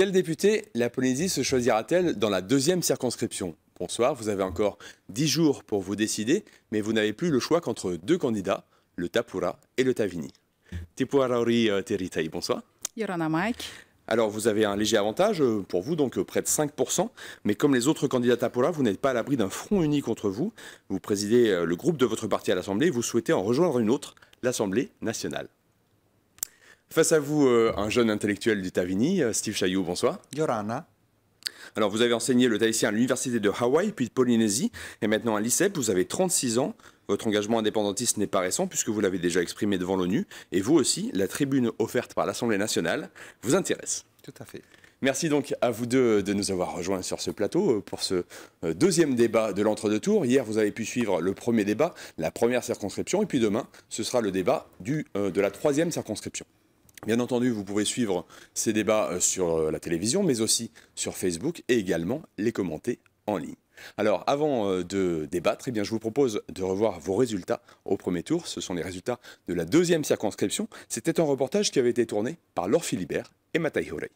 Quel député la Polynésie se choisira-t-elle dans la deuxième circonscription Bonsoir, vous avez encore 10 jours pour vous décider, mais vous n'avez plus le choix qu'entre deux candidats, le Tapura et le Tavini. Tipuaraori euh, Teritai, bonsoir. Yorana Mike. Alors vous avez un léger avantage, euh, pour vous donc euh, près de 5%, mais comme les autres candidats Tapura, vous n'êtes pas à l'abri d'un front uni contre vous. Vous présidez le groupe de votre parti à l'Assemblée et vous souhaitez en rejoindre une autre, l'Assemblée nationale. Face à vous, euh, un jeune intellectuel du Tavini, euh, Steve Chaillou, bonsoir. Yorana. Alors, vous avez enseigné le tahitien à l'université de Hawaï, puis de Polynésie, et maintenant à l'ICEP, vous avez 36 ans. Votre engagement indépendantiste n'est pas récent, puisque vous l'avez déjà exprimé devant l'ONU, et vous aussi, la tribune offerte par l'Assemblée nationale vous intéresse. Tout à fait. Merci donc à vous deux de nous avoir rejoints sur ce plateau euh, pour ce deuxième débat de l'entre-deux-tours. Hier, vous avez pu suivre le premier débat, la première circonscription, et puis demain, ce sera le débat du, de la troisième circonscription. Bien entendu, vous pouvez suivre ces débats euh, sur euh, la télévision, mais aussi sur Facebook et également les commenter en ligne. Alors, avant euh, de débattre, eh je vous propose de revoir vos résultats au premier tour. Ce sont les résultats de la deuxième circonscription. C'était un reportage qui avait été tourné par Laure Philibert et Matai Horey.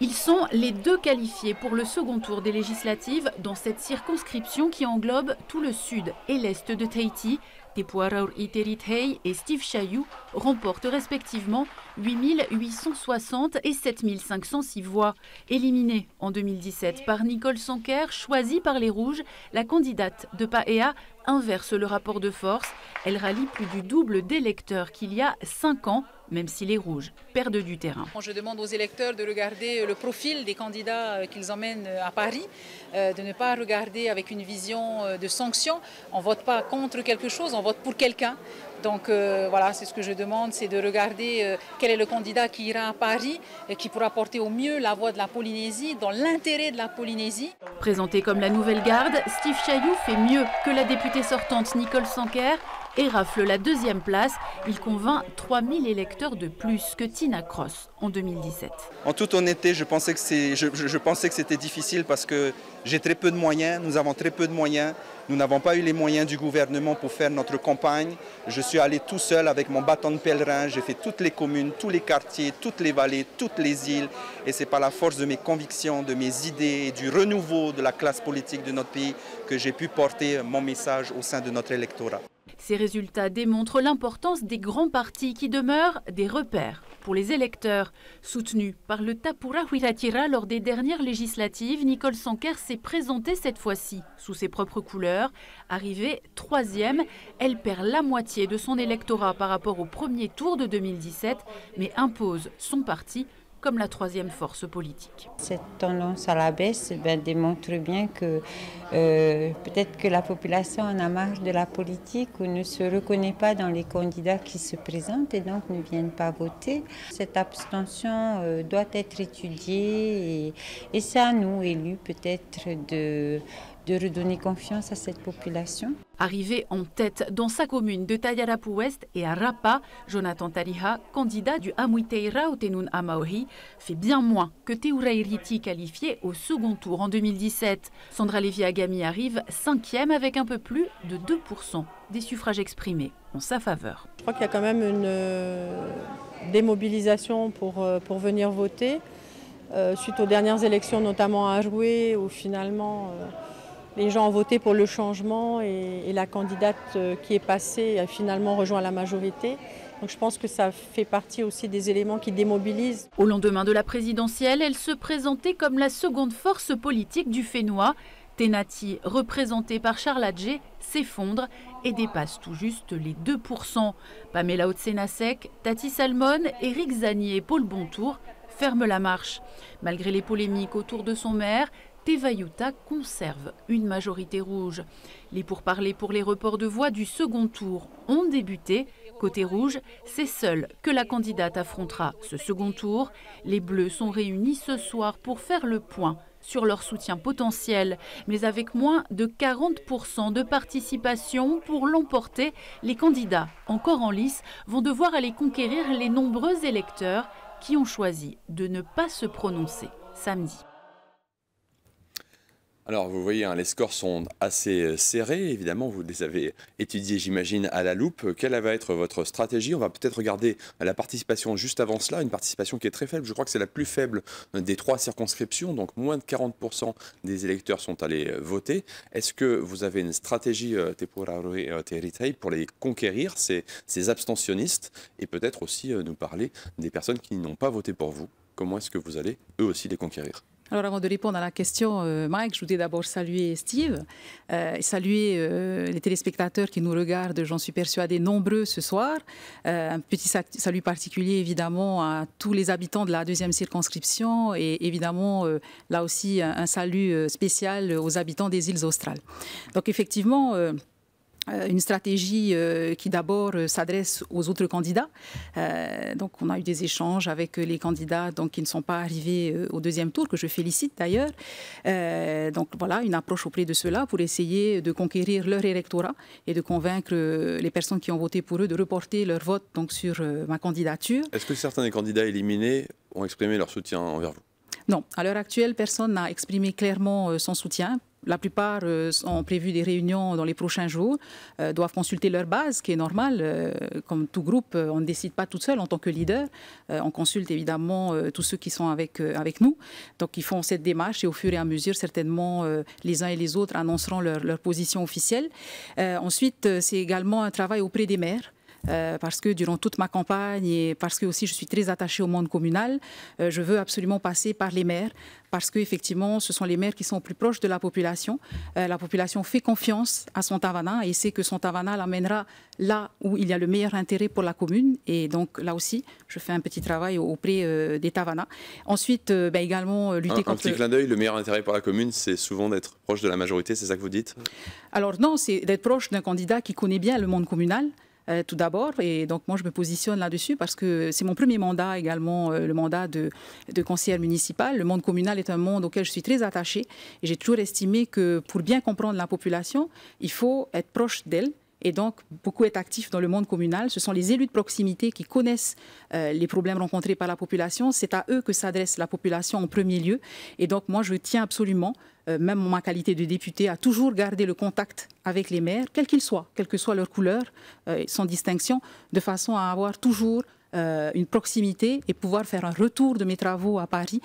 Ils sont les deux qualifiés pour le second tour des législatives dans cette circonscription qui englobe tout le sud et l'est de Tahiti, Tepuaraur Iterithei et Steve Chaillou remportent respectivement 8860 et 7506 voix. Éliminée en 2017 par Nicole Sanquer, choisie par les Rouges, la candidate de Paea inverse le rapport de force. Elle rallie plus du double d'électeurs qu'il y a cinq ans, même si les Rouges perdent du terrain. Je demande aux électeurs de regarder euh, le profil des candidats euh, qu'ils emmènent euh, à Paris, de ne pas regarder avec une vision de sanction. On ne vote pas contre quelque chose, on vote pour quelqu'un. Donc euh, voilà, c'est ce que je demande, c'est de regarder euh, quel est le candidat qui ira à Paris et qui pourra porter au mieux la voix de la Polynésie dans l'intérêt de la Polynésie. Présenté comme la nouvelle garde, Steve Chailloux fait mieux que la députée sortante Nicole Sanquer et rafle la deuxième place. Il convainc 3000 électeurs de plus que Tina Cross en 2017. En toute honnêteté, je pensais que, c'était difficile parce que j'ai très peu de moyens, nous avons très peu de moyens. Nous n'avons pas eu les moyens du gouvernement pour faire notre campagne. Je suis allé tout seul avec mon bâton de pèlerin. J'ai fait toutes les communes, tous les quartiers, toutes les vallées, toutes les îles. Et c'est par la force de mes convictions, de mes idées du renouveau de la classe politique de notre pays que j'ai pu porter mon message au sein de notre électorat. Ces résultats démontrent l'importance des grands partis qui demeurent des repères pour les électeurs. Soutenue par le Tapura Huiratira lors des dernières législatives, Nicole Sanquer s'est présentée cette fois-ci sous ses propres couleurs. Arrivée troisième, elle perd la moitié de son électorat par rapport au premier tour de 2017, mais impose son parti comme la troisième force politique. Cette tendance à la baisse ben, démontre bien que euh, peut-être que la population en a marre de la politique ou ne se reconnaît pas dans les candidats qui se présentent et donc ne viennent pas voter. Cette abstention euh, doit être étudiée et, ça c'est à nous, élus, peut-être de redonner confiance à cette population. Arrivé en tête dans sa commune de Tayarapu-Ouest et à Rapa, Jonathan Tariha, candidat du Amuiteira au Tenun Amaori, fait bien moins que Riti qualifié au second tour en 2017. Sandra lévi agami arrive cinquième avec un peu plus de 2% des suffrages exprimés en sa faveur. Je crois qu'il y a quand même une euh, démobilisation pour, euh, pour venir voter, euh, suite aux dernières élections, notamment à jouer où finalement les gens ont voté pour le changement et, la candidate euh, qui est passée a finalement rejoint la majorité. Donc je pense que ça fait partie aussi des éléments qui démobilisent. Au lendemain de la présidentielle, elle se présentait comme la seconde force politique du Fénois. Tenati, représentée par Charles Adjé s'effondre et dépasse tout juste les 2%. Pamela Otsenasek, Tati Salmon, Eric Zanier et Paul Bontour ferment la marche. Malgré les polémiques autour de son maire, Tevayuta conserve une majorité rouge. Les pourparlers pour les reports de voix du second tour ont débuté. Côté rouge, c'est seul que la candidate affrontera ce second tour. Les Bleus sont réunis ce soir pour faire le point sur leur soutien potentiel, mais avec moins de 40% de participation pour l'emporter, les candidats encore en lice vont devoir aller conquérir les nombreux électeurs qui ont choisi de ne pas se prononcer samedi. Alors, vous voyez, hein, les scores sont assez euh, serrés. Évidemment, vous les avez étudiés, j'imagine, à la loupe. Quelle va être votre stratégie On va peut-être regarder la participation juste avant cela, une participation qui est très faible. Je crois que c'est la plus faible euh, des trois circonscriptions. Donc, moins de 40% des électeurs sont allés euh, voter. Est-ce que vous avez une stratégie pour les conquérir, ces abstentionnistes Et peut-être aussi nous parler des personnes qui n'ont pas voté pour vous. Comment est-ce que vous allez, eux aussi, les conquérir alors avant de répondre à la question, euh, Mike, je voudrais d'abord saluer Steve, euh, et saluer euh, les téléspectateurs qui nous regardent, j'en suis persuadé, nombreux ce soir. un petit salut particulier évidemment à tous les habitants de la deuxième circonscription et évidemment là aussi un salut spécial aux habitants des îles australes. Donc effectivement... Euh, une stratégie euh, qui d'abord euh, s'adresse aux autres candidats. donc on a eu des échanges avec les candidats donc, qui ne sont pas arrivés au deuxième tour, que je félicite d'ailleurs. donc voilà, une approche auprès de ceux-là pour essayer de conquérir leur électorat et de convaincre les personnes qui ont voté pour eux de reporter leur vote donc, sur ma candidature. Est-ce que certains des candidats éliminés ont exprimé leur soutien envers vous non, à l'heure actuelle, personne n'a exprimé clairement son soutien la plupart euh, ont prévu des réunions dans les prochains jours, euh, doivent consulter leur base, ce qui est normal. Euh, comme tout groupe, on ne décide pas tout seul en tant que leader. on consulte évidemment tous ceux qui sont avec, avec nous. Donc ils font cette démarche et au fur et à mesure, certainement, les uns et les autres annonceront leur position officielle. ensuite, c'est également un travail auprès des maires. Euh, parce que durant toute ma campagne et parce que aussi je suis très attachée au monde communal, euh, je veux absolument passer par les maires parce qu'effectivement, ce sont les maires qui sont plus proches de la population. Euh, la population fait confiance à son Tavana et sait que son Tavana l'amènera là où il y a le meilleur intérêt pour la commune. Et donc là aussi, je fais un petit travail auprès des Tavanas. Ensuite, ben, également lutter contre... Un petit clin d'œil, le meilleur intérêt pour la commune, c'est souvent d'être proche de la majorité, c'est ça que vous dites Alors non, c'est d'être proche d'un candidat qui connaît bien le monde communal, euh, tout d'abord. Et donc, moi, je me positionne là-dessus parce que c'est mon premier mandat également, euh, le mandat de, de conseillère municipale. Le monde communal est un monde auquel je suis très attachée. Et j'ai toujours estimé que pour bien comprendre la population, il faut être proche d'elle et donc, beaucoup est actif dans le monde communal. Ce sont les élus de proximité qui connaissent euh, les problèmes rencontrés par la population. C'est à eux que s'adresse la population en premier lieu. Et donc, moi, je tiens absolument, euh, même en ma qualité de député, à toujours garder le contact avec les maires, quels qu'ils soient, quelle que soit leur couleur, euh, sans distinction, de façon à avoir toujours une proximité et pouvoir faire un retour de mes travaux à Paris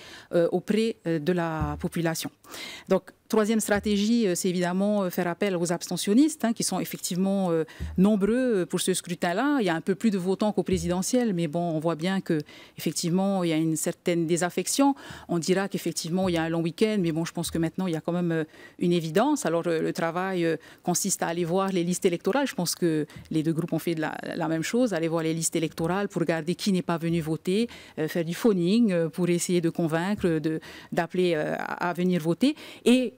auprès de la population. Donc, Troisième stratégie, euh, c'est évidemment euh, faire appel aux abstentionnistes, hein, qui sont effectivement euh, nombreux pour ce scrutin-là. Il y a un peu plus de votants qu'au présidentiel, mais bon, on voit bien que effectivement il y a une certaine désaffection. On dira qu'effectivement il y a un long week-end, mais bon, je pense que maintenant il y a quand même une évidence. Alors le travail consiste à aller voir les listes électorales. Je pense que les deux groupes ont fait de la, même chose, aller voir les listes électorales pour regarder qui n'est pas venu voter, faire du phoning pour essayer de convaincre, d'appeler à venir voter. Et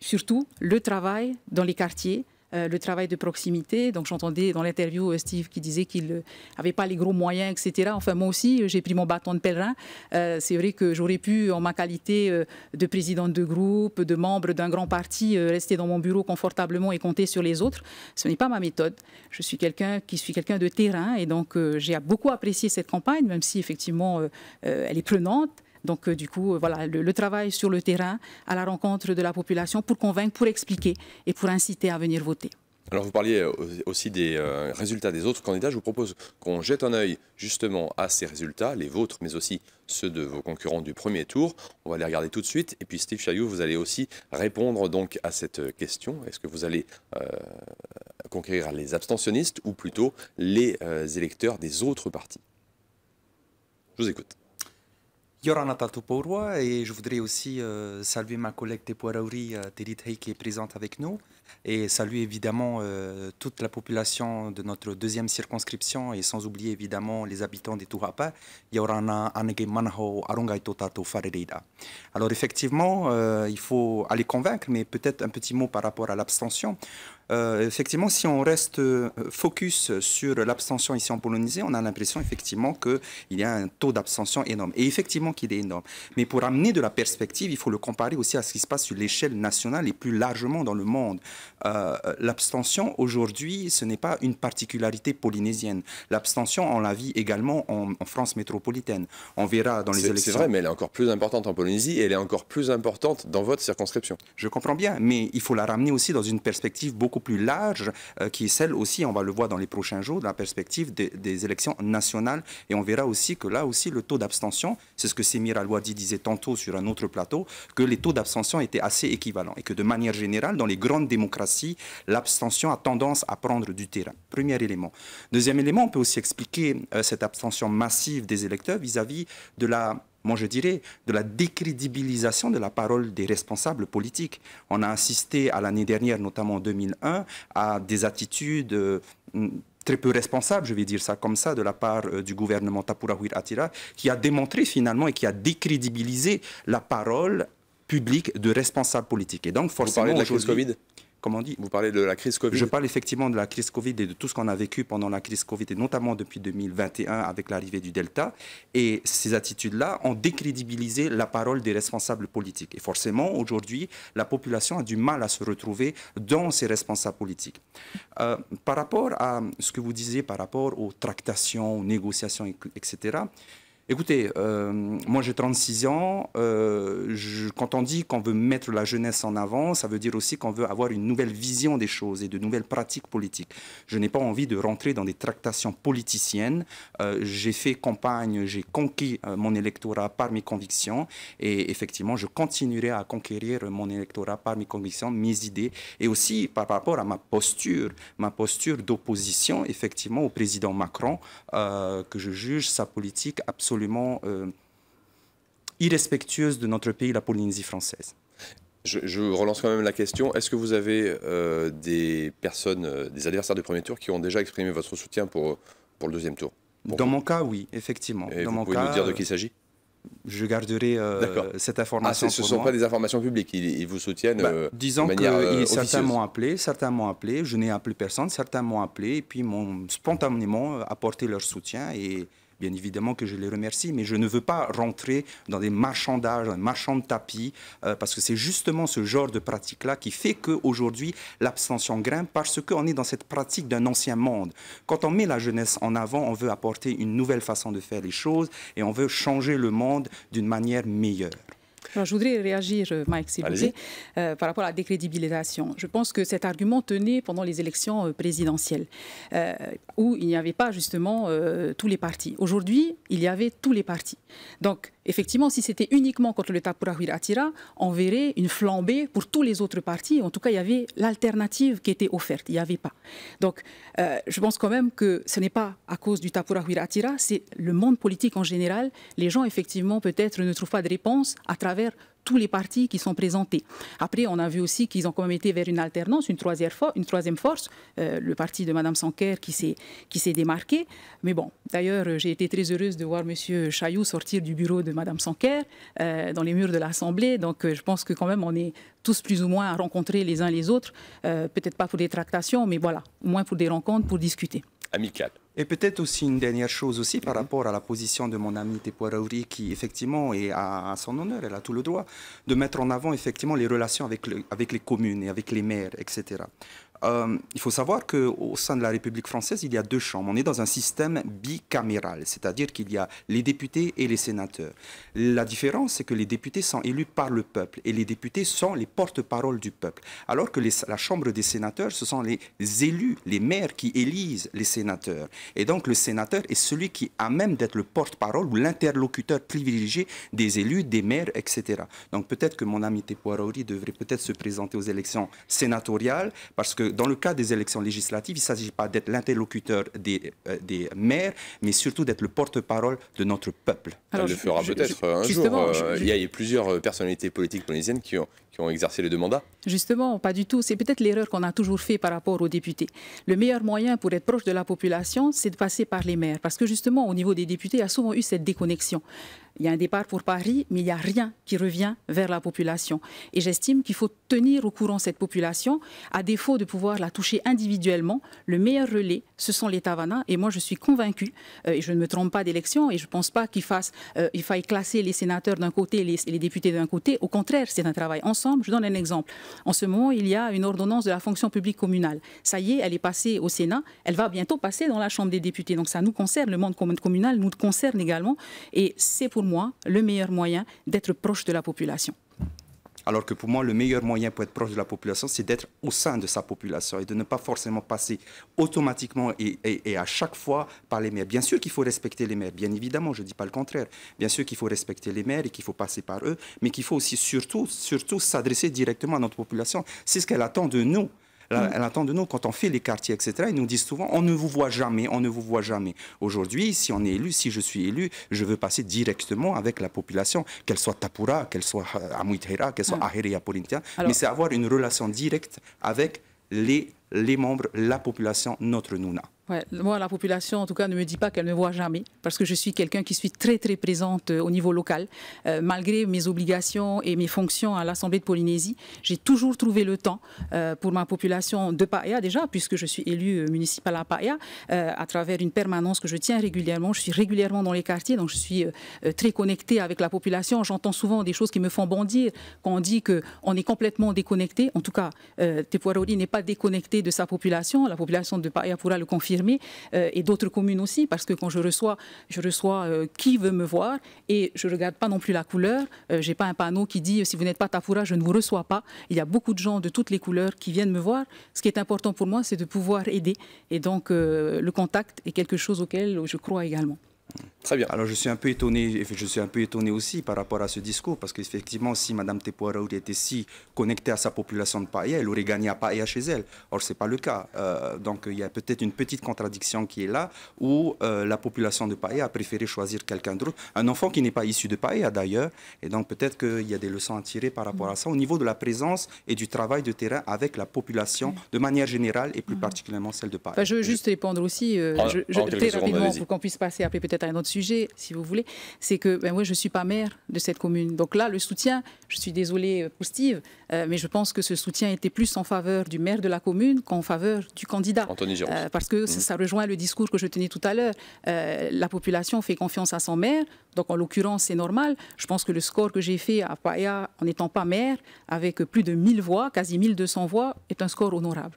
surtout le travail dans les quartiers, euh, le travail de proximité. Donc j'entendais dans l'interview euh, Steve qui disait qu'il n'avait euh, pas les gros moyens, etc. Enfin moi aussi, j'ai pris mon bâton de pèlerin. c'est vrai que j'aurais pu, en ma qualité de présidente de groupe, de membre d'un grand parti, rester dans mon bureau confortablement et compter sur les autres. Ce n'est pas ma méthode. Je suis quelqu'un qui suis quelqu'un de terrain et donc j'ai beaucoup apprécié cette campagne, même si effectivement elle est prenante. Donc, euh, du coup, euh, voilà, le, travail sur le terrain, à la rencontre de la population, pour convaincre, pour expliquer et pour inciter à venir voter. Alors vous parliez euh, aussi des résultats des autres candidats. Je vous propose qu'on jette un œil justement à ces résultats, les vôtres, mais aussi ceux de vos concurrents du premier tour. On va les regarder tout de suite. Et puis Steve Chaillou, vous allez aussi répondre donc à cette question. Est-ce que vous allez conquérir les abstentionnistes ou plutôt les électeurs des autres partis Je vous écoute. Yorana et je voudrais aussi euh, saluer ma collègue euh, des qui est présente avec nous et saluer évidemment euh, toute la population de notre deuxième circonscription et sans oublier évidemment les habitants des Tuhapa, Yorana, Anege Manho, Arungaito Tato, Alors effectivement, il faut aller convaincre, mais peut-être un petit mot par rapport à l'abstention. Euh, effectivement, si on reste euh, focus sur l'abstention ici en Polonisée, on a l'impression effectivement qu'il y a un taux d'abstention énorme. Et effectivement qu'il est énorme. Mais pour amener de la perspective, il faut le comparer aussi à ce qui se passe sur l'échelle nationale et plus largement dans le monde. Euh, euh, l'abstention aujourd'hui, ce n'est pas une particularité polynésienne. L'abstention, on la vit également en, France métropolitaine. On verra dans les élections. C'est vrai, mais elle est encore plus importante en Polynésie et elle est encore plus importante dans votre circonscription. Je comprends bien, mais il faut la ramener aussi dans une perspective beaucoup plus large, euh, qui est celle aussi, on va le voir dans les prochains jours, de la perspective des, élections nationales. Et on verra aussi que là aussi, le taux d'abstention, c'est ce que Sémir Alouadi disait tantôt sur un autre plateau, que les taux d'abstention étaient assez équivalents et que de manière générale, dans les grandes démocraties, si l'abstention a tendance à prendre du terrain. Premier élément. Deuxième élément, on peut aussi expliquer euh, cette abstention massive des électeurs vis-à-vis de la moi je dirais, de la décrédibilisation de la parole des responsables politiques. On a assisté à l'année dernière, notamment en 2001, à des attitudes euh, mm, très peu responsables, je vais dire ça comme ça, de la part euh, du gouvernement Tapourawir atira qui a démontré finalement et qui a décrédibilisé la parole publique de responsables politiques. Et donc forcément, Vous parlez de la crise Covid vous parlez de la crise Covid. Je parle effectivement de la crise Covid et de tout ce qu'on a vécu pendant la crise Covid, et notamment depuis 2021 avec l'arrivée du Delta. Et ces attitudes-là ont décrédibilisé la parole des responsables politiques. Et forcément, aujourd'hui, la population a du mal à se retrouver dans ces responsables politiques. Euh, par rapport à ce que vous disiez, par rapport aux tractations, aux négociations, etc., Écoutez, euh, moi j'ai 36 ans. Euh, quand on dit qu'on veut mettre la jeunesse en avant, ça veut dire aussi qu'on veut avoir une nouvelle vision des choses et de nouvelles pratiques politiques. Je n'ai pas envie de rentrer dans des tractations politiciennes. Euh, j'ai fait campagne, j'ai conquis mon électorat par mes convictions et effectivement, je continuerai à conquérir mon électorat par mes convictions, mes idées et aussi par, par rapport à ma posture, ma posture d'opposition effectivement au président Macron, que je juge sa politique absolument euh, irrespectueuse de notre pays, la Polynésie française. Je, relance quand même la question. Est-ce que vous avez euh, des personnes, euh, des adversaires du premier tour qui ont déjà exprimé votre soutien pour, pour le deuxième tour Dans mon cas, oui, effectivement. Et vous pouvez nous dire de qui il s'agit je garderai cette ah, information. Ah, ce ne sont pas des informations publiques, ils, vous soutiennent. Bah, disons que certains m'ont appelé, certains m'ont appelé, je n'ai appelé personne, certains m'ont appelé et puis m'ont spontanément apporté leur soutien et, bien évidemment que je les remercie, mais je ne veux pas rentrer dans des marchandages, un marchand de tapis, euh, parce que c'est justement ce genre de pratique-là qui fait qu'aujourd'hui, l'abstention grimpe parce qu'on est dans cette pratique d'un ancien monde. Quand on met la jeunesse en avant, on veut apporter une nouvelle façon de faire les choses et on veut changer le monde d'une manière meilleure je voudrais réagir, euh, Mike, s'il vous euh, par rapport à la décrédibilisation. Je pense que cet argument tenait pendant les élections euh, présidentielles, où il n'y avait pas justement tous les partis. Aujourd'hui, il y avait tous les partis. Donc, effectivement, si c'était uniquement contre le Tapurahwir Atira, on verrait une flambée pour tous les autres partis. En tout cas, il y avait l'alternative qui était offerte. Il n'y avait pas. Donc, euh, je pense quand même que ce n'est pas à cause du Tapurahwir Atira, c'est le monde politique en général. Les gens, effectivement, peut-être ne trouvent pas de réponse à travers tous les partis qui sont présentés. Après, on a vu aussi qu'ils ont quand même été vers une alternance, une troisième, force, une troisième force euh, le parti de Mme Sanquer qui s'est démarqué. Mais bon, d'ailleurs, j'ai été très heureuse de voir M. Chaillou sortir du bureau de Mme Sanquer euh, dans les murs de l'Assemblée. Donc, euh, je pense que quand même, on est tous plus ou moins à rencontrer les uns les autres. Peut-être pas pour des tractations, mais voilà, au moins pour des rencontres, pour discuter. Amical. Et peut-être aussi une dernière chose aussi par mhm. rapport à la position de mon ami Tepoirauri qui effectivement est à, son honneur, elle a tout le droit de mettre en avant effectivement les relations avec les communes et avec les maires, etc. Euh, il faut savoir qu'au sein de la République française, il y a deux chambres. On est dans un système bicaméral, c'est-à-dire qu'il y a les députés et les sénateurs. La différence, c'est que les députés sont élus par le peuple et les députés sont les porte-parole du peuple, alors que la Chambre des sénateurs, ce sont les élus, les maires qui élisent les sénateurs. Et donc le sénateur est celui qui a même d'être le porte-parole ou l'interlocuteur privilégié des élus, des maires, etc. Donc peut-être que mon ami Tepoirori devrait peut-être se présenter aux élections sénatoriales parce que dans le cas des élections législatives, il ne s'agit pas d'être l'interlocuteur euh, des, maires, mais surtout d'être le porte-parole de notre peuple. Alors, le fera peut-être euh, un jour. Euh, il y a plusieurs personnalités politiques polynésiennes qui ont, qui ont exercé les deux mandats Justement, pas du tout. C'est peut-être l'erreur qu'on a toujours fait par rapport aux députés. Le meilleur moyen pour être proche de la population, c'est de passer par les maires. Parce que justement, au niveau des députés, il y a souvent eu cette déconnexion. Il y a un départ pour Paris, mais il n'y a rien qui revient vers la population. Et j'estime qu'il faut tenir au courant cette population. À défaut de pouvoir la toucher individuellement, le meilleur relais, ce sont les Tavanas. Et moi, je suis convaincue, euh, et je ne me trompe pas d'élection, et je ne pense pas qu'il euh, faille classer les sénateurs d'un côté et les, les députés d'un côté. Au contraire, c'est un travail ensemble je donne un exemple. En ce moment, il y a une ordonnance de la fonction publique communale. Ça y est, elle est passée au Sénat. Elle va bientôt passer dans la Chambre des députés. Donc ça nous concerne, le monde communal nous concerne également. Et c'est pour moi le meilleur moyen d'être proche de la population. Alors que pour moi, le meilleur moyen pour être proche de la population, c'est d'être au sein de sa population et de ne pas forcément passer automatiquement et, à chaque fois par les maires. Bien sûr qu'il faut respecter les maires, bien évidemment, je ne dis pas le contraire. Bien sûr qu'il faut respecter les maires et qu'il faut passer par eux, mais qu'il faut aussi surtout, surtout s'adresser directement à notre population. C'est ce qu'elle attend de nous. Mm. Elle attend de nous, quand on fait les quartiers, etc., ils nous disent souvent, on ne vous voit jamais, on ne vous voit jamais. Aujourd'hui, si on est élu, si je suis élu, je veux passer directement avec la population, qu'elle soit Tapura, qu'elle soit euh, Amouithera, qu'elle soit mm. Aheria Polintia, mais c'est avoir une relation directe avec les, les membres, la population, notre Nouna moi, la population, en tout cas, ne me dit pas qu'elle ne voit jamais, parce que je suis quelqu'un qui suis très, très présente euh, au niveau local. Euh, malgré mes obligations et mes fonctions à l'Assemblée de Polynésie, j'ai toujours trouvé le temps euh, pour ma population de Paia. déjà, puisque je suis élue municipale à Paia, à travers une permanence que je tiens régulièrement. Je suis régulièrement dans les quartiers, donc je suis très connectée avec la population. J'entends souvent des choses qui me font bondir quand on dit qu'on est complètement déconnecté. En tout cas, euh, n'est pas déconnecté de sa population. La population de Paia pourra le confirmer euh, et d'autres communes aussi, parce que quand je reçois, je reçois euh, qui veut me voir, et je ne regarde pas non plus la couleur. Euh, j'ai je n'ai pas un panneau qui dit si vous n'êtes pas tapoura, je ne vous reçois pas. Il y a beaucoup de gens de toutes les couleurs qui viennent me voir. Ce qui est important pour moi, c'est de pouvoir aider. Et donc, le contact est quelque chose auquel je crois également. Alors je suis un peu étonné, je suis un peu étonné aussi par rapport à ce discours, parce qu'effectivement, si Mme aurait était si connectée à sa population de Païa, elle aurait gagné à Païa chez elle. Or, ce n'est pas le cas. Euh, donc il y a peut-être une petite contradiction qui est là, où euh, la population de Païa a préféré choisir quelqu'un d'autre, un enfant qui n'est pas issu de Païa d'ailleurs. Et donc peut-être qu'il y a des leçons à tirer par rapport à ça, au niveau de la présence et du travail de terrain avec la population de manière générale et plus mhm. particulièrement celle de Païa. je veux juste répondre aussi, euh, ah, ah, très rapidement, pour qu'on puisse passer après peut-être à un autre sujet si vous voulez, c'est que ben, moi, je ne suis pas maire de cette commune. Donc là, le soutien, je suis désolée euh, pour Steve, euh, mais je pense que ce soutien était plus en faveur du maire de la commune qu'en faveur du candidat. Euh, parce que mhm. ça, rejoint le discours que je tenais tout à l'heure. la population fait confiance à son maire, donc en l'occurrence, c'est normal. Je pense que le score que j'ai fait à Paya, en n'étant pas maire, avec plus de 1000 voix, quasi 1200 voix, est un score honorable.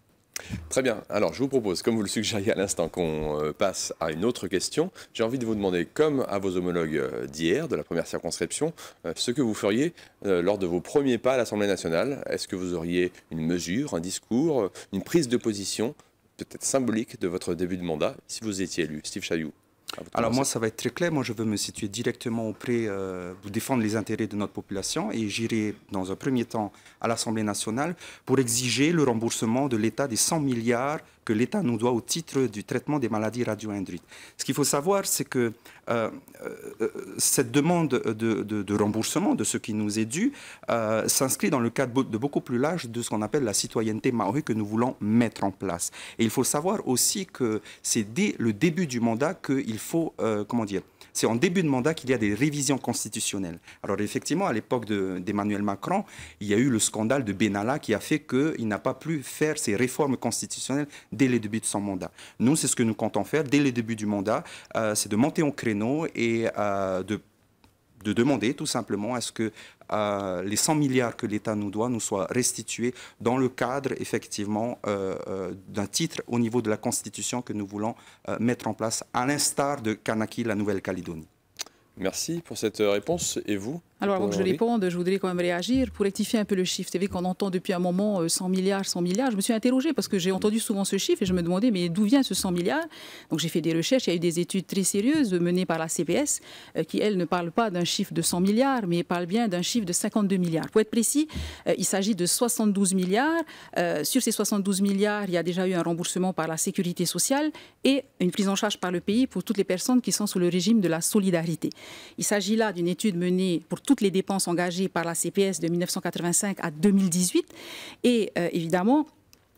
Très bien. Alors, je vous propose, comme vous le suggériez à l'instant, qu'on euh, passe à une autre question. J'ai envie de vous demander, comme à vos homologues euh, d'hier, de la première circonscription, euh, ce que vous feriez lors de vos premiers pas à l'Assemblée nationale. Est-ce que vous auriez une mesure, un discours, une prise de position, peut-être symbolique, de votre début de mandat, si vous étiez élu Steve Chailloux ah, Alors moi, ça va être très clair. Moi, je veux me situer directement auprès, euh, défendre les intérêts de notre population et j'irai dans un premier temps à l'Assemblée nationale pour exiger le remboursement de l'État des 100 milliards que l'État nous doit au titre du traitement des maladies radioinduites. Ce qu'il faut savoir, c'est que euh, euh, cette demande de, remboursement de ce qui nous est dû euh, s'inscrit dans le cadre de beaucoup plus large de ce qu'on appelle la citoyenneté maori que nous voulons mettre en place. Et il faut savoir aussi que c'est dès le début du mandat qu'il faut, comment dire, c'est en début de mandat qu'il y a des révisions constitutionnelles. Alors effectivement, à l'époque d'Emmanuel Macron, il y a eu le scandale de Benalla qui a fait qu'il n'a pas pu faire ses réformes constitutionnelles dès les débuts de son mandat. Nous, c'est ce que nous comptons faire dès les débuts du mandat, euh, c'est de monter en créneau et euh, de de demander tout simplement à ce que euh, les 100 milliards que l'État nous doit nous soient restitués dans le cadre effectivement euh, euh, d'un titre au niveau de la Constitution que nous voulons mettre en place, à l'instar de Kanaki, la Nouvelle-Calédonie. Merci pour cette réponse. Et vous alors, avant que je réponde, je voudrais quand même réagir pour rectifier un peu le chiffre vrai qu'on entend depuis un moment 100 euh, milliards, 100 milliards. Je me suis interrogée parce que j'ai entendu souvent ce chiffre et je me demandais, mais d'où vient ce 100 milliards Donc, j'ai fait des recherches. Il y a eu des études très sérieuses menées par la CPS euh, qui, elle, ne parle pas d'un chiffre de 100 milliards, mais parle bien d'un chiffre de 52 milliards. Pour être précis, euh, il s'agit de 72 milliards. sur ces 72 milliards, il y a déjà eu un remboursement par la sécurité sociale et une prise en charge par le pays pour toutes les personnes qui sont sous le régime de la solidarité. Il s'agit là d'une étude menée pour toutes les dépenses engagées par la CPS de 1985 à 2018. Et euh, évidemment,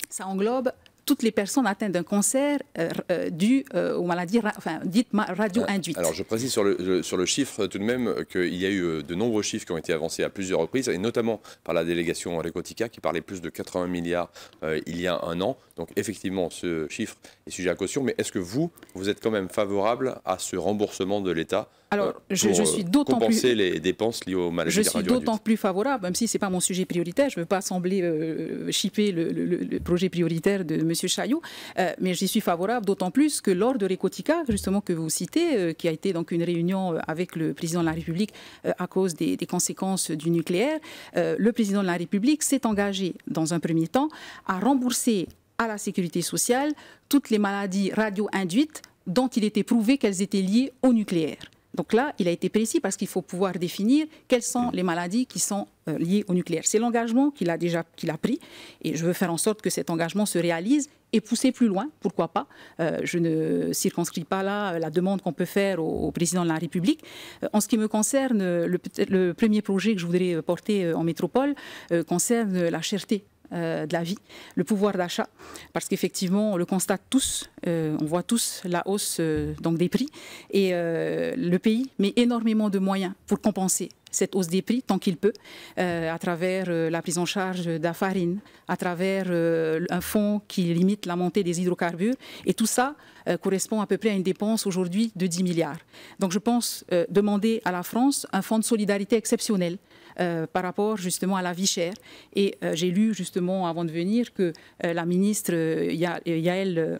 ça englobe toutes les personnes atteintes d'un cancer euh, euh, dû aux maladies dites radio Alors je précise sur le, sur le chiffre tout de même qu'il y a eu de nombreux chiffres qui ont été avancés à plusieurs reprises, et notamment par la délégation Recotica qui parlait plus de 80 milliards il y a un an. Donc effectivement, ce chiffre est sujet à caution, mais est-ce que vous, vous êtes quand même favorable à ce remboursement de l'État alors, euh, je, euh, suis d'autant plus les dépenses liées au Je suis d'autant plus favorable, même si ce n'est pas mon sujet prioritaire. Je ne veux pas sembler euh, chipper le, projet prioritaire de M. Chaillot, mais j'y suis favorable d'autant plus que lors de Récotica, justement que vous citez, qui a été donc une réunion avec le président de la République à cause des, conséquences du nucléaire, le président de la République s'est engagé dans un premier temps à rembourser à la sécurité sociale toutes les maladies radio-induites dont il était prouvé qu'elles étaient liées au nucléaire. Donc là, il a été précis parce qu'il faut pouvoir définir quelles sont les maladies qui sont euh, liées au nucléaire. C'est l'engagement qu'il a déjà qu'il a pris et je veux faire en sorte que cet engagement se réalise et pousser plus loin, pourquoi pas. Euh, je ne circonscris pas là euh, la demande qu'on peut faire au, président de la République. en ce qui me concerne, le, le, premier projet que je voudrais porter en métropole concerne la cherté euh, de la vie, le pouvoir d'achat, parce qu'effectivement, on le constate tous, euh, on voit tous la hausse euh, donc des prix, et le pays met énormément de moyens pour compenser cette hausse des prix tant qu'il peut, à travers la prise en charge de farine, à travers un fonds qui limite la montée des hydrocarbures. Et tout ça correspond à peu près à une dépense aujourd'hui de 10 milliards. Donc je pense demander à la France un fonds de solidarité exceptionnel euh, par rapport justement à la vie chère. Et euh, j'ai lu justement avant de venir que euh, la ministre Yael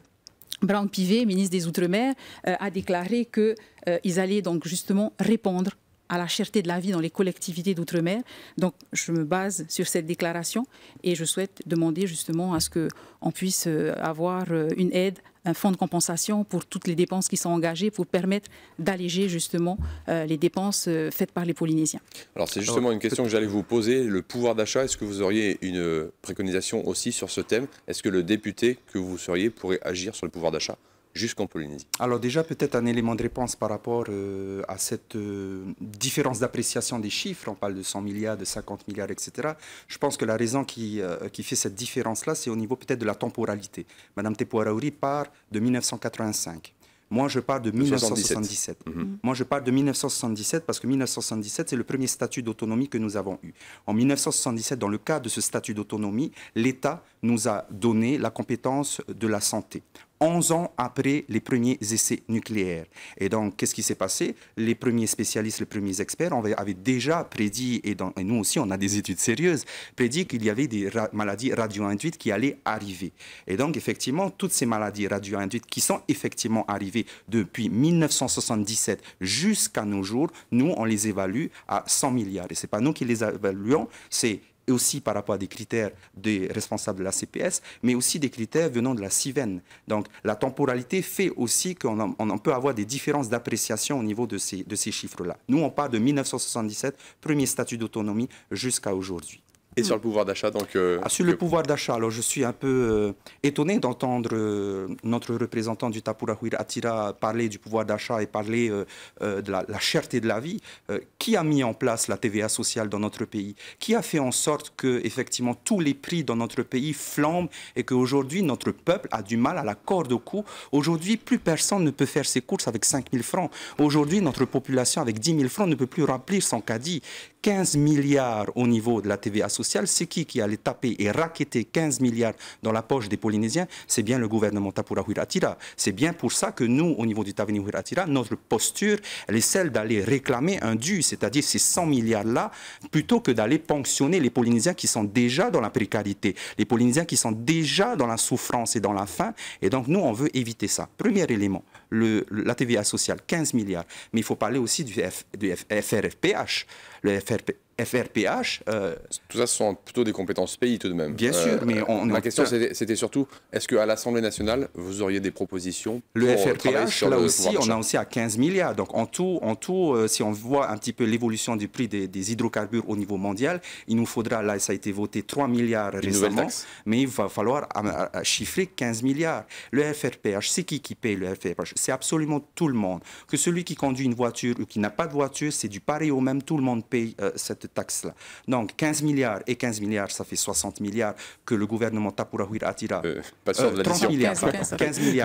Brand-Pivet, ministre des Outre-mer, a déclaré qu'ils allaient donc justement répondre à la cherté de la vie dans les collectivités d'outre-mer. Donc je me base sur cette déclaration et je souhaite demander justement à ce qu'on puisse euh, avoir euh, une aide un fonds de compensation pour toutes les dépenses qui sont engagées pour permettre d'alléger justement euh, les dépenses faites par les Polynésiens. Alors c'est justement une question que j'allais vous poser, le pouvoir d'achat, est-ce que vous auriez une préconisation aussi sur ce thème Est-ce que le député que vous seriez pourrait agir sur le pouvoir d'achat jusqu'en Polynésie. Alors déjà, peut-être un élément de réponse par rapport euh, à cette euh, différence d'appréciation des chiffres, on parle de 100 milliards, de 50 milliards, etc. Je pense que la raison euh, qui, fait cette différence-là, c'est au niveau peut-être de la temporalité. Madame Tepuarauri part de 1985. Moi, je parle de 1977. Mhm. Mhm. Moi, je parle de 1977 parce que 1977, c'est le premier statut d'autonomie que nous avons eu. En 1977, dans le cadre de ce statut d'autonomie, l'État nous a donné la compétence de la santé. 11 ans après les premiers essais nucléaires. Et donc, qu'est-ce qui s'est passé Les premiers spécialistes, les premiers experts avaient déjà prédit, et, nous aussi on a des études sérieuses, prédit qu'il y avait des maladies radio-induites qui allaient arriver. Et donc, effectivement, toutes ces maladies radio-induites qui sont effectivement arrivées depuis 1977 jusqu'à nos jours, nous, on les évalue à 100 milliards. Et ce n'est pas nous qui les évaluons, c'est aussi par rapport à des critères des responsables de la CPS, mais aussi des critères venant de la CIVEN. Donc la temporalité fait aussi qu'on peut avoir des différences d'appréciation au niveau de ces, de ces chiffres-là. Nous, on part de 1977, premier statut d'autonomie, jusqu'à aujourd'hui. Et sur le pouvoir d'achat, donc. Euh, ah, sur le pouvoir d'achat, alors je suis un peu euh, étonné d'entendre euh, notre représentant du Tapurahuir Atira parler du pouvoir d'achat et parler de la, la, cherté de la vie. qui a mis en place la TVA sociale dans notre pays Qui a fait en sorte que, effectivement, tous les prix dans notre pays flambent et qu'aujourd'hui, notre peuple a du mal à la corde au cou Aujourd'hui, plus personne ne peut faire ses courses avec 5 000 francs. Aujourd'hui, notre population avec 10 000 francs ne peut plus remplir son caddie. 15 milliards au niveau de la TVA sociale, c'est qui qui allait taper et raqueter 15 milliards dans la poche des Polynésiens C'est bien le gouvernement Tapura Huiratira. C'est bien pour ça que nous, au niveau du Taveni Huiratira, notre posture, elle est celle d'aller réclamer un dû, c'est-à-dire ces 100 milliards-là, plutôt que d'aller ponctionner les Polynésiens qui sont déjà dans la précarité, les Polynésiens qui sont déjà dans la souffrance et dans la faim. Et donc nous, on veut éviter ça. Premier élément le, la TVA sociale, 15 milliards. Mais il faut parler aussi du, FRFPH. Le FRP, FRPH. Euh, tout ça, ce sont plutôt des compétences pays tout de même. Bien sûr, euh, mais on. Ma question, c'était surtout est-ce qu'à l'Assemblée nationale, vous auriez des propositions pour Le FRPH, là aussi, on a aussi à 15 milliards. Donc en tout, en tout euh, si on voit un petit peu l'évolution du prix des, hydrocarbures au niveau mondial, il nous faudra, là, ça a été voté 3 milliards récemment, mais il va falloir chiffrer 15 milliards. Le FRPH, c'est qui qui paye le FRPH C'est absolument tout le monde. Que celui qui conduit une voiture ou qui n'a pas de voiture, c'est du pareil au même, tout le monde paye cette taxes taxe-là. Donc 15 milliards et 15 milliards, ça fait 60 milliards que le gouvernement Tapourawir Attira. Euh, pas 15, 15 euh, milliards,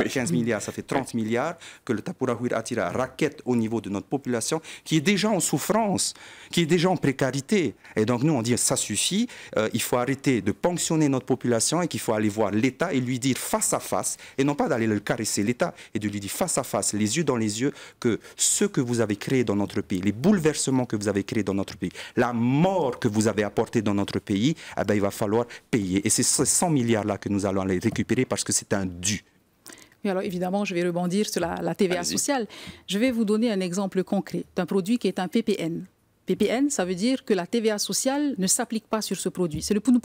15 milliards, ça fait 30 milliards que le Tapourawir Attira raquette au niveau de notre population qui est déjà en souffrance, qui est déjà en précarité. Et donc nous, on dit ça suffit, euh, il faut arrêter de ponctionner notre population et qu'il faut aller voir l'État et lui dire face à face, et non pas d'aller le caresser l'État, et de lui dire face à face, les yeux dans les yeux, que ce que vous avez créé dans notre pays, les bouleversements que vous avez créés dans notre pays, la la mort que vous avez apportée dans notre pays, eh ben, il va falloir payer. Et c'est ces 100 milliards-là que nous allons les récupérer parce que c'est un dû. Oui, alors évidemment, je vais rebondir sur la, TVA sociale. Je vais vous donner un exemple concret d'un produit qui est un PPN. PPN, ça veut dire que la TVA sociale ne s'applique pas sur ce produit. C'est le poun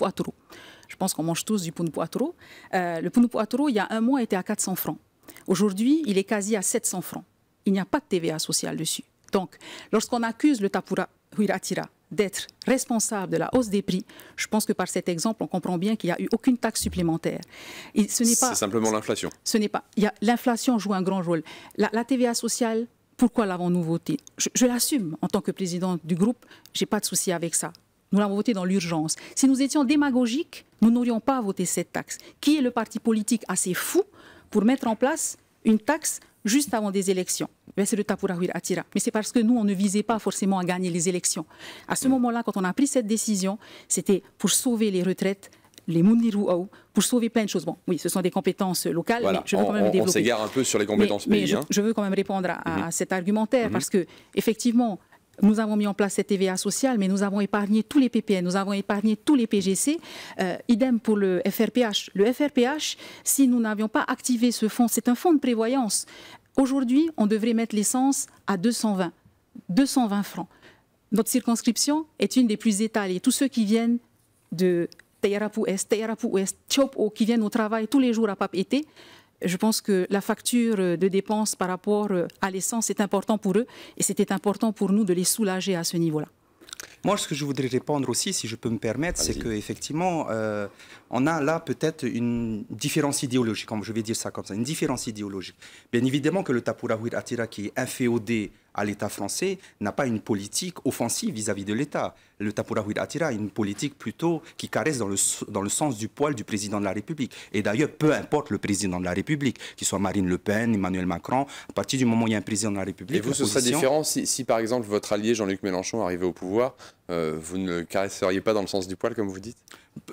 Je pense qu'on mange tous du poun Euh, le poun il y a un mois, était à 400 francs. Aujourd'hui, il est quasi à 700 francs. Il n'y a pas de TVA sociale dessus. Donc, lorsqu'on accuse le tapura huiratira d'être responsable de la hausse des prix, je pense que par cet exemple, on comprend bien qu'il n'y a eu aucune taxe supplémentaire. Et ce n'est pas. C'est simplement l'inflation. Ce n'est pas. L'inflation joue un grand rôle. La, TVA sociale, pourquoi l'avons-nous votée Je, l'assume en tant que président du groupe. je n'ai pas de souci avec ça. Nous l'avons votée dans l'urgence. Si nous étions démagogiques, nous n'aurions pas voté cette taxe. Qui est le parti politique assez fou pour mettre en place une taxe juste avant des élections. c'est le Atira. Mais c'est parce que nous, on ne visait pas forcément à gagner les élections. À ce mm. moment-là, quand on a pris cette décision, c'était pour sauver les retraites les Mundiruau, pour sauver plein de choses. Bon, oui, ce sont des compétences locales, mais je veux quand même s'égare un peu sur les compétences mais, je, hein. veux quand même répondre à, mm-hmm. cet argumentaire mm-hmm. parce que, effectivement, nous avons mis en place cette TVA sociale, mais nous avons épargné tous les PPN, nous avons épargné tous les PGC. Euh, idem pour le FRPH. Le FRPH, si nous n'avions pas activé ce fonds, c'est un fonds de prévoyance. Aujourd'hui, on devrait mettre l'essence à 220, 220 francs. Notre circonscription est une des plus étalées. Tous ceux qui viennent de Tayarapou Est, Tayarapou Ouest, Tchopo, qui viennent au travail tous les jours à Pape-Été, je pense que la facture de dépenses par rapport euh, à l'essence est important pour eux et c'était important pour nous de les soulager à ce niveau-là. Moi, ce que je voudrais répondre aussi, si je peux me permettre, c'est qu'effectivement, euh, on a là peut-être une différence idéologique, comme je vais dire ça comme ça, une différence idéologique. Bien évidemment que le Tapourawir Atira, qui est inféodé à l'État français n'a pas une politique offensive vis-à-vis de l'État. Le Tapurawid Atira a une politique plutôt qui caresse dans le, dans le sens du poil du président de la République. Et d'ailleurs, peu importe le président de la République, qu'il soit Marine Le Pen, Emmanuel Macron, à partir du moment où il y a un président de la République... Et vous, ce serait différent si, par exemple, votre allié Jean-Luc Mélenchon arrivait au pouvoir, euh, vous ne le caresseriez pas dans le sens du poil, comme vous dites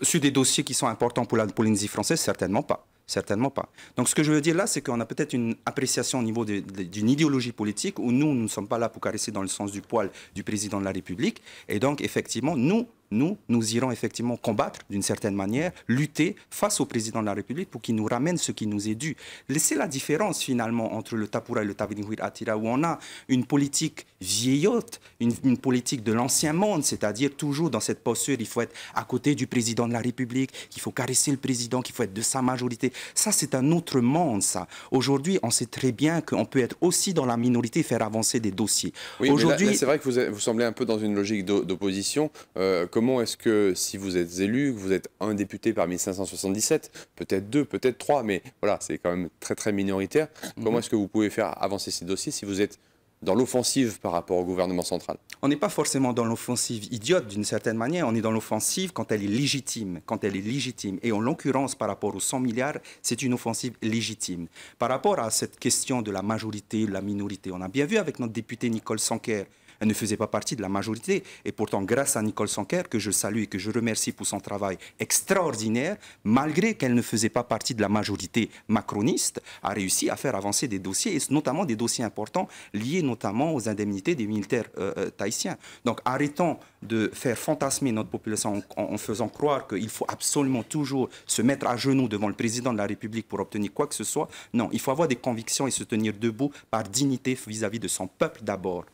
Sur des dossiers qui sont importants pour la Polynésie française, certainement pas. Certainement pas. Donc ce que je veux dire là, c'est qu'on a peut-être une appréciation au niveau d'une idéologie politique où nous, nous ne sommes pas là pour caresser dans le sens du poil du président de la République. Et donc, effectivement, nous, nous, nous irons effectivement combattre d'une certaine manière, lutter face au président de la République pour qu'il nous ramène ce qui nous est dû. Laissez la différence finalement entre le Tapura et le Tavinihir Atira, où on a une politique vieillotte, une, politique de l'ancien monde, c'est-à-dire toujours dans cette posture, il faut être à côté du président de la République, qu'il faut caresser le président, qu'il faut être de sa majorité. Ça, c'est un autre monde, ça. Aujourd'hui, on sait très bien qu'on peut être aussi dans la minorité et faire avancer des dossiers. Oui, Aujourd'hui, c'est vrai que vous, vous, semblez un peu dans une logique d'opposition. Euh, comment est-ce que, si vous êtes élu, vous êtes un député parmi 1577, peut-être deux, peut-être trois, mais voilà, c'est quand même très très minoritaire, comment mhm. est-ce que vous pouvez faire avancer ces dossiers si vous êtes dans l'offensive par rapport au gouvernement central On n'est pas forcément dans l'offensive idiote d'une certaine manière, on est dans l'offensive quand elle est légitime, quand elle est légitime. Et en l'occurrence, par rapport aux 100 milliards, c'est une offensive légitime. Par rapport à cette question de la majorité ou la minorité, on a bien vu avec notre député Nicole Sanquer, elle ne faisait pas partie de la majorité. Et pourtant, grâce à Nicole Sanquer, que je salue et que je remercie pour son travail extraordinaire, malgré qu'elle ne faisait pas partie de la majorité macroniste, a réussi à faire avancer des dossiers, et notamment des dossiers importants liés notamment aux indemnités des militaires euh, euh Donc arrêtons de faire fantasmer notre population en faisant croire qu'il faut absolument toujours se mettre à genoux devant le président de la République pour obtenir quoi que ce soit. Non, il faut avoir des convictions et se tenir debout par dignité vis à -vis de son peuple d'abord.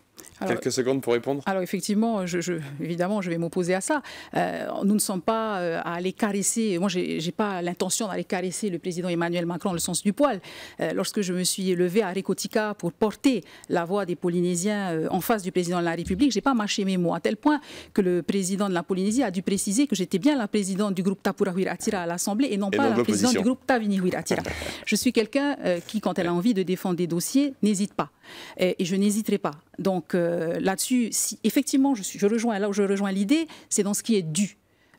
Quelques secondes pour répondre. Alors effectivement, je, évidemment, je vais m'opposer à ça. Euh, nous ne sommes pas euh, à aller caresser, moi j'ai n'ai pas l'intention d'aller caresser le président Emmanuel Macron le sens du poil. Euh, lorsque je me suis levée à Rikotika pour porter la voix des Polynésiens en face du président de la République, j'ai pas mâché mes mots, à tel point que le président de la Polynésie a dû préciser que j'étais bien la présidente du groupe Tapura Huiratira à l'Assemblée et non pas la présidente du groupe Tavini Huiratira. je suis quelqu'un qui, quand elle a envie de défendre des dossiers, n'hésite pas et, je n'hésiterai pas. Donc euh, là-dessus, si, effectivement, je, rejoins là où je rejoins l'idée, c'est dans ce qui est dû.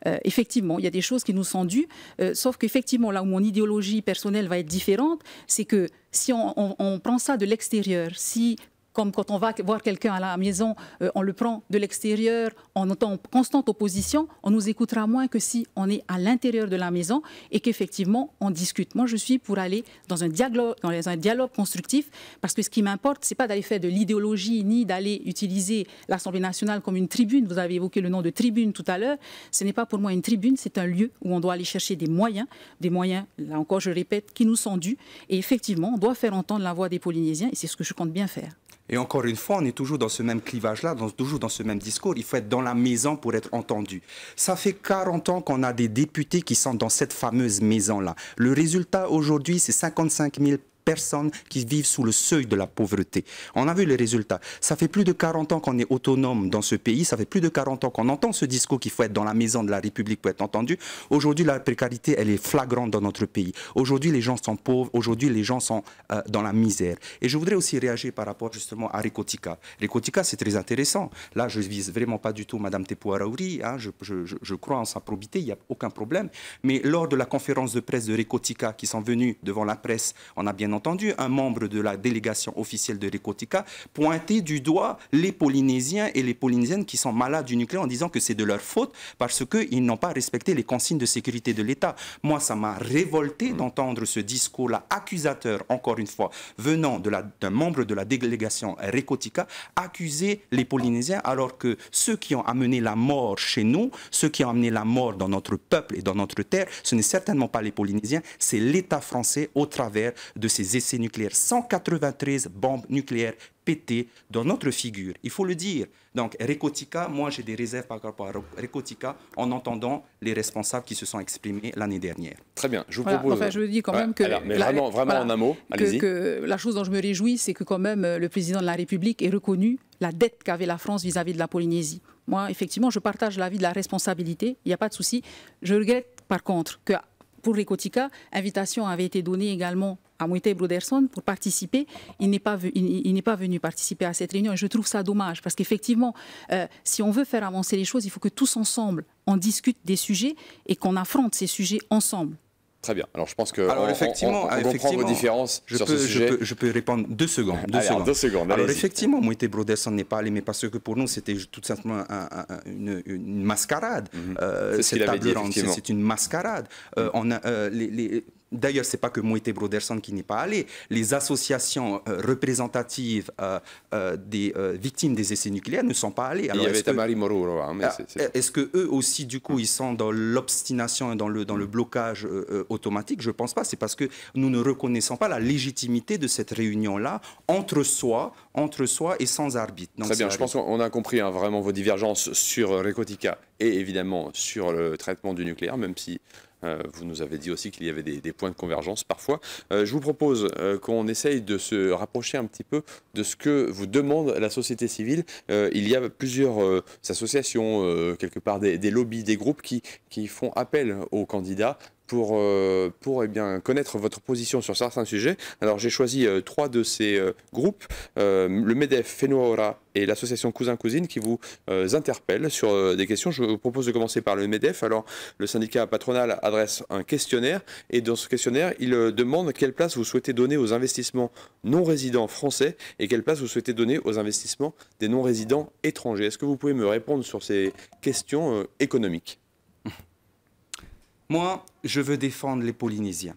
Euh, effectivement, il y a des choses qui nous sont dues, euh, sauf qu'effectivement, là où mon idéologie personnelle va être différente, c'est que si on prend ça de l'extérieur, si comme quand on va voir quelqu'un à la maison, euh, on le prend de l'extérieur, on entend constante opposition, on nous écoutera moins que si on est à l'intérieur de la maison et qu'effectivement on discute. Moi, je suis pour aller dans un dialogue, dans un dialogue constructif, parce que ce qui m'importe, c'est pas d'aller faire de l'idéologie ni d'aller utiliser l'Assemblée nationale comme une tribune. Vous avez évoqué le nom de tribune tout à l'heure. Ce n'est pas pour moi une tribune, c'est un lieu où on doit aller chercher des moyens, des moyens, là encore je répète, qui nous sont dus. Et effectivement, on doit faire entendre la voix des Polynésiens et c'est ce que je compte bien faire. Et encore une fois, on est toujours dans ce même clivage-là, toujours dans ce même discours. Il faut être dans la maison pour être entendu. Ça fait 40 ans qu'on a des députés qui sont dans cette fameuse maison-là. Le résultat aujourd'hui, c'est 55 000 personnes qui vivent sous le seuil de la pauvreté. On a vu les résultats. Ça fait plus de 40 ans qu'on est autonome dans ce pays. Ça fait plus de 40 ans qu'on entend ce discours qu'il faut être dans la maison de la République pour être entendu. Aujourd'hui, la précarité, elle est flagrante dans notre pays. Aujourd'hui, les gens sont pauvres. Aujourd'hui, les gens sont euh, dans la misère. Et je voudrais aussi réagir par rapport justement à Ricotica. Ricotica, c'est très intéressant. Là, je vise vraiment pas du tout Madame Tepouaraouri. Hein. Je, crois en sa probité. Il n'y a aucun problème. Mais lors de la conférence de presse de Ricotica qui sont venus devant la presse, on a bien entendu, un membre de la délégation officielle de Recotica, pointer du doigt les Polynésiens et les Polynésiennes qui sont malades du nucléaire en disant que c'est de leur faute parce qu'ils n'ont pas respecté les consignes de sécurité de l'État. Moi, ça m'a révolté mmh. d'entendre ce discours-là accusateur, encore une fois, venant d'un membre de la délégation Recotica, accuser les Polynésiens alors que ceux qui ont amené la mort chez nous, ceux qui ont amené la mort dans notre peuple et dans notre terre, ce n'est certainement pas les Polynésiens, c'est l'État français au travers de ces essais nucléaires. 193 bombes nucléaires pétées dans notre figure. Il faut le dire. Donc, Récotica, moi j'ai des réserves par rapport à Récotica en entendant les responsables qui se sont exprimés l'année dernière. Très bien, je vous propose. Enfin, je dis quand même que. mais vraiment, vraiment en un mot, que, la chose dont je me réjouis, c'est que quand même euh, le président de la République ait reconnu la dette qu'avait la France vis à -vis de la Polynésie. Moi, effectivement, je partage l'avis de la responsabilité, il n'y a pas de souci. Je regrette par contre que pour Ricotica, invitation avait été donnée également à Moïté Broderson pour participer. Il n'est pas, il, pas venu participer à cette réunion et je trouve ça dommage parce qu'effectivement, euh, si on veut faire avancer les choses, il faut que tous ensemble, on discute des sujets et qu'on affronte ces sujets ensemble. Très bien. Alors je pense que Alors, effectivement, on, on effectivement, vos différences je sur ce sujet. Je peux, je peux répondre deux secondes. Deux secondes. Deux secondes Alors effectivement, Moïté Brodesson n'est pas allé, mais parce que pour nous, c'était tout simplement un, un, une, une, mascarade. Mm -hmm. euh, cette table ronde, c'est une mascarade. euh, on euh, les, les, D'ailleurs, ce n'est pas que Moïte Broderson qui n'est pas allé. Les associations euh, représentatives euh, euh, des victimes des essais nucléaires ne sont pas allées. Il y avait Tamari hein, ah, Est-ce que eux aussi, du coup, ils sont dans l'obstination et dans le, blocage automatique Je ne pense pas. C'est parce que nous ne reconnaissons pas la légitimité de cette réunion-là entre soi, entre soi et sans arbitre. Donc, Très bien. Je pense qu'on a compris hein, vraiment vos divergences sur Récotica et évidemment sur le traitement du nucléaire, même si euh, vous nous avez dit aussi qu'il y avait des, points de convergence parfois. Euh, je vous propose euh, qu'on essaye de se rapprocher un petit peu de ce que vous demande la société civile. il y a plusieurs associations, quelque part des, lobbies, des groupes qui font appel aux candidats pour, euh, pour eh bien, connaître votre position sur certains sujets. Alors j'ai choisi euh, trois de ces euh, groupes, le MEDEF, FENORA et l'association Cousin Cousine qui vous interpellent sur des questions. Je vous propose de commencer par le MEDEF. Alors le syndicat patronal adresse un questionnaire et dans ce questionnaire, il demande quelle place vous souhaitez donner aux investissements non résidents français et quelle place vous souhaitez donner aux investissements des non résidents étrangers. Est-ce que vous pouvez me répondre sur ces questions économiques moi, je veux défendre les Polynésiens.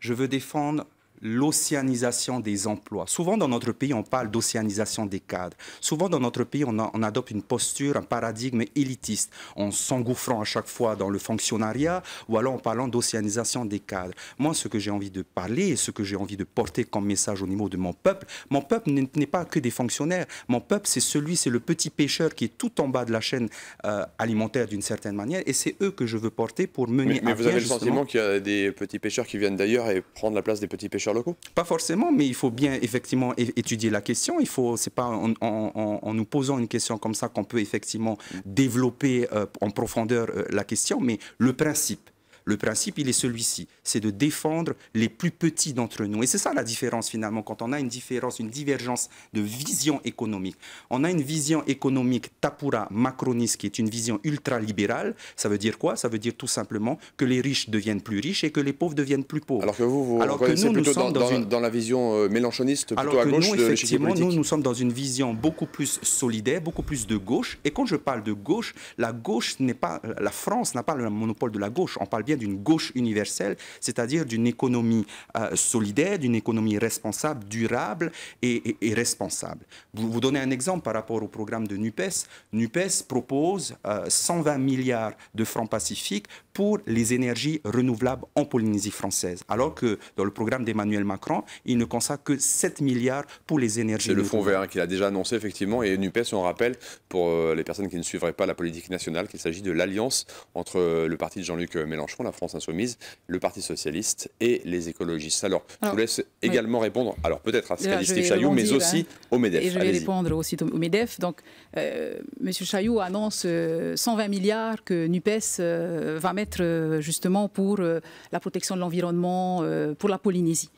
Je veux défendre l'océanisation des emplois. Souvent dans notre pays, on parle d'océanisation des cadres. Souvent dans notre pays, on, adopte une posture, un paradigme élitiste, en s'engouffrant à chaque fois dans le fonctionnariat ou alors en parlant d'océanisation des cadres. Moi, ce que j'ai envie de parler et ce que j'ai envie de porter comme message au niveau de mon peuple, mon peuple n'est pas que des fonctionnaires. Mon peuple, c'est celui, c'est le petit pêcheur qui est tout en bas de la chaîne euh, alimentaire d'une certaine manière et c'est eux que je veux porter pour mener mais, à mais vous avez le sentiment qu'il y a des petits pêcheurs qui viennent d'ailleurs et prendre la place des petits pêcheurs pas forcément, mais il faut bien effectivement étudier la question. Il faut, c'est pas en, nous posant une question comme ça qu'on peut effectivement mm. développer euh, en profondeur euh, la question, mais le principe. Le principe, il est celui-ci c'est de défendre les plus petits d'entre nous. Et c'est ça la différence finalement, quand on a une différence, une divergence de vision économique. On a une vision économique tapoura, macroniste qui est une vision ultralibérale. Ça veut dire quoi Ça veut dire tout simplement que les riches deviennent plus riches et que les pauvres deviennent plus pauvres. Alors que vous, vous Alors que plutôt dans, dans, une... dans la vision euh, mélanchoniste plutôt Alors que nous, effectivement, nous, nous sommes dans une vision beaucoup plus solidaire, beaucoup plus de gauche. Et quand je parle de gauche, la gauche n'est pas... La France n'a pas le monopole de la gauche. On parle bien d'une gauche universelle c'est-à-dire d'une économie euh, solidaire, d'une économie responsable, durable et, responsable. Vous, vous donnez un exemple par rapport au programme de NUPES. NUPES propose 120 euh, milliards de francs pacifiques pour les énergies renouvelables en Polynésie française. Alors que dans le programme d'Emmanuel Macron, il ne consacre que 7 milliards pour les énergies renouvelables. C'est le fonds vert qu'il a déjà annoncé, effectivement, et NUPES, on rappelle, pour euh, les personnes qui ne suivraient pas la politique nationale, qu'il s'agit de l'alliance entre euh, le parti de Jean-Luc Mélenchon, la France Insoumise, le Parti Socialiste et les écologistes. Alors, je vous laisse également répondre, alors peut-être à ce qu'a Chaillou, mais aussi hein. au MEDEF. Et je vais répondre aussi au MEDEF. Donc, euh, Monsieur chaillot annonce 120 euh, milliards que NUPES euh, va mettre justement pour la protection de l'environnement, pour la Polynésie.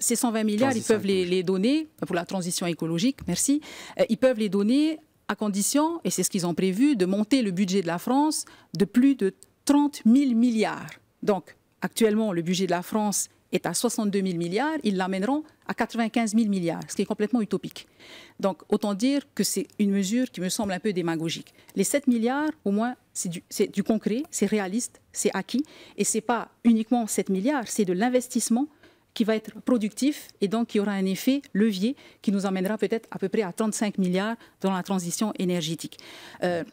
ces 120 milliards, ils peuvent les, les, donner pour la transition écologique, merci, ils peuvent les donner à condition, et c'est ce qu'ils ont prévu, de monter le budget de la France de plus de 30 000 milliards. Donc, actuellement, le budget de la France est à 62 000 milliards, ils l'amèneront à 95 000 milliards, ce qui est complètement utopique. Donc, autant dire que c'est une mesure qui me semble un peu démagogique. Les 7 milliards, au moins, c'est du, concret, c'est réaliste, c'est acquis. Et ce n'est pas uniquement 7 milliards, c'est de l'investissement qui va être productif et donc qui aura un effet levier qui nous amènera peut-être à peu près à 35 milliards dans la transition énergétique. Euh,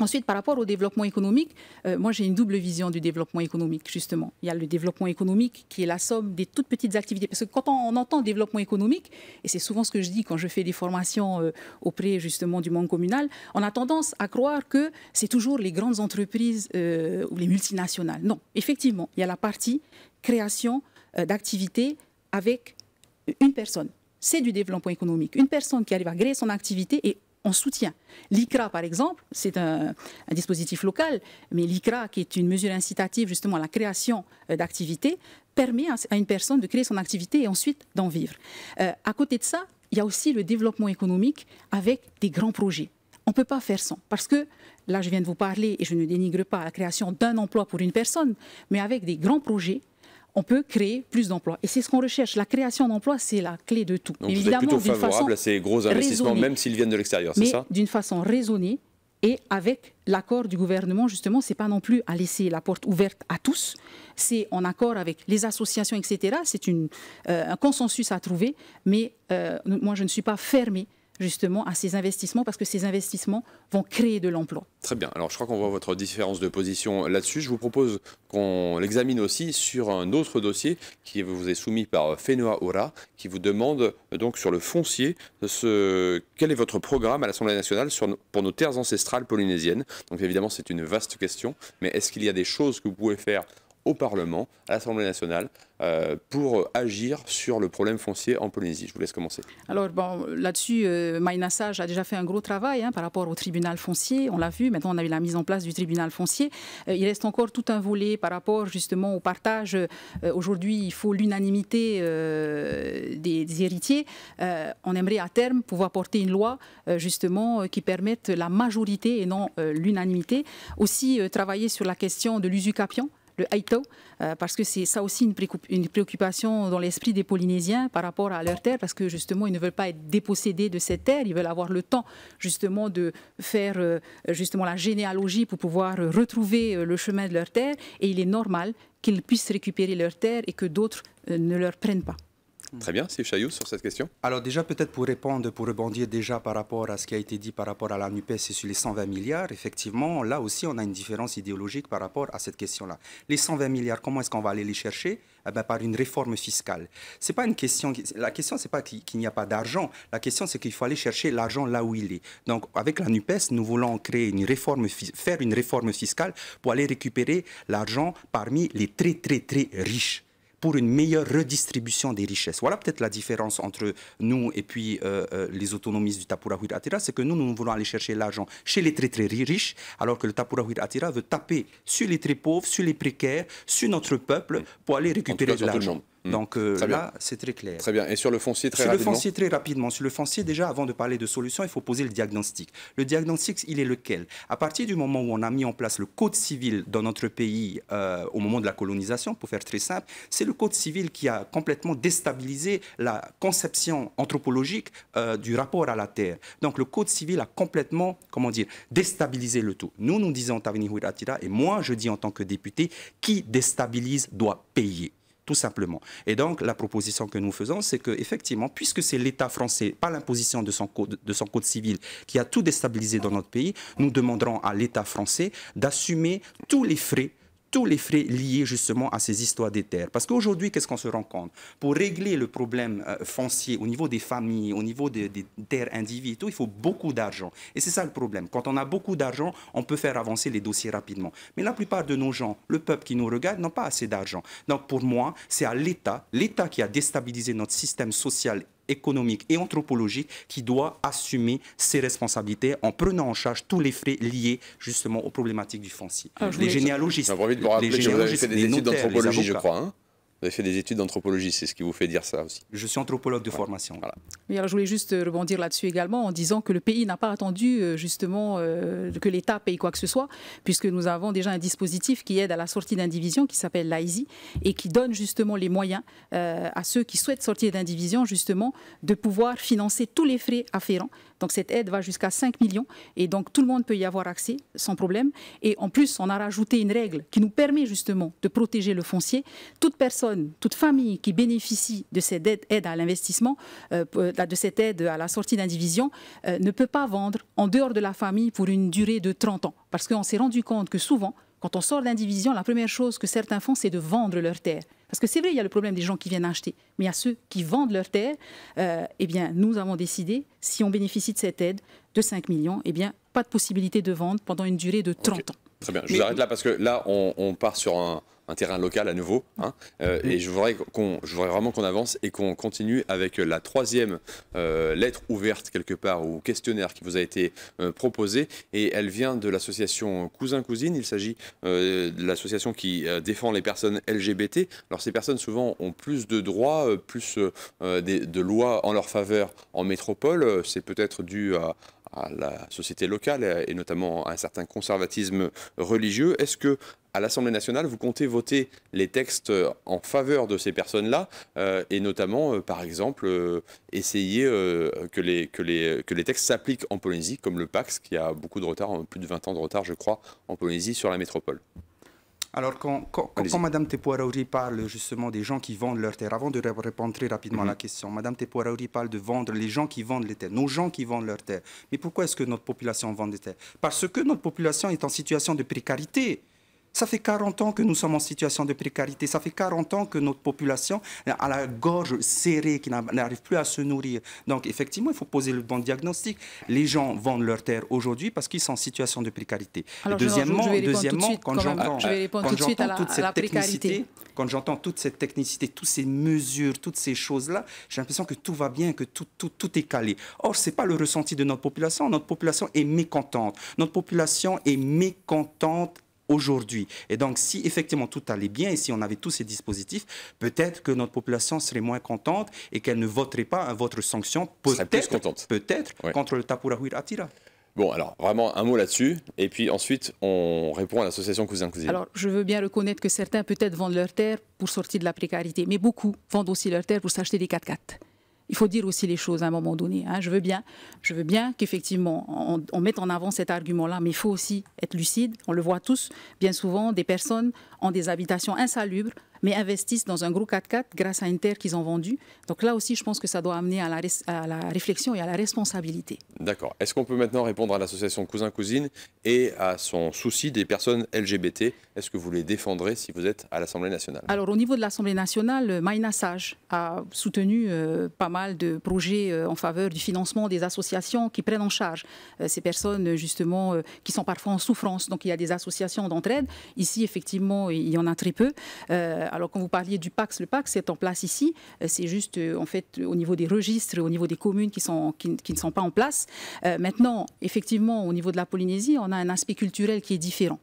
Ensuite, par rapport au développement économique, euh, moi j'ai une double vision du développement économique, justement. Il y a le développement économique qui est la somme des toutes petites activités. Parce que quand on, entend développement économique, et c'est souvent ce que je dis quand je fais des formations euh, auprès justement du monde communal, on a tendance à croire que c'est toujours les grandes entreprises euh, ou les multinationales. Non, effectivement, il y a la partie création d'activités avec une personne. C'est du développement économique. Une personne qui arrive à créer son activité et on soutient. L'ICRA, par exemple, c'est un, dispositif local, mais l'ICRA, qui est une mesure incitative justement à la création euh, d'activités, permet à une personne de créer son activité et ensuite d'en vivre. Euh, à côté de ça, il y a aussi le développement économique avec des grands projets. On ne peut pas faire sans, parce que là, je viens de vous parler, et je ne dénigre pas la création d'un emploi pour une personne, mais avec des grands projets, on peut créer plus d'emplois. Et c'est ce qu'on recherche. La création d'emplois, c'est la clé de tout. Donc Évidemment, vous plutôt favorable à ces gros investissements, même s'ils viennent de l'extérieur, c'est ça D'une façon raisonnée et avec l'accord du gouvernement, justement, c'est pas non plus à laisser la porte ouverte à tous. C'est en accord avec les associations, etc. C'est euh, un consensus à trouver. Mais euh, moi, je ne suis pas fermée justement à ces investissements parce que ces investissements vont créer de l'emploi. Très bien. Alors je crois qu'on voit votre différence de position là-dessus. Je vous propose qu'on l'examine aussi sur un autre dossier qui vous est soumis par Fenoa Ora qui vous demande donc sur le foncier ce... quel est votre programme à l'Assemblée nationale pour nos terres ancestrales polynésiennes. Donc évidemment c'est une vaste question, mais est-ce qu'il y a des choses que vous pouvez faire au Parlement, à l'Assemblée nationale, euh, pour agir sur le problème foncier en Polynésie. Je vous laisse commencer. Alors, bon, là-dessus, euh, Maïna Sage a déjà fait un gros travail hein, par rapport au tribunal foncier. On l'a vu, maintenant on a eu la mise en place du tribunal foncier. Euh, il reste encore tout un volet par rapport justement au partage. Euh, aujourd'hui, il faut l'unanimité des, héritiers. on aimerait à terme pouvoir porter une loi justement qui permette la majorité et non l'unanimité. Aussi, travailler sur la question de l'usucapion le Haïto, euh, parce que c'est ça aussi une, préoccupation dans l'esprit des Polynésiens par rapport à leur terre, parce que justement, ils ne veulent pas être dépossédés de cette terre, ils veulent avoir le temps justement de faire euh, justement la généalogie pour pouvoir retrouver euh, le chemin de leur terre, et il est normal qu'ils puissent récupérer leur terre et que d'autres ne leur prennent pas. Mm. Très bien, c'est Chaillou, sur cette question. Alors déjà, peut-être pour répondre, pour rebondir déjà par rapport à ce qui a été dit par rapport à la NUPES et sur les 120 milliards, effectivement, là aussi, on a une différence idéologique par rapport à cette question-là. Les 120 milliards, comment est-ce qu'on va aller les chercher eh bien, Par une réforme fiscale. C'est pas une question... La question, c'est pas qu'il n'y a pas d'argent. La question, c'est qu'il faut aller chercher l'argent là où il est. Donc, avec la NUPES, nous voulons créer une réforme, faire une réforme fiscale pour aller récupérer l'argent parmi les très, très, très riches pour une meilleure redistribution des richesses. Voilà peut-être la différence entre nous et puis euh, euh, les autonomistes du Tapura Atira, c'est que nous, nous voulons aller chercher l'argent chez les très très riches, alors que le Tapura Atira veut taper sur les très pauvres, sur les précaires, sur notre peuple pour aller récupérer de l'argent. Mm. Donc euh, là, c'est très clair. Très bien. Et sur le foncier, très rapidement Sur le foncier, très rapidement. Sur le foncier, déjà, avant de parler de solution, il faut poser le diagnostic. Le diagnostic, il est lequel À partir du moment où on a mis en place le code civil dans notre pays euh, au moment de la colonisation, pour faire très simple, c'est le code civil qui a complètement déstabilisé la conception anthropologique euh, du rapport à la terre. Donc le code civil a complètement, comment dire, déstabilisé le tout. Nous, nous disons Tavini Huiratira, et moi, je dis en tant que député, qui déstabilise doit payer tout simplement. Et donc, la proposition que nous faisons, c'est que effectivement, puisque c'est l'État français, pas l'imposition de son, code, de son code civil, qui a tout déstabilisé dans notre pays, nous demanderons à l'État français d'assumer tous les frais tous les frais liés justement à ces histoires des terres. Parce qu'aujourd'hui, qu'est-ce qu'on se rend compte Pour régler le problème euh, foncier au niveau des familles, au niveau des, des terres individuelles, il faut beaucoup d'argent. Et c'est ça le problème. Quand on a beaucoup d'argent, on peut faire avancer les dossiers rapidement. Mais la plupart de nos gens, le peuple qui nous regarde, n'ont pas assez d'argent. Donc pour moi, c'est à l'État, l'État qui a déstabilisé notre système social économique et anthropologique qui doit assumer ses responsabilités en prenant en charge tous les frais liés justement aux problématiques du foncier. Ah, les généalogistes, je crois. Vous avez fait des études d'anthropologie, c'est ce qui vous fait dire ça aussi. Je suis anthropologue de formation. alors je voulais juste euh, rebondir là-dessus également en disant que le pays n'a pas attendu euh, justement euh, que l'État paye quoi que ce soit, puisque nous avons déjà un dispositif qui aide à la sortie d'indivision qui s'appelle l'AISI et qui donne justement les moyens à ceux qui souhaitent sortir d'indivision justement de pouvoir financer tous les frais afférents donc cette aide va jusqu'à 5 millions et donc tout le monde peut y avoir accès sans problème. Et en plus, on a rajouté une règle qui nous permet justement de protéger le foncier. Toute personne, toute famille qui bénéficie de cette aide, aide à l'investissement, euh, de cette aide à la sortie d'indivision, euh, ne peut pas vendre en dehors de la famille pour une durée de 30 ans. Parce qu'on s'est rendu compte que souvent, quand on sort d'indivision, la première chose que certains font, c'est de vendre leur terre. Parce que c'est vrai, il y a le problème des gens qui viennent acheter, mais il y a ceux qui vendent leurs terres. Euh, eh bien, nous avons décidé, si on bénéficie de cette aide de 5 millions, eh bien, pas de possibilité de vendre pendant une durée de 30 ans. Très bien, je vous arrête là parce que là, on part sur un, un terrain local à nouveau. Hein. Euh, et je voudrais, je voudrais vraiment qu'on avance et qu'on continue avec la troisième euh, lettre ouverte quelque part ou questionnaire qui vous a été euh, proposé. Et elle vient de l'association Cousin-Cousine. Il s'agit de l'association qui défend les personnes LGBT. Alors ces personnes souvent ont plus de droits, plus de lois en leur faveur en métropole. C'est peut-être dû à à la société locale et notamment à un certain conservatisme religieux. Est-ce que à l'Assemblée nationale, vous comptez voter les textes en faveur de ces personnes-là, euh, et notamment, euh, par exemple, euh, essayer que, les, que les textes s'appliquent en Polynésie, comme le Pax, qui a beaucoup de retard, plus de 20 ans de retard, je crois, en Polynésie sur la métropole. Alors, quand, quand, Mme parle justement des gens qui vendent leurs terres, avant de répondre très rapidement à la mhm. question, Mme Tepoiraouri parle de vendre les gens qui vendent les terres, nos gens qui vendent leurs terres. Mais pourquoi est-ce que notre population vend des terres Parce que notre population est en situation de précarité. Ça fait 40 ans que nous sommes en situation de précarité. Ça fait 40 ans que notre population a la gorge serrée, qui n'arrive plus à se nourrir. Donc, effectivement, il faut poser le bon diagnostic. Les gens vendent leurs terres aujourd'hui parce qu'ils sont en situation de précarité. deuxièmement, quand j'entends toute cette technicité, quand j'entends toute cette technicité, toutes ces mesures, toutes ces choses-là, j'ai l'impression que tout va bien, que tout, tout, tout est calé. Or, ce n'est pas le ressenti de notre population. Notre population est mécontente. Notre population est mécontente aujourd'hui. Et donc, si effectivement tout allait bien et si on avait tous ces dispositifs, peut-être que notre population serait moins contente et qu'elle ne voterait pas à votre sanction, peut-être contre le Tapurahuir Attira. Bon, alors vraiment un mot là-dessus, et puis ensuite on répond à l'association Cousin Cousin. Alors je veux bien reconnaître que certains peut-être vendent leurs terres pour sortir de la précarité, mais beaucoup vendent aussi leurs terres pour s'acheter des 4x4 il faut dire aussi les choses à un moment donné. Hein. Je veux bien, je veux bien qu'effectivement on, mette en avant cet argument-là, mais il faut aussi être lucide. On le voit tous, bien souvent, des personnes ont des habitations insalubres mais investissent dans un gros 4x4 grâce à une terre qu'ils ont vendue. Donc là aussi, je pense que ça doit amener à la, à la réflexion et à la responsabilité. D'accord. Est-ce qu'on peut maintenant répondre à l'association Cousin-Cousine et à son souci des personnes LGBT Est-ce que vous les défendrez si vous êtes à l'Assemblée nationale Alors au niveau de l'Assemblée nationale, euh, Maïna Sage a soutenu euh, pas mal de projets euh, en faveur du financement des associations qui prennent en charge ces personnes justement qui sont parfois en souffrance. Donc il y a des associations d'entraide. Ici, effectivement, il y en a très peu. Euh, alors quand vous parliez du PAX, le PAX est en place ici. Euh, c'est juste euh, en fait au niveau des registres, au niveau des communes qui, ne sont pas en place. maintenant, effectivement, au niveau de la Polynésie, on a un aspect culturel qui est différent.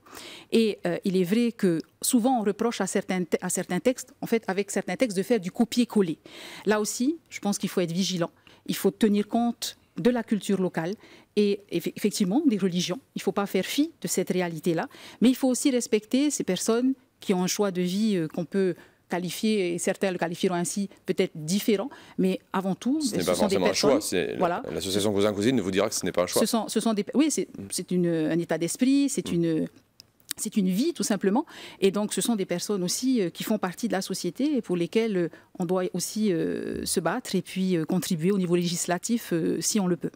Et il est vrai que souvent on reproche à certains, à certains textes, en fait avec certains textes, de faire du copier-coller. Là aussi, je pense qu'il faut être vigilant. Il faut tenir compte de la culture locale et effectivement des religions. Il ne faut pas faire fi de cette réalité-là, mais il faut aussi respecter ces personnes qui ont un choix de vie euh, qu'on peut qualifier, et certains le qualifieront ainsi, peut-être différent, mais avant tout, ce, ben, n'est pas forcément un choix. Voilà, L'association cousin cousine vous dira que ce n'est pas un choix. Ce sont, ce sont des, oui, c'est mm. un état d'esprit, c'est mm. une c'est une vie tout simplement. Et donc ce sont des personnes aussi euh, qui font partie de la société et pour lesquelles euh, on doit aussi se battre et puis contribuer au niveau législatif si on le peut.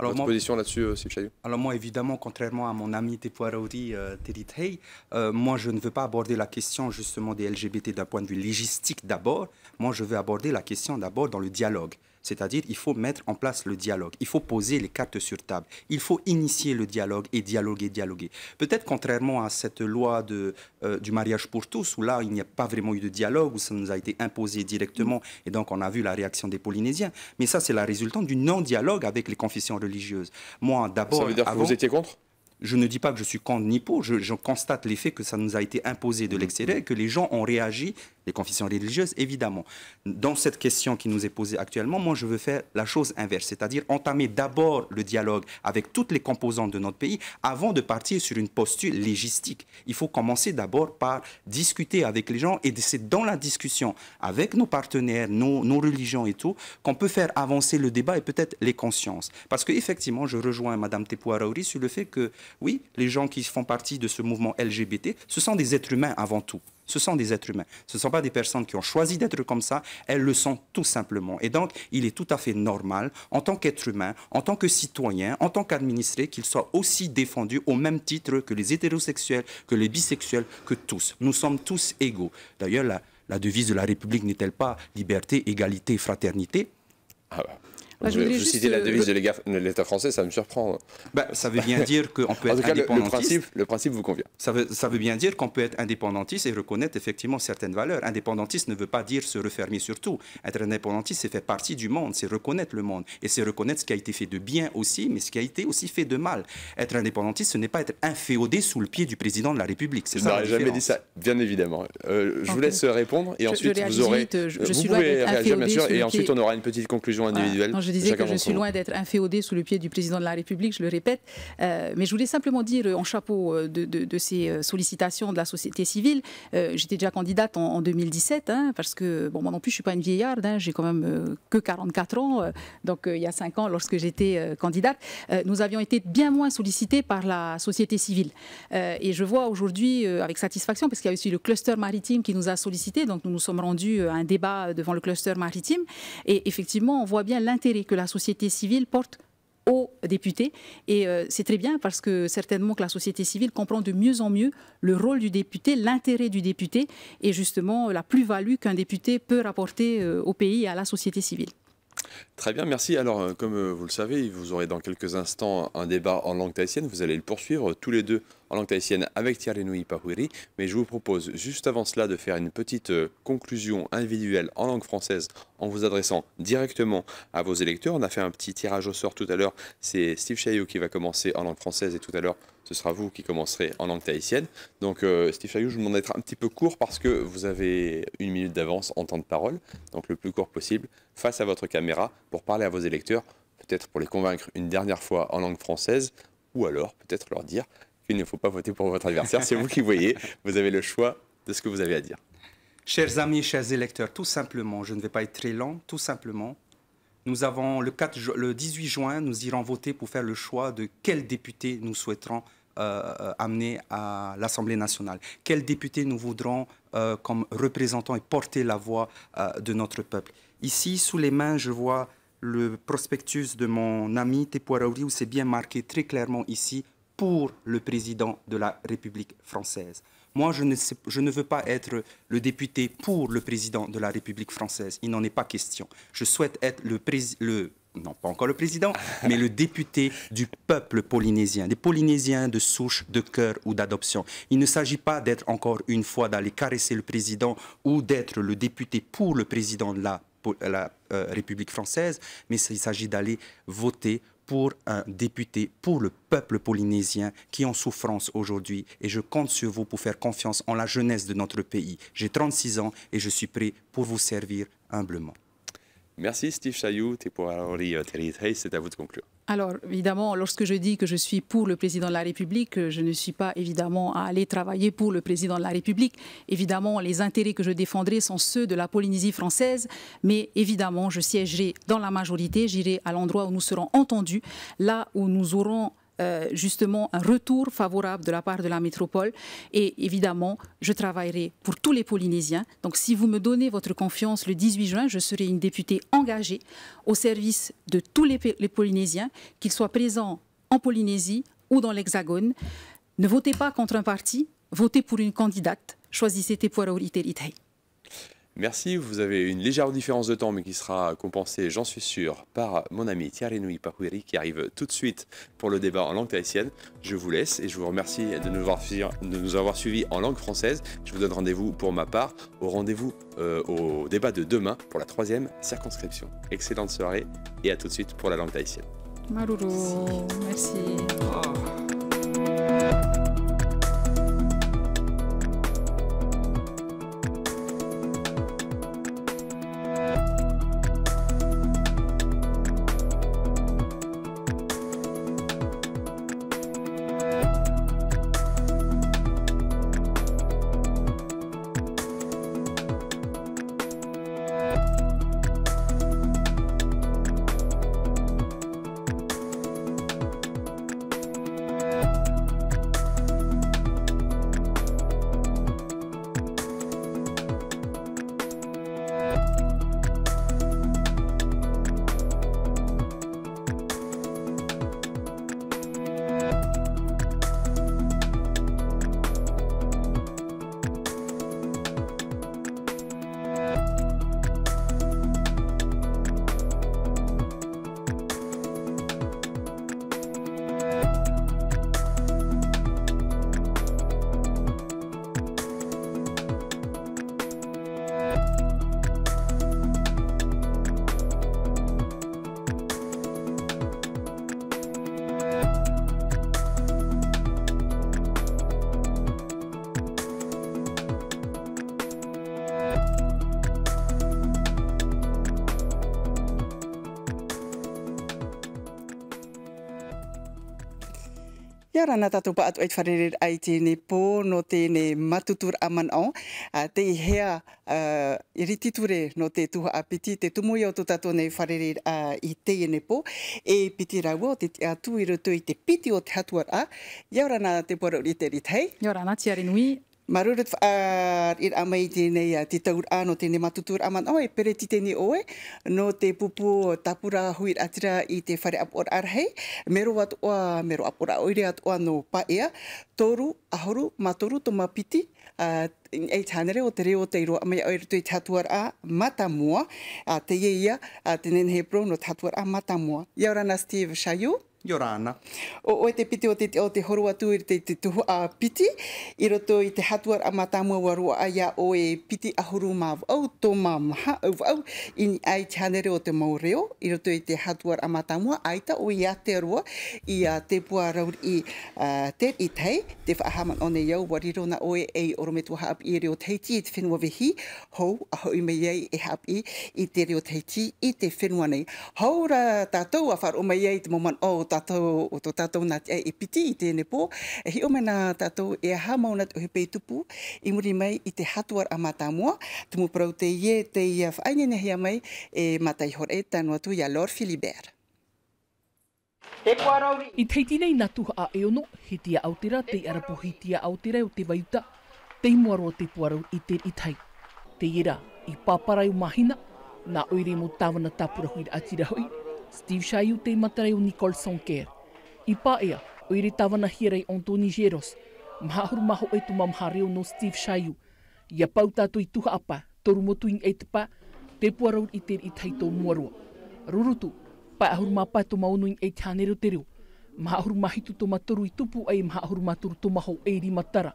Alors, Votre position là-dessus, euh, Alors moi, évidemment, contrairement à mon ami euh, Tepuarauri euh, moi, je ne veux pas aborder la question justement des LGBT d'un point de vue logistique d'abord. Moi, je veux aborder la question d'abord dans le dialogue. C'est-à-dire, il faut mettre en place le dialogue. Il faut poser les cartes sur table. Il faut initier le dialogue et dialoguer, dialoguer. Peut-être contrairement à cette loi de, euh, du mariage pour tous, où là, il n'y a pas vraiment eu de dialogue, où ça nous a été imposé directement, mm. et donc on a vu la réaction des Polynésiens. Mais ça, c'est la résultante du non-dialogue avec les confessions religieuses. Moi, d'abord... Ça veut dire vous étiez contre je ne dis pas que je suis contre ni pour, je, je constate l'effet que ça nous a été imposé de mm-hmm. l'extérieur et que les gens ont réagi, les confessions religieuses évidemment. Dans cette question qui nous est posée actuellement, moi je veux faire la chose inverse, c'est-à-dire entamer d'abord le dialogue avec toutes les composantes de notre pays avant de partir sur une posture légistique. Il faut commencer d'abord par discuter avec les gens et c'est dans la discussion avec nos partenaires, nos, religions et tout, qu'on peut faire avancer le débat et peut-être les consciences. Parce que effectivement, je rejoins Mme Tepuarauri sur le fait que oui, les gens qui font partie de ce mouvement LGBT, ce sont des êtres humains avant tout. Ce sont des êtres humains. Ce ne sont pas des personnes qui ont choisi d'être comme ça. Elles le sont tout simplement. Et donc, il est tout à fait normal, en tant qu'être humain, en tant que citoyen, en tant qu'administré, qu'ils soit aussi défendu au même titre que les hétérosexuels, que les bisexuels, que tous. Nous sommes tous égaux. D'ailleurs, la, devise de la République n'est-elle pas liberté, égalité, fraternité ah bah je, je la euh, devise de l'État français, ça me surprend. Bah, ça veut bien dire qu'on peut être indépendantiste. Le principe, vous convient. Ça veut, bien dire qu'on peut être indépendantiste et reconnaître effectivement certaines valeurs. Indépendantiste ne veut pas dire se refermer sur tout. Être indépendantiste, c'est faire partie du monde, c'est reconnaître le monde et c'est reconnaître ce qui a été fait de bien aussi, mais ce qui a été aussi fait de mal. Être indépendantiste, ce n'est pas être inféodé sous le pied du président de la République. C'est ça. jamais dit ça, bien évidemment. Euh, je vous laisse répondre et ensuite vous aurez. vous pouvez réagir bien sûr et ensuite on aura une petite conclusion individuelle je disais que je suis loin d'être féodé sous le pied du président de la République, je le répète, euh, mais je voulais simplement dire euh, en chapeau euh, de, ces sollicitations de la société civile, j'étais déjà candidate en, 2017, hein, parce que, bon, moi non plus, je suis pas une vieillarde, hein, j'ai quand même que 44 ans, donc il y a 5 ans, lorsque j'étais candidate, nous avions été bien moins sollicités par la société civile. et je vois aujourd'hui avec satisfaction, parce qu'il y a aussi le cluster maritime qui nous a sollicités, donc nous nous sommes rendus à un débat devant le cluster maritime, et effectivement, on voit bien l'intérêt que la société civile porte aux députés. Et euh, c'est très bien parce que certainement que la société civile comprend de mieux en mieux le rôle du député, l'intérêt du député et justement la plus-value qu'un député peut rapporter euh, au pays et à la société civile. Très bien, merci. Alors, euh, comme euh, vous le savez, vous aurez dans quelques instants un débat en langue tahitienne. Vous allez le poursuivre tous les deux en langue tahitienne avec Thierry Nui papouiri Mais je vous propose juste avant cela de faire une petite euh, conclusion individuelle en langue française en vous adressant directement à vos électeurs. On a fait un petit tirage au sort tout à l'heure. C'est Steve Chaillot qui va commencer en langue française et tout à l'heure ce sera vous qui commencerez en langue tahitienne. Donc, euh, Steve je vous demande d'être un petit peu court parce que vous avez une minute d'avance en temps de parole, donc le plus court possible, face à votre caméra pour parler à vos électeurs, peut-être pour les convaincre une dernière fois en langue française, ou alors peut-être leur dire qu'il ne faut pas voter pour votre adversaire. C'est vous qui voyez, vous avez le choix de ce que vous avez à dire. Chers amis, chers électeurs, tout simplement, je ne vais pas être très lent, tout simplement, nous avons le, le 18 juin, nous irons voter pour faire le choix de quel député nous souhaiterons euh, amener à l'Assemblée nationale Quels députés nous voudrons euh, comme représentants et porter la voix euh, de notre peuple Ici, sous les mains, je vois le prospectus de mon ami Tepoiraouri où c'est bien marqué très clairement ici pour le président de la République française. Moi, je ne, je ne, veux pas être le député pour le président de la République française. Il n'en est pas question. Je souhaite être le, président le non pas encore le président, mais le député du peuple polynésien, des Polynésiens de souche, de cœur ou d'adoption. Il ne s'agit pas d'être encore une fois d'aller caresser le président ou d'être le député pour le président de la, euh, République française, mais il s'agit d'aller voter pour un député, pour le peuple polynésien qui est en souffrance aujourd'hui. Et je compte sur vous pour faire confiance en la jeunesse de notre pays. J'ai 36 ans et je suis prêt pour vous servir humblement. Merci Steve et pour Henri euh, c'est à vous de conclure. Alors, évidemment, lorsque je dis que je suis pour le président de la République, euh, je ne suis pas évidemment à aller travailler pour le président de la République. Évidemment, les intérêts que je défendrai sont ceux de la Polynésie française, mais évidemment, je siégerai dans la majorité, j'irai à l'endroit où nous serons entendus, là où nous aurons euh, justement un retour favorable de la part de la métropole. Et évidemment, je travaillerai pour tous les Polynésiens. Donc si vous me donnez votre confiance le 18 juin, je serai une députée engagée au service de tous les, Polynésiens, qu'ils soient présents en Polynésie ou dans l'Hexagone. Ne votez pas contre un parti, votez pour une candidate. Choisissez Te Pueroriteritai. Merci, vous avez une légère différence de temps, mais qui sera compensée, j'en suis sûr, par mon ami Thierry Nui Papouiri qui arrive tout de suite pour le débat en langue tahitienne. Je vous laisse et je vous remercie de nous avoir, suivis en langue française. Je vous donne rendez-vous pour ma part au rendez-vous euh, au débat de demain pour la troisième circonscription. Excellente soirée et à tout de suite pour la langue tahitienne. merci. Ia rana tatu pa atu eitwharere ai tēne pō no tēne matutur aman o. A te hea uh, irititure no te tuha a piti, te tumu i o tu tatu nei wharere uh, i tēne pō. E piti rau o te atu i rutu i te piti o te hatuar a. Ia rana te pōra te ritei. Ia rana, tia rinui. Marure uh, ir ama i tēnei uh, te taur āno tēnei matutur aman oe, pere ti tēnei oe, no te pupu tapura huir atira i te whare apora arhei, mero atu oa, mero apora oire atu oa no paea, toru, ahuru, matoru, to mapiti, uh, ei tānere o te reo te iroa amai oire tui tatuar a matamua, uh, te ieia, uh, tēnei nehebro no tatuar a matamua. Iaurana Steve Shaiu. Iaurana Steve Shaiu. Yo rana. O, o te piti o te, o te horua tu te, te tuhu a piti, i roto i te hatua a matamua warua a ia o e piti a huru mā au tō mā maha au au i ni ai te hanere o te maureo, i roto i te hatua a matamua aita o i a te arua i a te pua raur i te i tei, te whaahaman o ne iau warirona o e e orometu haap i reo teiti i te whenua vihi, ho a hou i mei ei e haap i i te reo teiti i te whenua nei. Hou ra tātou a whar o mei ei te moman o tātou o tō tātou nā e, e piti i tēne pō, e hi o mai nā tātou e aha mauna o he peitupu i muri mai i te hatuar a Mātāmoa, tumu parau te ie te ia whaingene hea mai e Mātai Hore e tānu atu i a Lord Philibert. I teiti nei nā tuha a Eono, he tia Aotera, te arapo he tia Aotera o te waiuta, te imuaroa te puarau i te itai. Te ira, i paparai o mahina, nā oire mo tāwana tāpura hui atira hoi, Steve Shaiu te matarai o Nicole Sonker. I paea, o ere tawana hirei o Antoni Jeros, maharu maho e tu mamha reo no Steve Shaiu. Ia pau tātou i tuha apa, toru motu ing e te pa, te puarau i tēr i taito muarua. Rurutu, pa ahuru mapa tu maono ing e te hanero te reo, maharu mahitu tu matoru i tupu ai maharu maturu tu maho e ri matara.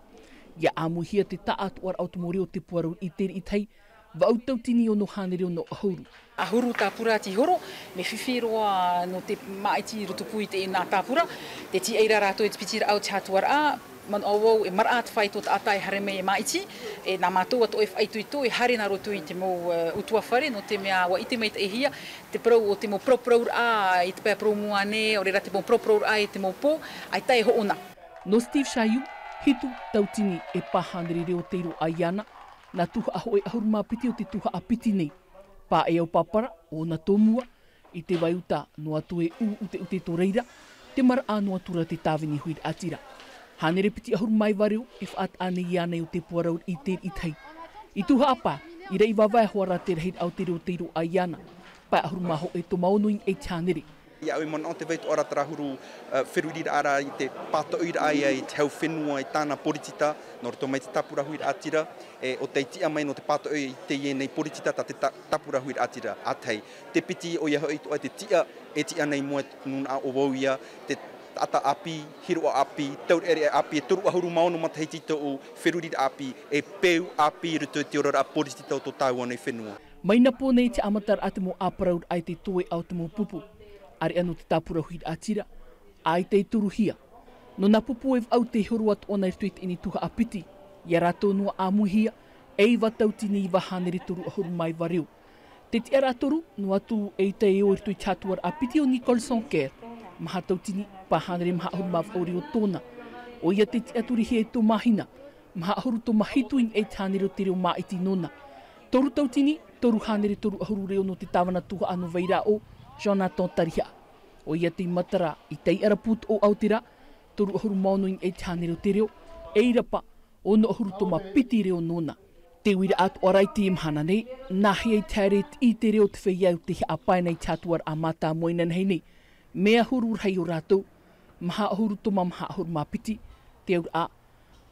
Ia amuhia te taat war au tumoreo te puarau i tēr i taito va autau tini ono hanere ono ahuru. Ahuru tāpura ti horo, me whiwhiroa no te maiti rotopui te nā tāpura, te ti eira rātou e te pitira au te hatuara a, man o e marat fai tot atai hare mai e maiti e na mato to e fai tui to e hare na rotui te mo uh, utua fare no te mea wa ite mai te ehia te pro o te mo pro a i te pro mo ane o rera te mo pro a i te mo po ai tai ho ona no steve shayu hitu tautini e pahandri reo teiro ai ana na tuha aho e ahuru mapiti o te tuha apiti nei. Pā e au papara o na tomua i te vai uta no atu e u ute ute tō reira, te mara anu atura te tāwini huir atira. Hanere piti ahuru mai vareo e whaat ane i anei o te puaraur i te i thai. I tuha apa, i rei wawai hoa rā te rahit au te reo teiro a iana, pā ahuru maho e tō maonuing e tānere ia i mona o te veitu ora tarahuru uh, eh, whiruirira ara i te pātauira ai ai te hau whenua i tāna politita, no rito mai te tapura tapurahui atira, e, o te itia mai no te pātauira i te ienei politita ta te tapura tapurahui atira atai. Te piti o ia hoi tua te tia e tia nei mua nuna o wauia, te ata api, hiru a api, taur ere api, e turu ahuru maono ma teiti tau whiruirira api, e peu api rito te orara poritita o tō tāua nei whenua. Mai na pō nei te amatar atimo aparaur ai te tue au te mō pupu are anu te tāpura hui atira, a i te turuhia. No na pupu e au te horu atu ona i e tuit ini tuha apiti, i a rato nua a muhia, e i watau tini i wahaneri turu ahuru mai wareu. Te e te aratoru, no atu e i te eo i tuit hatuar apiti o Nicholson Kerr, maha tau tini pahaneri maha ahuru mai wareu tona. O ia te te aturi hei tō mahina, maha ahuru tō mahitu e tāneri o te reo mai iti nona. Toru tau tini, toru hāneri toru ahuru reo no te tāwana tuha anu veira o, Jonathan Tariha. O ia te matara i tei araput o Aotira, toru ahuru maono in e tihane reo te reo, e irapa o no ahuru to piti reo nona. Te wira atu o rai te imhana nei, nā hei e tāret i te reo te whaiau te hea apai nei tātuar a mātā moinan hei nei. Mea huru rai o rātou, maha ahuru to maha ahuru ma piti, te aur a,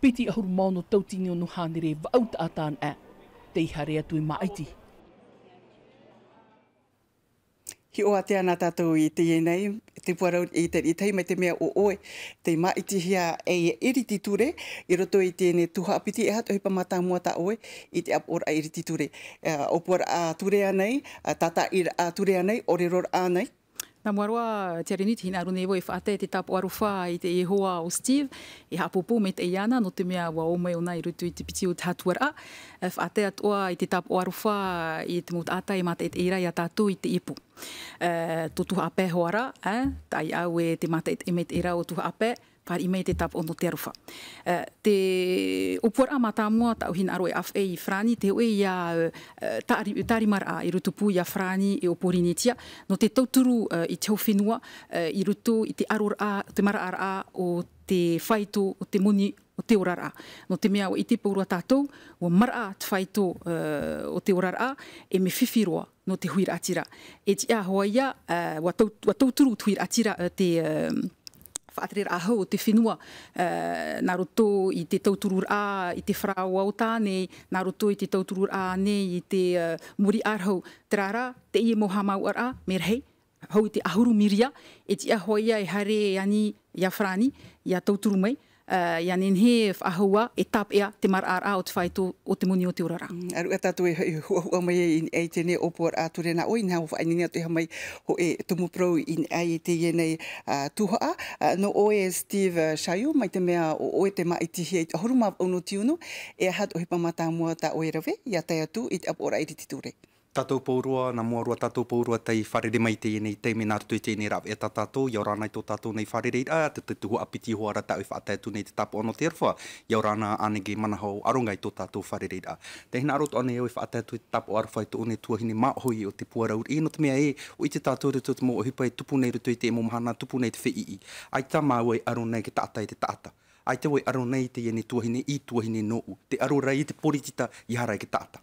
piti ahuru maono tautini no nuhane re vauta atan a, te iha rea tui maaiti. Mā iti. Ki o atea nā tātou i te ienei, te puarau i te i teima te mea o oe, te ma i tihia e iri titure, i roto i tēne tuha apiti e hatu hipa mata mua ta oe, i te apora iri titure. Eh, o puara a ture anei, tata ir a ture anei, o re anei, Nā mua roa, te arinit, hina aru nevo e whaatea te tapu arufa i te ehoa o Steve, e hapopo me te iana, no te mea wa omei ona i rutu i te piti o te hatuara. E whaatea toa i te tapu arufa i te mūta ata e mata i te ira i a tātou i te ipu. Uh, e, tō tuha ape hoara, e, tai au e te mata i e te imet ira o tuha ape, par i mai te tapu o te arufa. Uh, eh, te upor a mata mua tau aroe af e i frani, te oe ia uh, eh, tari, tari a i rutupu ia frani e oporinitia, no te tauturu uh, i te whenua uh, i rutu i te aror a, te mara ar a o te whaito o te muni o te orara. No te mea o i te paurua tātou, o mara a te whaito o te orara a, e me whiwhiroa no te huir atira. E ti a hoa ia, uh, tauturu te huir atira te whaatrer ahau o te whenua uh, nā roto i te tautururu a i te wharau au tāne nā roto i te tautururu a nei i te uh, muri arhau te rara te ie moha mau ar a mer hei hau i te ahuru miria e ti ahoia e hare ani ia whrani ia tauturu mai uh, ia nin hi fa hua e tap ia te mar ar out fai tu o te muni o mm, aru ata tu e hua mai in ai te ne opo ar atu rena oi nao fa mai ho e tumu pro in ai te ye nei tuha no o e Steve uh, mai te mea o, o e te mai te hi horuma unu tiuno e hat o hipa mata ta o e rave ia tai atu i te apora i tatou pourua na mua rua tatou pourua tei whare mai tei nei tei mena tutu tei nei rau e ta tatou iau rana i tō tatou nei whare rei a te te apiti hoa rata ui e whaatea tu nei te tapo ono te erfa iau rana anege manahau arongai tō tatou whare rei a te hina aroto ane ui whaatea tu te tapo arfa i tō one tuahine ma o te pua rauri ino te mea e ui te tatou rutu te mō o hupai tupu nei rutu i te emu mahana tupu nei te whi i ai ta māwai e aro nei ke taata i te taata ai te wai aro nei te iene tuahine i tuahine no te aro rai te porititita i harai ki taata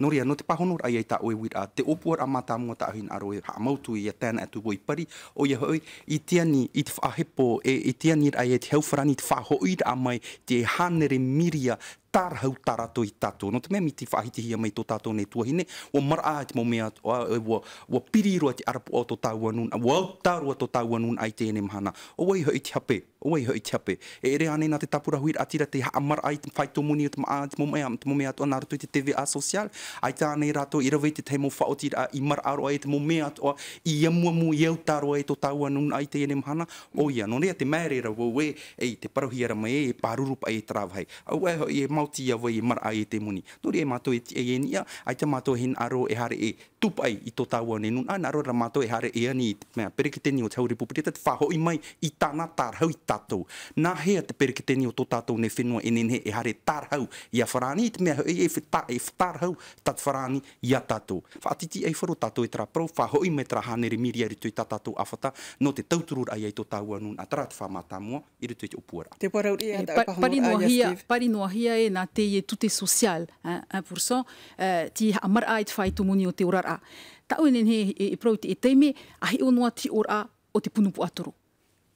Nori no te pahono ai ai tāoe wira, te opua a mātā mua tā ahin aroe haa mautu i a tēna atu e woi pari, o ia hoi, i tiani i te whaahepo, e, i tiani ai e te heuwharani te whaahoi a mai, te hanere miria tar hau tara to i tato. No te mea miti whahiti hia mai tō tato nei tuahine, o mara a te momea, o, o, o piriro a te arapu o tō tau anun, o au tarua tō tau anun ai te ene mahana. O wai hoi te hape, o wai hoi te hape. E ere ane nā te tapura huir atira te ha amara ai te whaito muni o te maa te momea, te momea toa naratu i te TV a social, ai te ane rato i rawe te te mo whaoti a i mara aro ai te momea toa i amuamu i au tarua e tō tau anun ai te ene mahana. O ia, no rea te mērera wau e, ei te parohi ara mai e, e e travahai. O wai mauti ia wai mara ai te muni. Nuri e mato e tia e ieni ia, ai te mato e hen aro e hare e tupai i to tawa ne nun. Ai naro mato e hare e ani i te mea periketeni o te haurepu pereta te whaho i mai i tana tarhau i tatou. Nā hea te periketeni o to tatou ne whenua e nenhe e hare tarhau i a wharani i te mea e e tarhau tat wharani i a tatou. Whaatiti ei wharo tatou e tra prou, whaho i mai tra hanere miri aritu i tatatou awhata no te tauturur ai ai to tawa nun a tarat whamata mua i ritu i te upuara. Te parau i a tau pahamu Steve. Parinoa hia e na te ye tout est social hein 1% euh ti amar ait fai tu muni o te urara ta o nen he e, proti e te me a he o noa ti ora o te punu atoro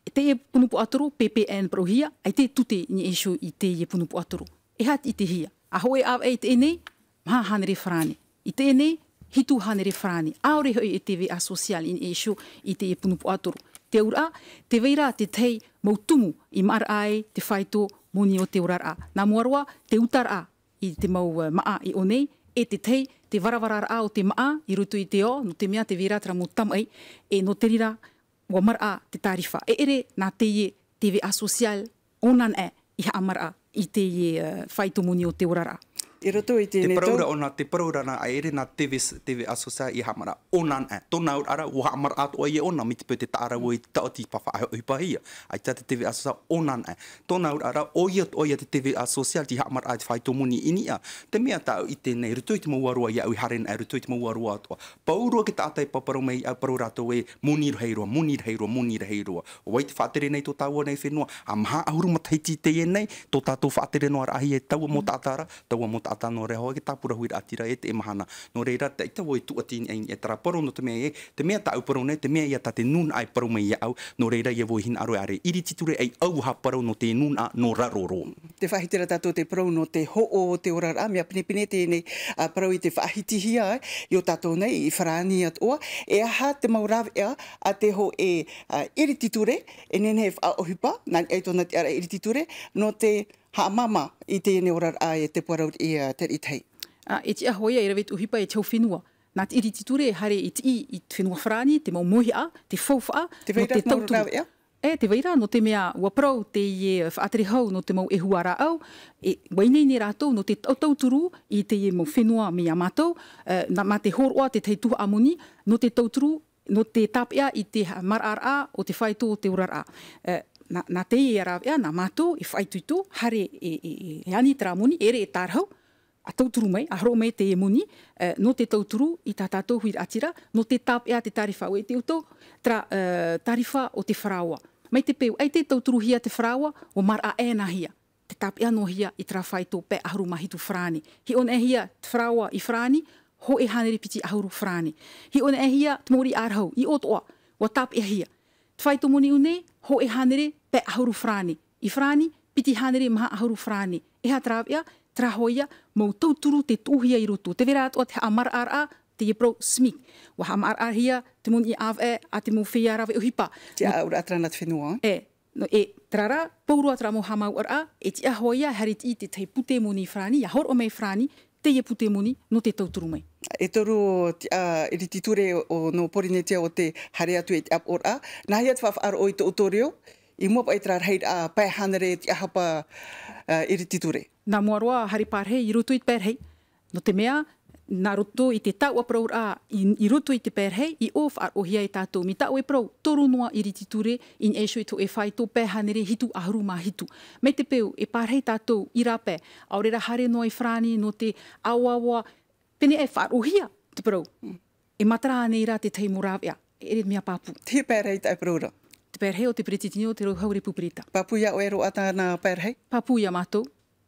e te punu atoro ppn prohia ai te tout est ni isu i te ye punu atoro e hat i te hia a hoe a e te ma han re i te ne hitu han re frani a ore e te ve a social in isu i te ye punu atoro te ura te veira te tei mautumu i mar e, te faito moni o te urara. Nā muaroa, te utara a i te mau uh, maa i onei, e te tei, te varavarara a o te maa i rutu i te o, no te mea te vera tra mō tamai, e no te rira wa mara a te tarifa. E ere, nā te ie, te ve a social, onan e, i ha amara a, i te ie uh, eh, whaitomuni o te urara a. I roto i tēnei tō. Te paraura ona, te paraura na aere na TV, TV asosia i hamara. Ona nan eh, e, tō ara, o hamara ato a ie ona, mi te pēte ta ara wai tau ti pawha ai oi pahia. Ai tā te TV asosia ona nan e. Eh, tō ara, o ia o ia te TV asosia ti hamara ai te whai muni ini a. Te mea tau i tēnei, roto i te mauarua i au i haren e, roto i te mauarua atoa. Paurua ki ta atai paparo mei au paraura atoa e, muni roheirua, muni roheirua, muni roheirua. O wai te whātere nei tō tāua nei whenua, a maha auru matai ti te ienei, tō tātou whātere noa rahi e tāua mo tātara, tāua mo tātara ata no reho e tapura huira atira e te mahana No reira, te ita woe tu atin ein e tara poro no te mea e, te mea ta au poro nei, te mea ia ta te nun ai poro mei ia au, no reira ia woe hin aroe are. Iri titure ai au ha poro no te nun a no raroro. Te whahitira tato te poro no te ho o te orara a mea pine pine tēnei a poro te whahitihia e, yo o tato nei i wharani at oa, e aha te maurav ea a te ho e iri titure, e hef e whaohipa, nani e tona te ara iri titure, no te ha mama i e te ne ora ai te pora i te itai. A e ti ahoia i rawe tuhipa e tau whenua. Nā te iriti ture hare i ti i whenua whrāni, te mau mohi a, te whauwha a, te veira mau E, te veira, no te mea pro te i e whaatari hau, no te mau e huara au, e wainei ni rātou, no te tautauturu, i te i mau whenua me a mātou, e, nā mā te horoa, te taituha amoni, no te tauturu, no te tapia i te marara o te whaito o te urara. Uh, na, na te i ara ia, matu mātou i whaitutu, hare e, e, e, e ani tra muni, ere e tārhau, tru mai, a hro mai te e muni, e, no te tauturu i tā tātou hui atira, no te tap ea te tarifa o e te uto, tra e, tarifa o te wharaua. Mai te peu, ai te tauturu hia te wharaua, o mar a ena hia. Te tap ea no hia i tra whaitou pe ahuru mai tu frani Hi on e hia te wharaua i frani ho e hanere piti ahuru frani Hi on e hia muri arhau, i otoa, wa tap e hia. Te whaitou muni ho e hanere pe ahuru frani i frani piti haneri maha ahuru frani e ha travia trahoia mou tauturu te tuhia i rutu te vera atua te amar ar a te ye pro smik wa ha mar ar hia te mun i ave a te mun fia rave uhipa te aura atrana te whenua e no e trara pouru atra mo hama ar a e ti ahoia harit i te tei pute mo ni frani ya hor o mei frani te ye pute mo ni no te tauturu mai e toru e ti o no porinetea o te hare atu e ti ap ar a na hiat fafar o i te utorio i mua pa itrar heit a pae hanere ti aha pa uh, titure. Nā mua roa hari pār hei, i rutu i te pēr hei. No te mea, nā rutu i te tau a praur a, i, i rutu i te pēr i of ar ohia i tātou. Mi tau e praur, toru noa iri titure, in eisho i tō e whai tō pē hanere hitu ahuru mā hitu. Me te peu, e pār hei tātou i rā pē. Aurera hare noa i frāni, no te awawa, pene e whar ohia te praur. Mm. E matara anei rā te teimurāwea. E re mea pāpū. Te pērei tai e praura perhe o te piritini o te rau haure pupirita. Papuia o ero ata nā perhe? Papuia mātou.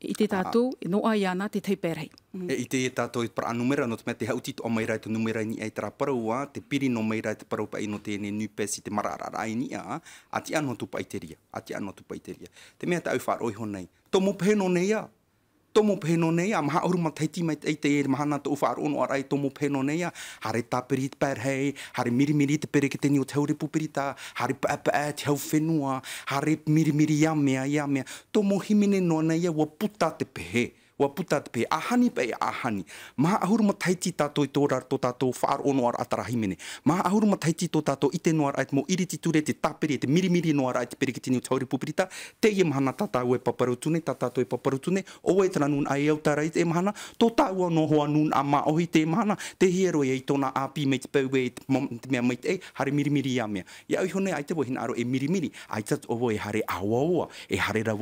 I te tātou, ah. no ai ana te tei perhe. Mm. E, I te tātou i pra anumera, no te mea te hauti o mai rai tu numera ni ai tera paraua, te piri no mai te paraupa ino te ene nupes i te mararara ai ni a, a te anotu paiteria, a te anotu paiteria. Te mea te au wharo i honnei, tomo pēno nei a, tomo pheno nei am ha uru mai tei tei e mahana to ufar uno arai tomo pheno nei a hare ta perit per hei hare miri miri te pere ke te niu teore pupirita hare pa pa e te hau whenua hare miri miri ia mea ia mea tomo himine no nei a wa puta te pehe wa puta pe ahani pe ahani ma ahur ma taiti ta to to ra to ta to far ono ar atrahi mene ma ahur ma taiti to ta to ite no ar mo iri ti ture te tapere te miri miri no ar ait pe kitini tauri puprita te ye e mahana e ta ta we paparu tune ta ta to paparu tune o we tra nun ai e au tarai te mahana to ta wa no ho anun ama o hi te mahana te hiero ye itona api me te pe we te me mai te hari miri miri ya me ya i hone ai te wohin aro e miri miri ai tat o we hari awa e hari ra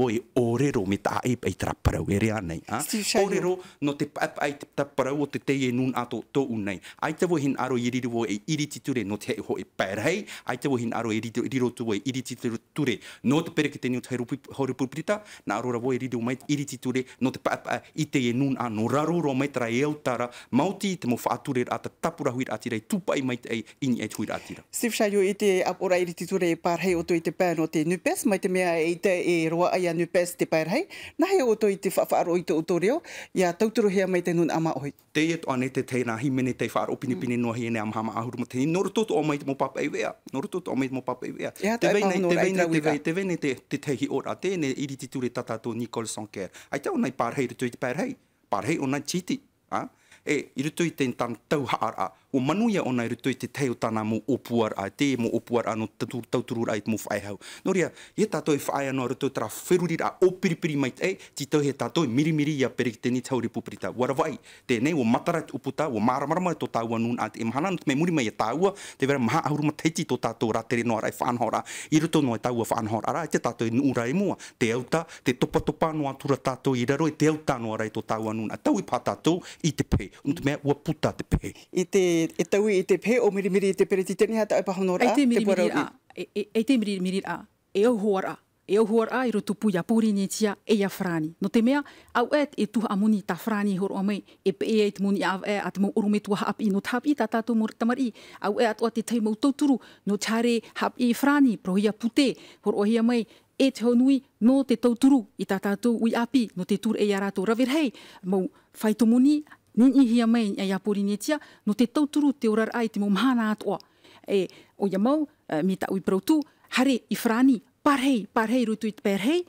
ore ro me ta ai pe tra pra we re anai ah Kōrero no te pap ai te taparau o te teie nun ato tō unai. Ai te wohin aro i riro e iri titure no te hei ho e pērhei. Ai te wohin aro i riro tu e, e iri titure no te pere ki te niu te hori pupirita. Na aro wo e riro mai iri titure no te pap ai i teie nun a no raro ro mai tra e utara. Mauti te mo whaaturer a te tapurahuir atirei tupai mai te ei ini e tuir atira. Steve Shaiyo i te ora iri titure e pārhei o tō i te pēr no te nupes. Mai te mea e te e roa ai a nupes te pērhei. Nahe o tō i te whaaro i te tō reo, ia tauturo hea mai te nun ama oi. Te ia tōane te te nahi mene te whāra opini pini mm. nohi ene am hama ahuru ma te ni, tōtu o mai te mō papa i e wea, noro tōtu o mai te mō papa i e wea. Te veine, te veine, te te veine te te teihi ora, te ene iri titure tata tō Nicole Sonker. Ai tau nai pārhei rutu i te pārhei, pārhei o nai chiti, ha? E, iru tui tēn tan tau haara, o manuia o nei rutoi te teo tana mo opuar a te, mo opuar anu no tautururur ai mo whaehau. Nō ria, he tātou e whaea no rutoi tara whirurir a opiripiri mai te, ti tau he tātou e mirimiri ia tau ki tēni tauri pupirita. Waravai, tēnei o matarai te uputa, o maramarama e tō tāua nun a te emhana, no te mei muri mai e tāua, te vera maha ahuruma teiti tō tātou rā tere noa rai e whaanhora, i ruto noa e tāua whaanhora, rā te tātou e nūra e mua, te auta, te topa topa noa tura tātou i raro e te auta noa rai tō tāua nun a tau i pā tātou i te pē, no te mea ua puta te pē. I te e tau i te pē o mirimiri i te pere ti tenei hata e pa honora, te pōrau i? E te mirimiri a, e au hoara, e au hoara i rotu puia pūri ni tia e ia frani. No te mea, au e e tuha a muni ta frani horo amai, e pe e te muni a e at mou urume tua hapi no tapi ta tatu mori tamari, au e atua te taimau tauturu no tare hapi e frani prohia pute horo ahi amai, e te honui no te tauturu i ta tatu ui api no te tur e ia rato ravir hei, mou faitu ni ni hia mai ya yapuri ni tia no te tau turu te orar ai te mo mana at e o ya mau uh, mi ta ui pro tu hare i frani parhei parhei ru tu it parhei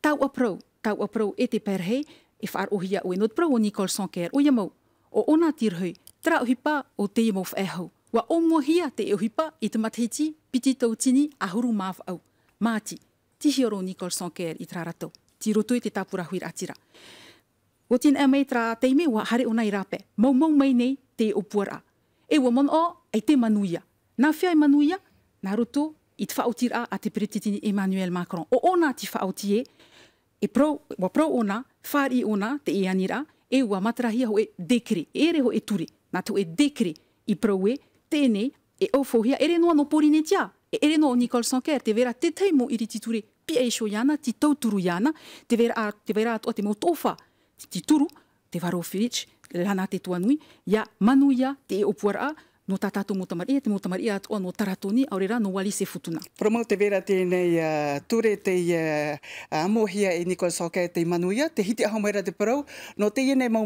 tau a pro tau a pro e te parhei e far o hia o enot pro o Nicole Sanker o ya mau o ona tir hei tra hipa o te mo fa ho wa o mo hia te e hipa i te matheti piti tau tini a huru maf au mati ti hiero Nicole Sanker i tra rato ti ru tu te tapura huir atira gotin e mai tra te wa hare ona rape. Mau mau te E wa mon o ai te manuia. Na e manuia, nā roto i te whaotira a te Emmanuel Macron. O ona ti whaotie, e pro, wa pro ona, whari ona te e anira, e wa matrahia ho e dekri, e re ho e ture. tu e i proue, tēnei, e au fohia, ere no porine tia. E Nicole Sanker, te vera te teimo i rititure, pia e shoyana, ti tauturu te vera te vera a tofa, ti turu, te varo fiwich lana te tuanui ia manuia te e opuara no tatato mo tamari te mo tamari at ono taratoni aurera no wali se futuna promo te vera te nei uh, ture te uh, uh mohia e nikol soke te manuia te hiti a homera te pro no te yene mo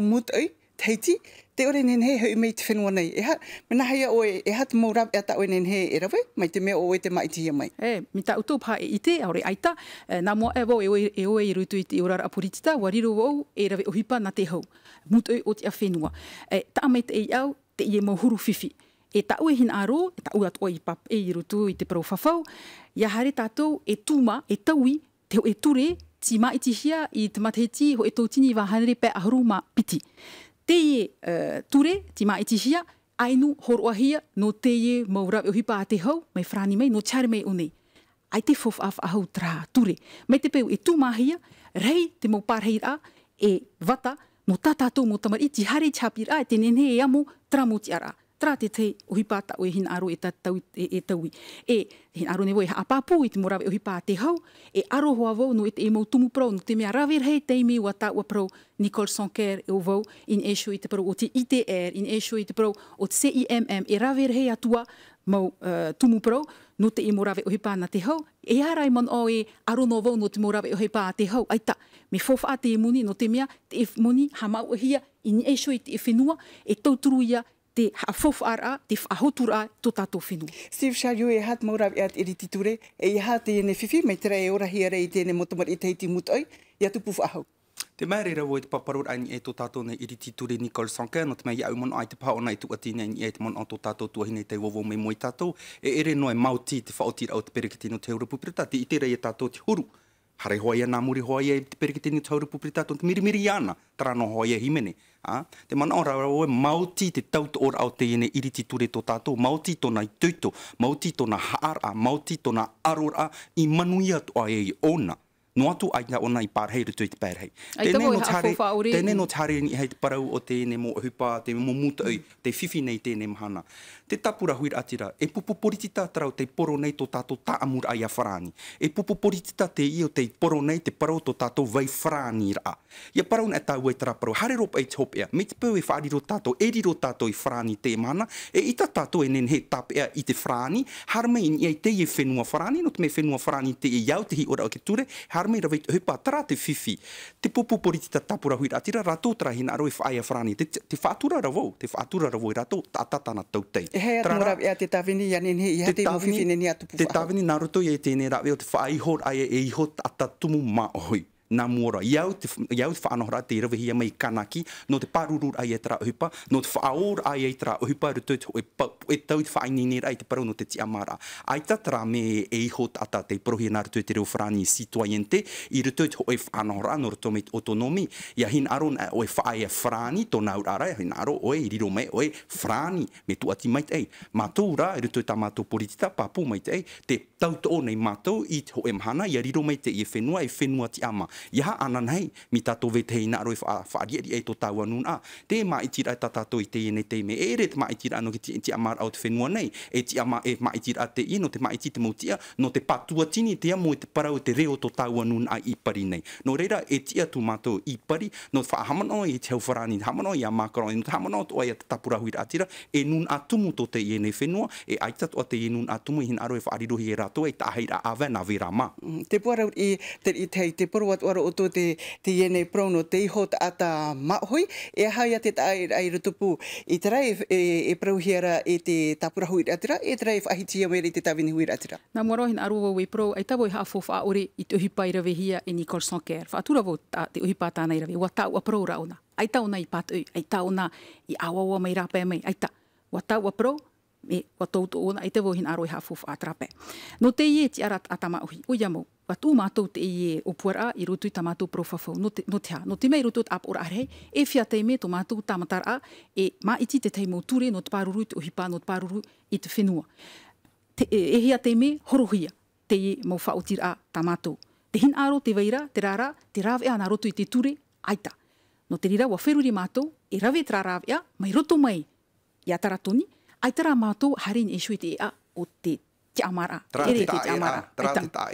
teiti, te ore nene he hau mei te whenua nei. E ha, mena hea oe, eha te mōra e ata oe nene he e rawe, mai te mea oe te mai te hia mai. E, mi ta utu pā e ite, aore aita, e, nā mua e wau e oe, e oe i rutu i te orara apuritita, wariru wau e rawe ohipa nā te hau, mutu o te a whenua. ta amai te e au, te i e mō huru fifi. E ta ue e hin aro, e ta ue ato oe i pap e i rutu i te parau whawhau, ia hare tātou e tūma, e taui, te e ture, ti mai ti hia i te matheti ho e tautini wa hanere pe ahuru ma piti teie uh, ture, ti mai iti hia, ainu horoahia no teie maura e o hipa a te hau, mai frani mai, no tiare mai unei. Ai te fof af ahau tra ture. Mai te peu e tu mahia, rei te mau parheira e vata, no tatatou mo tamar iti hare tihapira e tenen he e amu tramu ti tra te te ohi pāta o e hin aro e, ta, tau, e, e taui. E, e hin aro ne voi ha apapu i te morawe ohi pā te hau, e aro hoa vau no e te emau tumu prou, no te mea rawer hei te ime wa taua prou Nicole Sonker e o vau in esho i te prou o te ITR, in esho i te prou o te CIMM, e rawer hei atua mau uh, tumu prou, no te emau rawe ohi pā te hau. E arai man o e aro no vau no te morawe ohi pā te hau, aita, me fofa a te emuni no te mea, te emuni hamau ohia, in esho i te e whenua, e tauturuia, te hafofu ara, te ahotu totato tō Steve Shalio, e hat maura e at eri e i hat e ne whiwhi, mai tera e ora hi ara i tēne motomar i teiti mutoi, i atu pufu ahau. Te mari rei rau e te e totato ne nei iri titure Nicole Sanke, no te mai iau mono ai te pa ona i tu ati nei e te mono o tō tātou te wovo mei moi tātou, e ere noe mauti te whaotira o te perikatino te Europu Pirita, te itera i e tātou te huru, hare hoia ia nā muri hoa ia te perikatino te Europu Pirita, te mirimiri ana, tara no hoa himene, Ah, te mana ora o e mauti te tau to ora o te ene iri ti ture to tātou, mauti tona i tuito, mauti tona haara, mauti tona arora i manuia to a e ona no atu ai nga ona i parhei rutu i te parhei. E tēnei no tāre, tēnei no tāre ni hei te parau o nei mo hupa, te mō muta ai, te fifi nei tēnei mahana. Te tapura huir atira, e pupu poritita tarau te poro nei tō tātou tā amur ai a whārāni. E popo politita te io te poro nei te parau to tātou vai whārāni rā. e parau nei tā ue tara parau, hare ropa i te hopea, me te pēu e whāriro tātou, e riro tātou i whārāni te mahana, e ita tātou e nen he tāpea i te whārāni, harmei ni ai te i fenua whenua no te me fenua whārāni te i iau te hi ora o ke ture, me ra vit hupa tra te fifi te popo politi ta tapura hui atira ra to tra hina ro fa ia frani te te fa tura te fa tura ra vo ra to ta ta ta na tau te he ra ra ia te tavini ia nen i ia te mo fifi nen ia te tavini na ro to ia te e ne te fa i hot ai e i ata tumu ma na mora iau te iau te whanohara te rewe hia mai kanaki no te parurur ai e tra no te whaor ai e tra uhipa ru tu e, e tau te ni nera i te no te ti amara ai ta tra me e iho ata te prohi na rutu te reo whrani sitoyente i rutu te hoi e whanohara no rutu mei otonomi ia hin aro na oi whae e whrani to naur ara ia hin aro oi riro mei oi whrani me tu ati mai te ei matou ra rutu ta matou politita papu mai te ei te tau to o nei matou i te hoi e mhana ia riro mei te i e whenua e whenua ti ama ya ana nai mitato ta na roif ina ro fa fa ri ri to ta wa nun a te ma e i tira to i ne te me ere te ma i no ki ti amar out fe nua nei e ti ama e ma itira te i no te ma i tira te motia no te patua tini te amo te para o te reo to ta wa nun a i pari nei no reira e ti atu ma i pari no fa hamano i te ofrani hamano ia ma kro no hamano to ia te tapura huira atira e nun atumu to te fe fenua e aita to te nun atumu hin aro e fa ari do hi to e ta hai ra ave na vera ma mm, te pora i te i te te pora aro oto te te yene prono te iho ta ata mahoi e haia te ta ai rutupu i te rai e, e e te tapura hui atira e te rai e ahiti e te tawini hui atira Nā mora hin arua wei pro ai tabo ha fo fa ore i te uhipai rawe hia e Nicole Sonker fa atura vo te uhipa ta nei rawe wa ta ua pro rauna ai ta ona i pat ai ta ona i awawa mai rapa mai ai ta wa ta pro e wa tou tou na ite vohin aroi hafu fa atrape no te ye ti arat atama uhi o yamo wa tu ma tou te ye o puara i rutu i tamatu profa fo no te no te ha no te mai rutu ap ora re e fia te me to ma tou tamatar a e ma iti te te mo ture no te paru o hipa no te paru i te fenua e, e hia te me horohia te ye mo fa utir a tamatu te hin aro te veira te rara te rave ana rutu i te ture aita no te rira wa feruri mato e rave tra rave mai rutu mai Ya taratoni ai tara mato harin isu ti a uti ti amara ere ti amara ti ta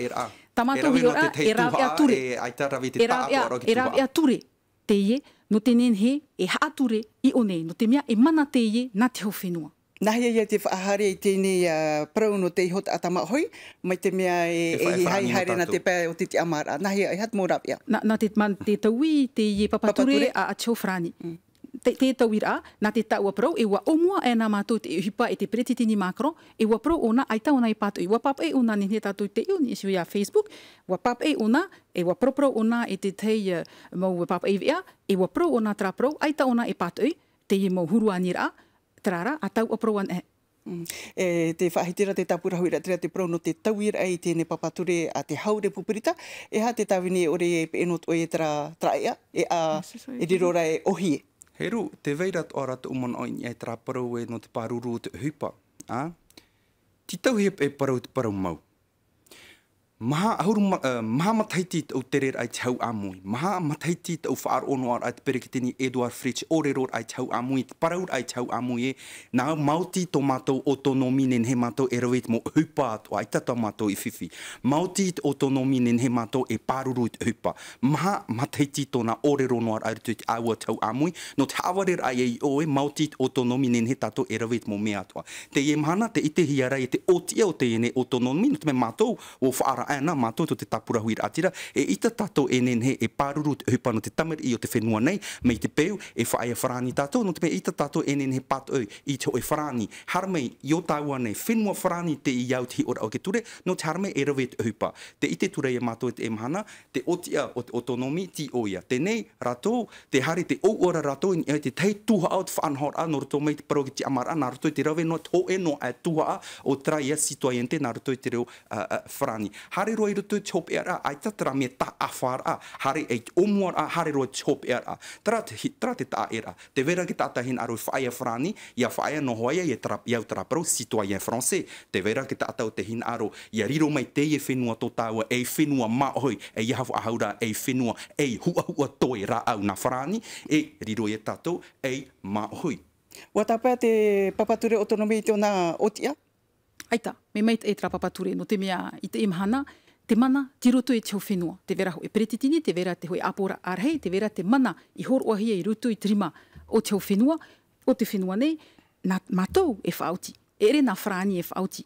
tamato hi ora era ya ture e ai tara viti ta ora ki era ya ture teye no tenen he e ha ture i one no te e mia e mana teye na te ho fenua Nahi ia te whaahare i tēnei uh, prau no te ihot atama hoi, mai te mea e, e, hai haere na te pēr o te te amara. Nahi ia, i e hat mō rap ia. Na, te, man, te i papature, a, a cheo frani te, te tau ira, nā te tau aprau, e wā omua e nā mātou te ihipa e te pretitini makro, e wā prau ona, ai tau nei pātou, wā papa e ona nene tātou te iu, ni isu e ia Facebook, wā papa e ona, e wā prau prau ona e te tei uh, eh, mau wā papa e vea, e wā prau ona tra prau, ai tau nei pātou, te i mau hurua nira, trara, a tau aprau an e. Mm. E, te whahitira te tapurahu ira tira te prono te tauira ai tēne papature a te haure pupurita e ha te tavini ore e enot o e tra, traia e a e rirora e ohie He ru, te veira to ora te o oi ni e ai tra parau e no te paruru te hupa. Ti tau hep e parau te parau mau maha ahuru uh, maha mataiti tau tere ai te hau amui. Maha mataiti tau whaar ono ar ai te perekitini Edward Fritsch o ai te hau amui. Te paraur ai te hau amui e nā mauti tō mātou o tō nomi nen he mātou e rawit mo hupa atu ai tata mātou e i fifi. Mauti tō tō nomi nen he mātou e paruru i hupa. Maha mataiti tō nā o re rono ar ai te awa te hau amui. No te hawarer ai e oe mauti tō tō nomi nen he tato e rawit mo me atua. Te ye te ite hiara e te otia o te ene o tō nomi no te me mātou o whaara ana mato mātou to te tapura huira atira e ita tato e nen he e paruru te hupano te tamari i o te whenua nei me e i te peu e whaia wharani tato no te me ita tato e nen he pat au i te oi wharani harmei i o tāua nei whenua wharani te i iau tihi ora o ke ture no te harmei e rawe te hupa te ite ture e mātou te e mahana te otia o te otonomi ti oia te nei rato te hari te au ora rato in te tei tuha au te whanhora no rato mei te paro ki ti amara na rato i te rawe no to e no a tuha o traia situa iente na rato i te reo uh, uh, hari roi rutu chop era ai ta tra meta afar a hari e umor a hari roi chop era tra tra te ta era te vera ki ta hin aru fa ia frani ia fa ia no hoia ia tra ia tra pro citoyen français te vera ki ta ta te hin aru ia riro mai te ye finua to ta e finua ma hoi e ia hafu ahura e finua e hu e hua toi ra au na frani e riro ia ta to e, e ma hoi Wa tapa te papature autonomi te ona otia? aita, me maita e tra papature no te mea i te imhana, te mana, te roto e teo whenua, te vera ho e pretitini, te vera te hoi apora arhei, te vera te mana i hor o ahia i roto i trima o teo whenua, o te whenua nei, na matou e whaauti, ere na frani e whaauti.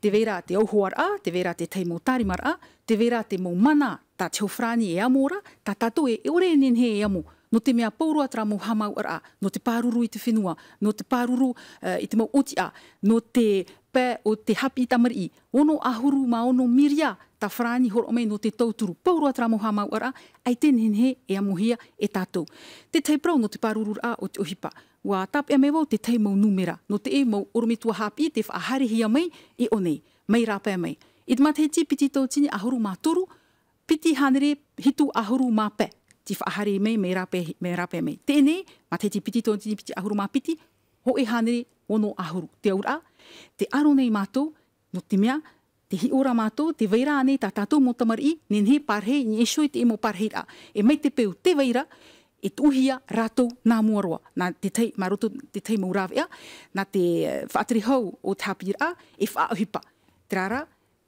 Te vera te auhoar a, te vera te teimo tarimar a, te vera te mou mana ta teo frani e amora, ta tato e ore e nenhe e amu, no te mea pōrua tra mou hamau ar a, no te pāruru i te whenua, no te pāruru eh, i te mou oti a, no te pe o te hapi tamari i. Ono ahuru ma ono miria ta whrani horo mei no te tauturu. Pauru atra moha mauara, ai tenhen he e amuhia e tātou. Te teiprau no te parurur a o te ohipa. Wā tāpe a mewau te teimau numera. No te e mau orometua hapi te whaharihia mei e onei. Mei rāpe mei. I te matheti piti tau ahuru mā toru, piti hanere hitu ahuru mā pe. Ti whahare mei, mei rāpe, mei rāpe mei. Tēnei, matheti piti tau piti ahuru mā piti, ho e hanere ono ahuru. Te aura, te aro nei mātou, no te mea, te hi ora mātou, te veira anei tā tātou mō tamari, nien he parhe, ni e shoi te imo parhe rā. E mai te peu te veira, e tuhia rātou nā mua roa. Nā te tei, mā roto te tei mūrāwea, nā te eh, whaatri hau o tāpira, e whaahipa. Te rā rā,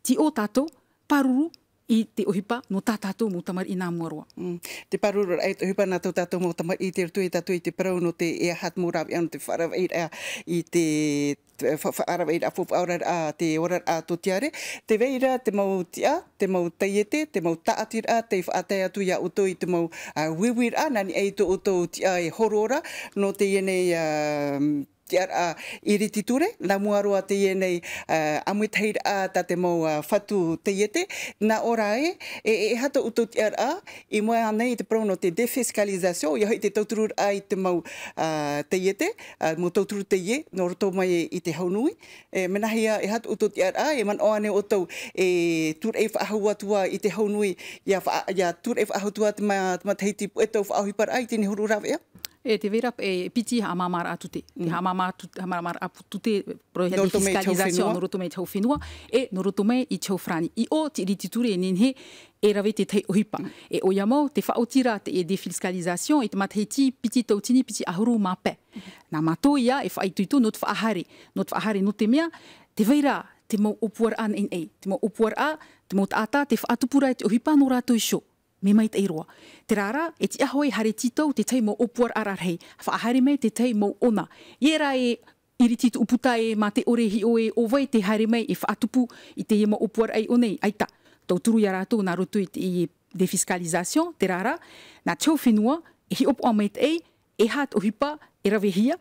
ti o tātou, paruru, i te ohipa no tā tātou mō tamari i nā mōroa. Mm. Te paruro, e te ohipa nā tō mō tamari i te rutu i tātou i te parau no te ea hat mō rāwi anu te wharawa i rā i te wharawa i rā fōpū aurar a te orar a tō tiare. Te veira, te mau tia, te mau taiete, te mau taatir a te whaatai atu ia oto i te mau uh, wiwir a nani eito oto tia e horora no te ienei uh, irititure la muaro te nei uh, amu teir a tate mo uh, fatu te yete na ora e e, e hata uto te i mo ane te prono te defiscalizasio ya te totru ai te mo uh, te yete uh, mo totru te ye no roto mai i te haunui e mena hia e hata uto te ara e man o ane e tur e fahua tua i te haunui ya ya tur e fahua tua te ma te hiti eto fahui par ai te ni hurura ve e te vera e piti ha mamara atu te. Mm. Ha mamara atu ha mamara apu tu te proje de fiscalizacion no rotome te finua e no rotome i te frani. I o te riti ture nin he e rave te tai ohipa. Mm. E o yamo te fa otira te e de fiscalizacion e matheti piti tautini piti ahuru mape. Mm. Mm-hmm. Na mato ia e fa itu not fa ahare. Not fa ahare no te te vera te mo upuar an in e. Te mo upuar a te mo ta ata te fa atupura e te ohipa no rato i shok me mai te roa. Te rara, e ti ahoi hare titou te teimo opuar arar hei, wha ahare mai te teimo ona. E rai e iri titu uputa ma te orehi o e o vai te hare mai e whaatupu i te ema opuar ai onei, aita. Tau turu ia rato na roto i te e defiskalizasyon, te rara, na teo whenua, e hi opu amait ei, e hat o hipa, e ravehia,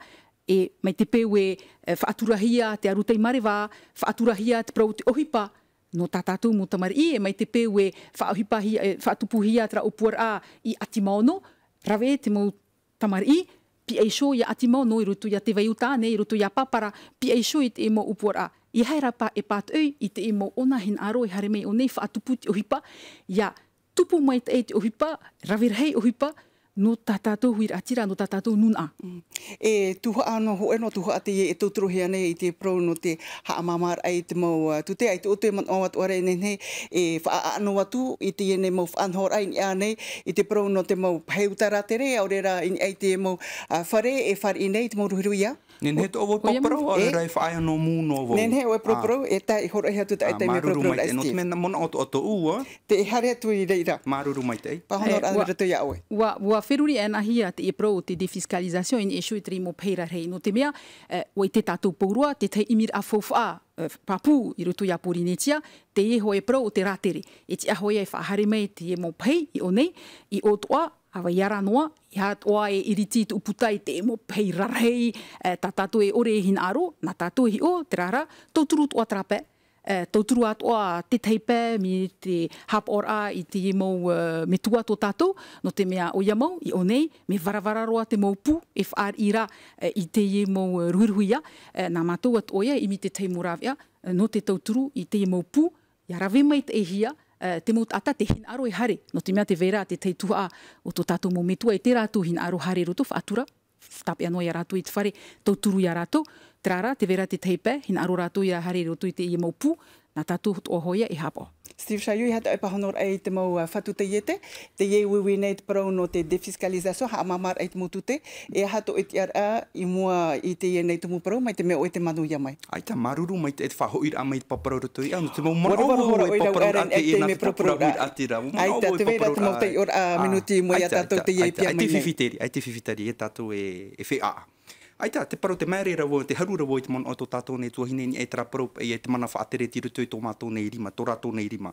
e mai te peu e, e whaaturahia te arutai marewa, whaaturahia te prau te ohipa, no tatatu mo tamari e mai te pe we fa hipahi fa e tupuhia tra upur a i atimono rave te mo tamari i pi e sho ya atimono i rutu ya te vai uta nei rutu ya papara pi e sho it e mo upur a i haira pa e pat i te mo ona hin aro i hare o nei fa tupu o hipa ya tupu mai te e o ohipa, rave rei o no tatatou huira atira no tatatou nun a. E tuha ano ho eno tuha ate e tautro hea nei i te pro no te haa mamar ai te mau uh, tu te ai te otoe man oat oare nei nei e wha ano watu i te ene mau whanhor ai a nei i te pro no te mau paeutara te re au rera i ai te mau uh, whare e whare i nei te mau ruhiru ia. Nen he tō wai papara o e rai whae anō mū nō wau. Nen he wai ah. papara o e tai hora hea tūta ah, e tai mea papara o rai sti. Māruru mai mona o tō o tō ua. Te e hare atu i reira. Māruru mai te. Pahono rā eh, rā tō iaoe. Wa whiruri e nahi a te e pro te fiscalisation in issue i tri mō peira rei. Nō te mea, eh, o i te tātou pourua, te tai imir a fōwha eh, papu i rutu i apurinetia, te e hoi pro o te rateri. E ti hoia ai e whahare mai te e mō pei i o nei, i o toa awa iara noa, ia toa e iriti tu uputai te emo pei rarei, e, ta tatu e ore e hin aro, na tatu e hi o, te rara, tauturu tu atrape, e, eh, tauturu atoa te teipe, mi te hap ora i te emo uh, me tua tō tato, no te mea o iamau, i o nei, me varavara roa te maupu, FR ira e, eh, i te emo uh, e, na matau atoia i mi te teimuravia, no te tauturu i te emo pu, ia rave mai te ehia, Eh, te mo ata te hin aro i e hari. no te mea te vera te teitu a o to tatou mo metua i e te rātou hin aro hari roto whaatura tapia no i rātou i te whare tau turu i rātou Trara, te vera te teipe, hin aro rātou i rotu i te i maupu, nā tatu o hoia i hapo. Steve Shaiu, i hata upahonor e ai te mau uh, whatu te iete, te iei wewe nei te parau no te defiscalizaso, ha amamar ai te mutute, e hato e tiar a i mua i te iei nei te muparau, mai te mea o e te manu ia mai. Ai ta maruru, mai te etwha hoira a mai te paparau rato i anu, te mau mara au hoa e i paparau rato i anu, te mau mara au hoa i paparau Ai ta te veira te mau te i a minuti i mua i a te iei pia mai Ai te fifiteri, ai te fifiteri, e tatou e fe a. Ai te paro te maere rau, te haru rau i te mana o tō tātou nei tuahine ni e tera paro e te mana wha atere tiru tō mātou nei rima, tō rātou nei rima.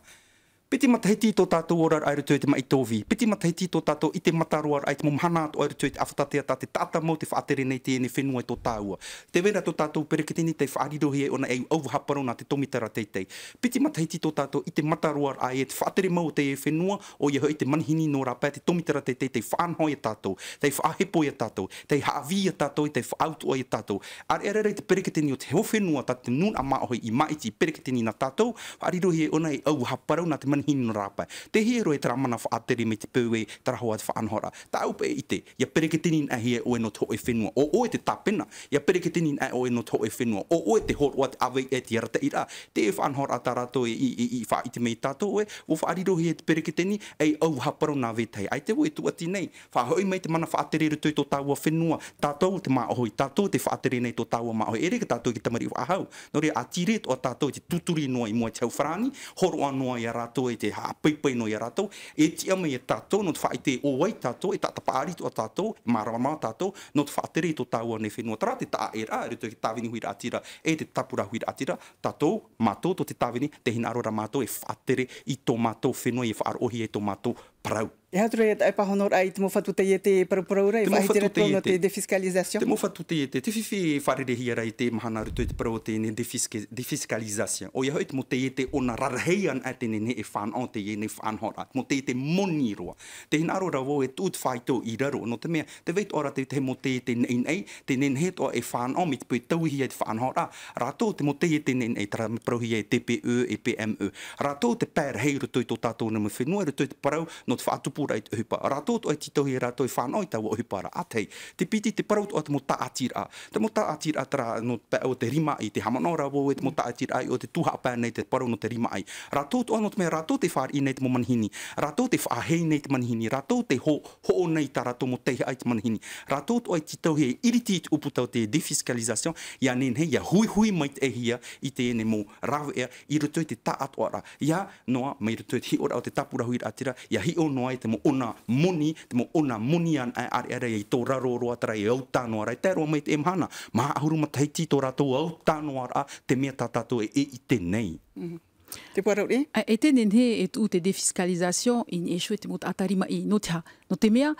Piti mata hiti to tato ora ai rutu te mai Piti mata hiti to tato i te mataro ora ai te mumhana to ai rutu te afatatea ta te tata mo te whaatere nei te ene whenua to tāua. Te vera to tato pere te whaarirohi e ona e auva haparo na te tomitara teitei. Piti mata hiti to tato i te mataro ai e te whaatere mo te e whenua o ia hoi te manhini no rapa te tomitara teitei te whaanho e tato, te whaahepo e tato, te haavi e tato te whaautua e tato. Ar ere rei te pere ki tini o te hofenua ta te nun a maohoi i maiti pere na tato, whaarirohi e ona e auva haparo na man hin rapa te hero e tramana fa ateri me te pewe tra hoa fa anhora ta upe ite ya pereketini a hie e o eno to e finu o o te tapena ya pereketini e a o eno to e finu o o te hot what ave e te ira te fa anhora tarato e i i fa ite me ta to e wo fa ari do hie te pereketini e o ha paro na ve tai ai te wo tu ati nei fa hoi me te mana fa ateri re to ta wo finu ta to te ma hoi ta to te fa ateri nei to ta wo ma hoi ere ta to ki te mari wa hau no re atire o ta to te tuturi noi mo te frani horo anoa ya rato e te ha pei pei no ia rato e te ama e tato no te fa te o wai tato e tata paari to tato e marama tato no te fa te e re to tau ne fe no tra te ta era re to ki tavini hui atira, e te tapura hui atira, tato mato to te tavini te hinaro ra mato e fa te i to mato fe no e fa ar ohi e to mato parau. E atre e pa honor ai te mofatu te iete paru parau rai, vai te retorno te defiscalizasyon? Te mofatu te iete, te fifi fare de hiera i te mahana rito i te parau te ne defiscalizasyon. O iaho te mo te iete o na rarheian a te ne e whan o te iene whan mo te iete moni roa. Te hinaro rao e tūt whaito i raro, no te mea, te veit ora te te mo te iete ne ei, te ne ne heto e whan o mit pui tau hi e te whan rato te mo te iete ne ei, tra parau hi e te pe e, e pe em e. Rato te pēr hei rito i tō tātou na mawhenua, rito i te parau, no te whaatupura i te hupa. Rā tōtu ai titohi rā tōi whānau i tāua hupa rā. Atei, te piti te parautu o te mota atira. Te mota atira tra no pe, o te rima i te hamanora wō e te mota atira i o te tuha apa nei te parau no te rima i. Rā tōtu anot me rā tōte whāri i nei te manhini. Rā tōte whāhei nei te manhini. Rā tōte ho, ho o nei tā rātou mo teihi ai te manhini. Rā tōtu ai titohi e iriti i te uputau te defiscalisation, ia nei nei, ia hui hui mai te ehia i te ene mō rāwe ea, i rutoi te ta atuara. Ia noa, mai rutoi te hi ora o te tapura hui rātira, ia hi ono ai te mo ona muni, te mo ona muni an ai are are i tō raro roa tara i e au tānoa rai. Te mai te emhana, ma ahuru matai ti tō rato e au tānoa rā te mea tātato e e i tenei. Mm mm-hmm. Te pua rauri? E, e tēnei he e tū te in i ni eshoi te mūt atarima i no te No te mea,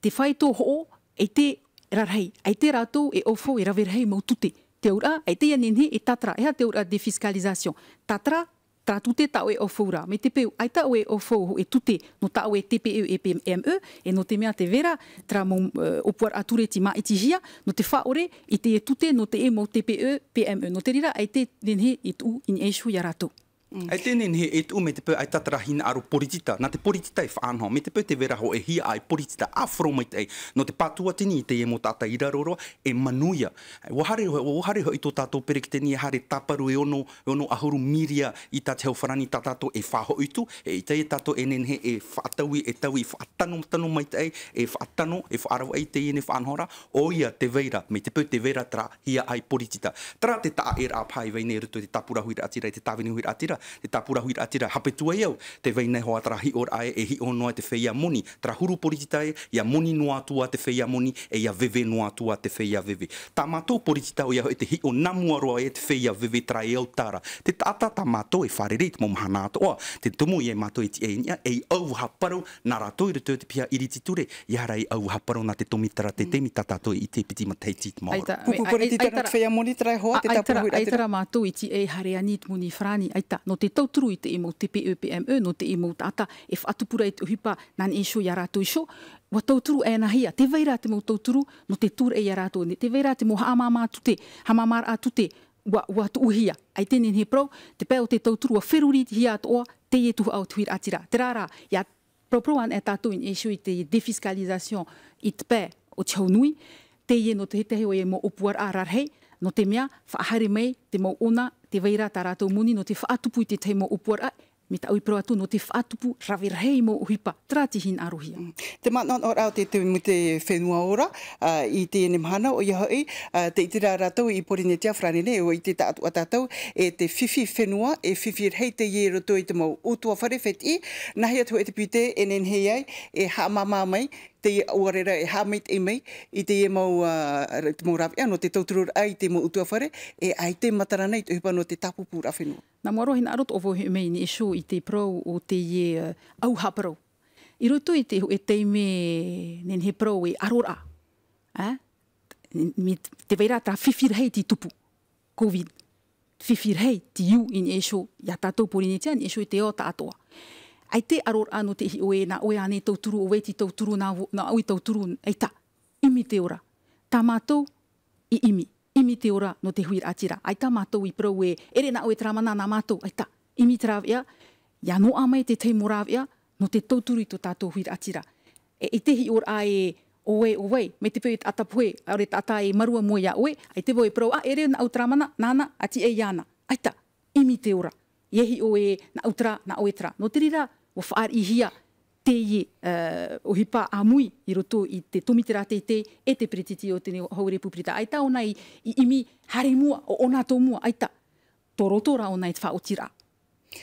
te whai tō ho'o e te rarhai. Ai te rātou e ofo e raverhei mau tute. Te ura, ai te ianin he e tatra. Eha te ura defiskalizasyon. Tatra, tra tute ta oe o fura. Me te peu, aita oe o e tute no ta oe te peu e PME, e. e no te mea te vera, tra mo uh, opuar ature ti maiti e hia, no te whaore, i te e no te e mo te PME. E, no te rira, aite, denhe, i tu in eishu ya ratou. Mm. Ai tēnei ni he e me te pēr ai tatarahina aru politita. Nā te politita e whānau, me te pēr te veraho e hia ai politita a whromait ei. Nō te pātua tini i te e mō tātai iraroroa e manuia. Wahare hoa, i tō tātou perek e hare taparu e ono, e ono ahuru miria i tā te hauwharani tā tātou e whāho i tū. E i tēie e tātou e nēn he e whātaui, e tau i e whātano tano mai ei, e whātano, e whāraw ei te iene whānhora. Oia te veira, me te pēr te veira tra hia ai politita. Tra te tā e rāpai vei nei rutu te tapurahuira atira, te tāvenihuira atira te tapura huira atira hapetua iau, te veina e hoa hi or ae e hi o noa te feia moni, tra huru porititae, ia moni noa atua te feia moni, e ia veve noa atua te feia veve. Ta mato porititae o iau e te hi o namua roa e te feia veve tra e au tara. Te tata ta mato e wharerei te momahana atoa, te tumu i e mato e ti e e i au haparo na rato i te pia iri titure, i hara i au haparo na te tomitara te temi tata mm. to i te piti ma teiti te maoro. Kuku porititae te feia moni tra e hoa, te tapu huira atira. Aitara mato i ti e hare anit muni frani, aita, no te tauturu i te imo te PEPMU, no te imo ta ata, e whaatupura i te uhipa nani isho e ya rato isho, e wa tauturu e na hia, te vaira te mo tauturu, no te tūr e ya rato ne, te vaira te mo haamama atute, haamamara atute, wa, wa tu uhia. Ai tenen he prou, te pēo te tauturu a whiruri hia atoa, te e tuha au tuhir atira. Te rara, ya propruan e tatu in isho e i te defiskalizasyon i te pē o te haunui, te e no te hitehe o e mo upuar a rarhei, no te mea, whaahare mai, te mau ona, te weira tā rātou muni, no te whaatupu i te teimo upuar, a, me tau i pro atu no te whaatupu rawerhei mo uhipa, trāti hin aruhia. Mm. Te mātna o rau te tui mu te whenua ora i te ene mahana o iha i, uh, te itira rātou i pori ne te afranene o i te tātua tātou e te whiwhi whenua, e whiwhi rhei te ie roto i te mau utua whare whet i, nahi atu e te pute e nen hei ai, e ha mamā mai, te ua rera e hamit e mei i te e mau uh, te mau rawe anō te tauturur ai te mau utua whare e ai te matara nei te hupano te tapupu rawhenua. Nā mua rohin arot o vohi mei ni isu i te prou o te e uh, au haparou. I roto i te hu e teime nene he prou e arora. Eh? Mi te veira tra fifir hei ti tupu. COVID. Fifir hei ti iu in isu ya tatou purinitia ni isu i te o ta atoa ai te aror ano te o e na o e ane tau turu o weti tau turu na, na ui tau turu ei ta imi te ora ta mātou i imi imi te ora no te huir atira ai ta mātou i prou e ere na o e tramana na mātou ai ta imi te rāwea ia no amai te tei morāwea no te tau turu i to tātou huir atira e, e te hi ora a e oe oe me te pui atapue a re tata e marua mua ia oe ai te voi e prou a ere na o tramana nana ati e iana ai ta imi te ora Yehi oe na utra na oetra. No te rira, o whaar i hia te i uh, eh, o hipa a mui i roto i te tomitera te te e te pretiti o tene haure puprita. Aita ona i, i imi hare mua o ona tō mua, aita, to rotora ona i te whaotira.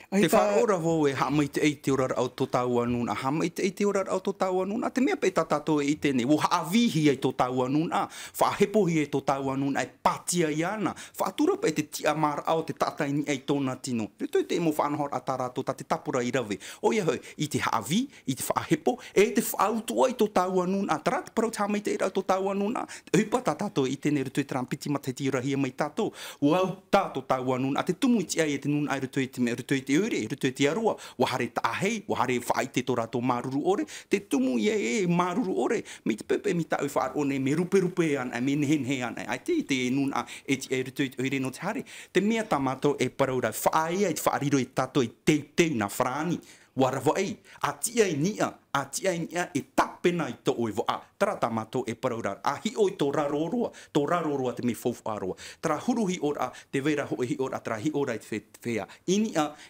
Ai te ta... whaora ho e ha mai te eite ora au tō tau anuna, ha mai te eite ora au tō tau anuna, te mea pei tatato e ite ne, o ha avihi e tō tau anuna, wha hepohi e tō tau anuna, e patia i ana, wha atura pei te tia mara au te tataini e tōna tino. Te tui te emo whanohor a tarato, ta te tapura i rave. O ia hoi, i te ha i te wha e te wha autua i tō tau anuna, tarat parau te ha mai te eira tō tau anuna, e pa tatato e ite ne, rutu e tram piti matai ti urahia mai tato, o au tā tō tau te tumu i te ai e te nuna ai rutu e te me, rutu i te ure, rutu i te arua, wahare ta ahei, wahare whai te tō rato maruru ore, te tumu i e e maruru ore, mi te pepe mi tau i whaar one, me rupe rupe ana, me nehen he ana, ai te te nun a e te rutu i te ure no te hare, te mea tamato e paraura, whaia i te whaariro i tato i te na frani, warawa ei, a tia i nia, a tia i nia e tapena i to oi voa, tra tamato e paraurar, a hi oi tō rarorua, tō rarorua te mi fofu aroa, tra huruhi ora, te veira hoi hi ora, tra hi ora i te whea, i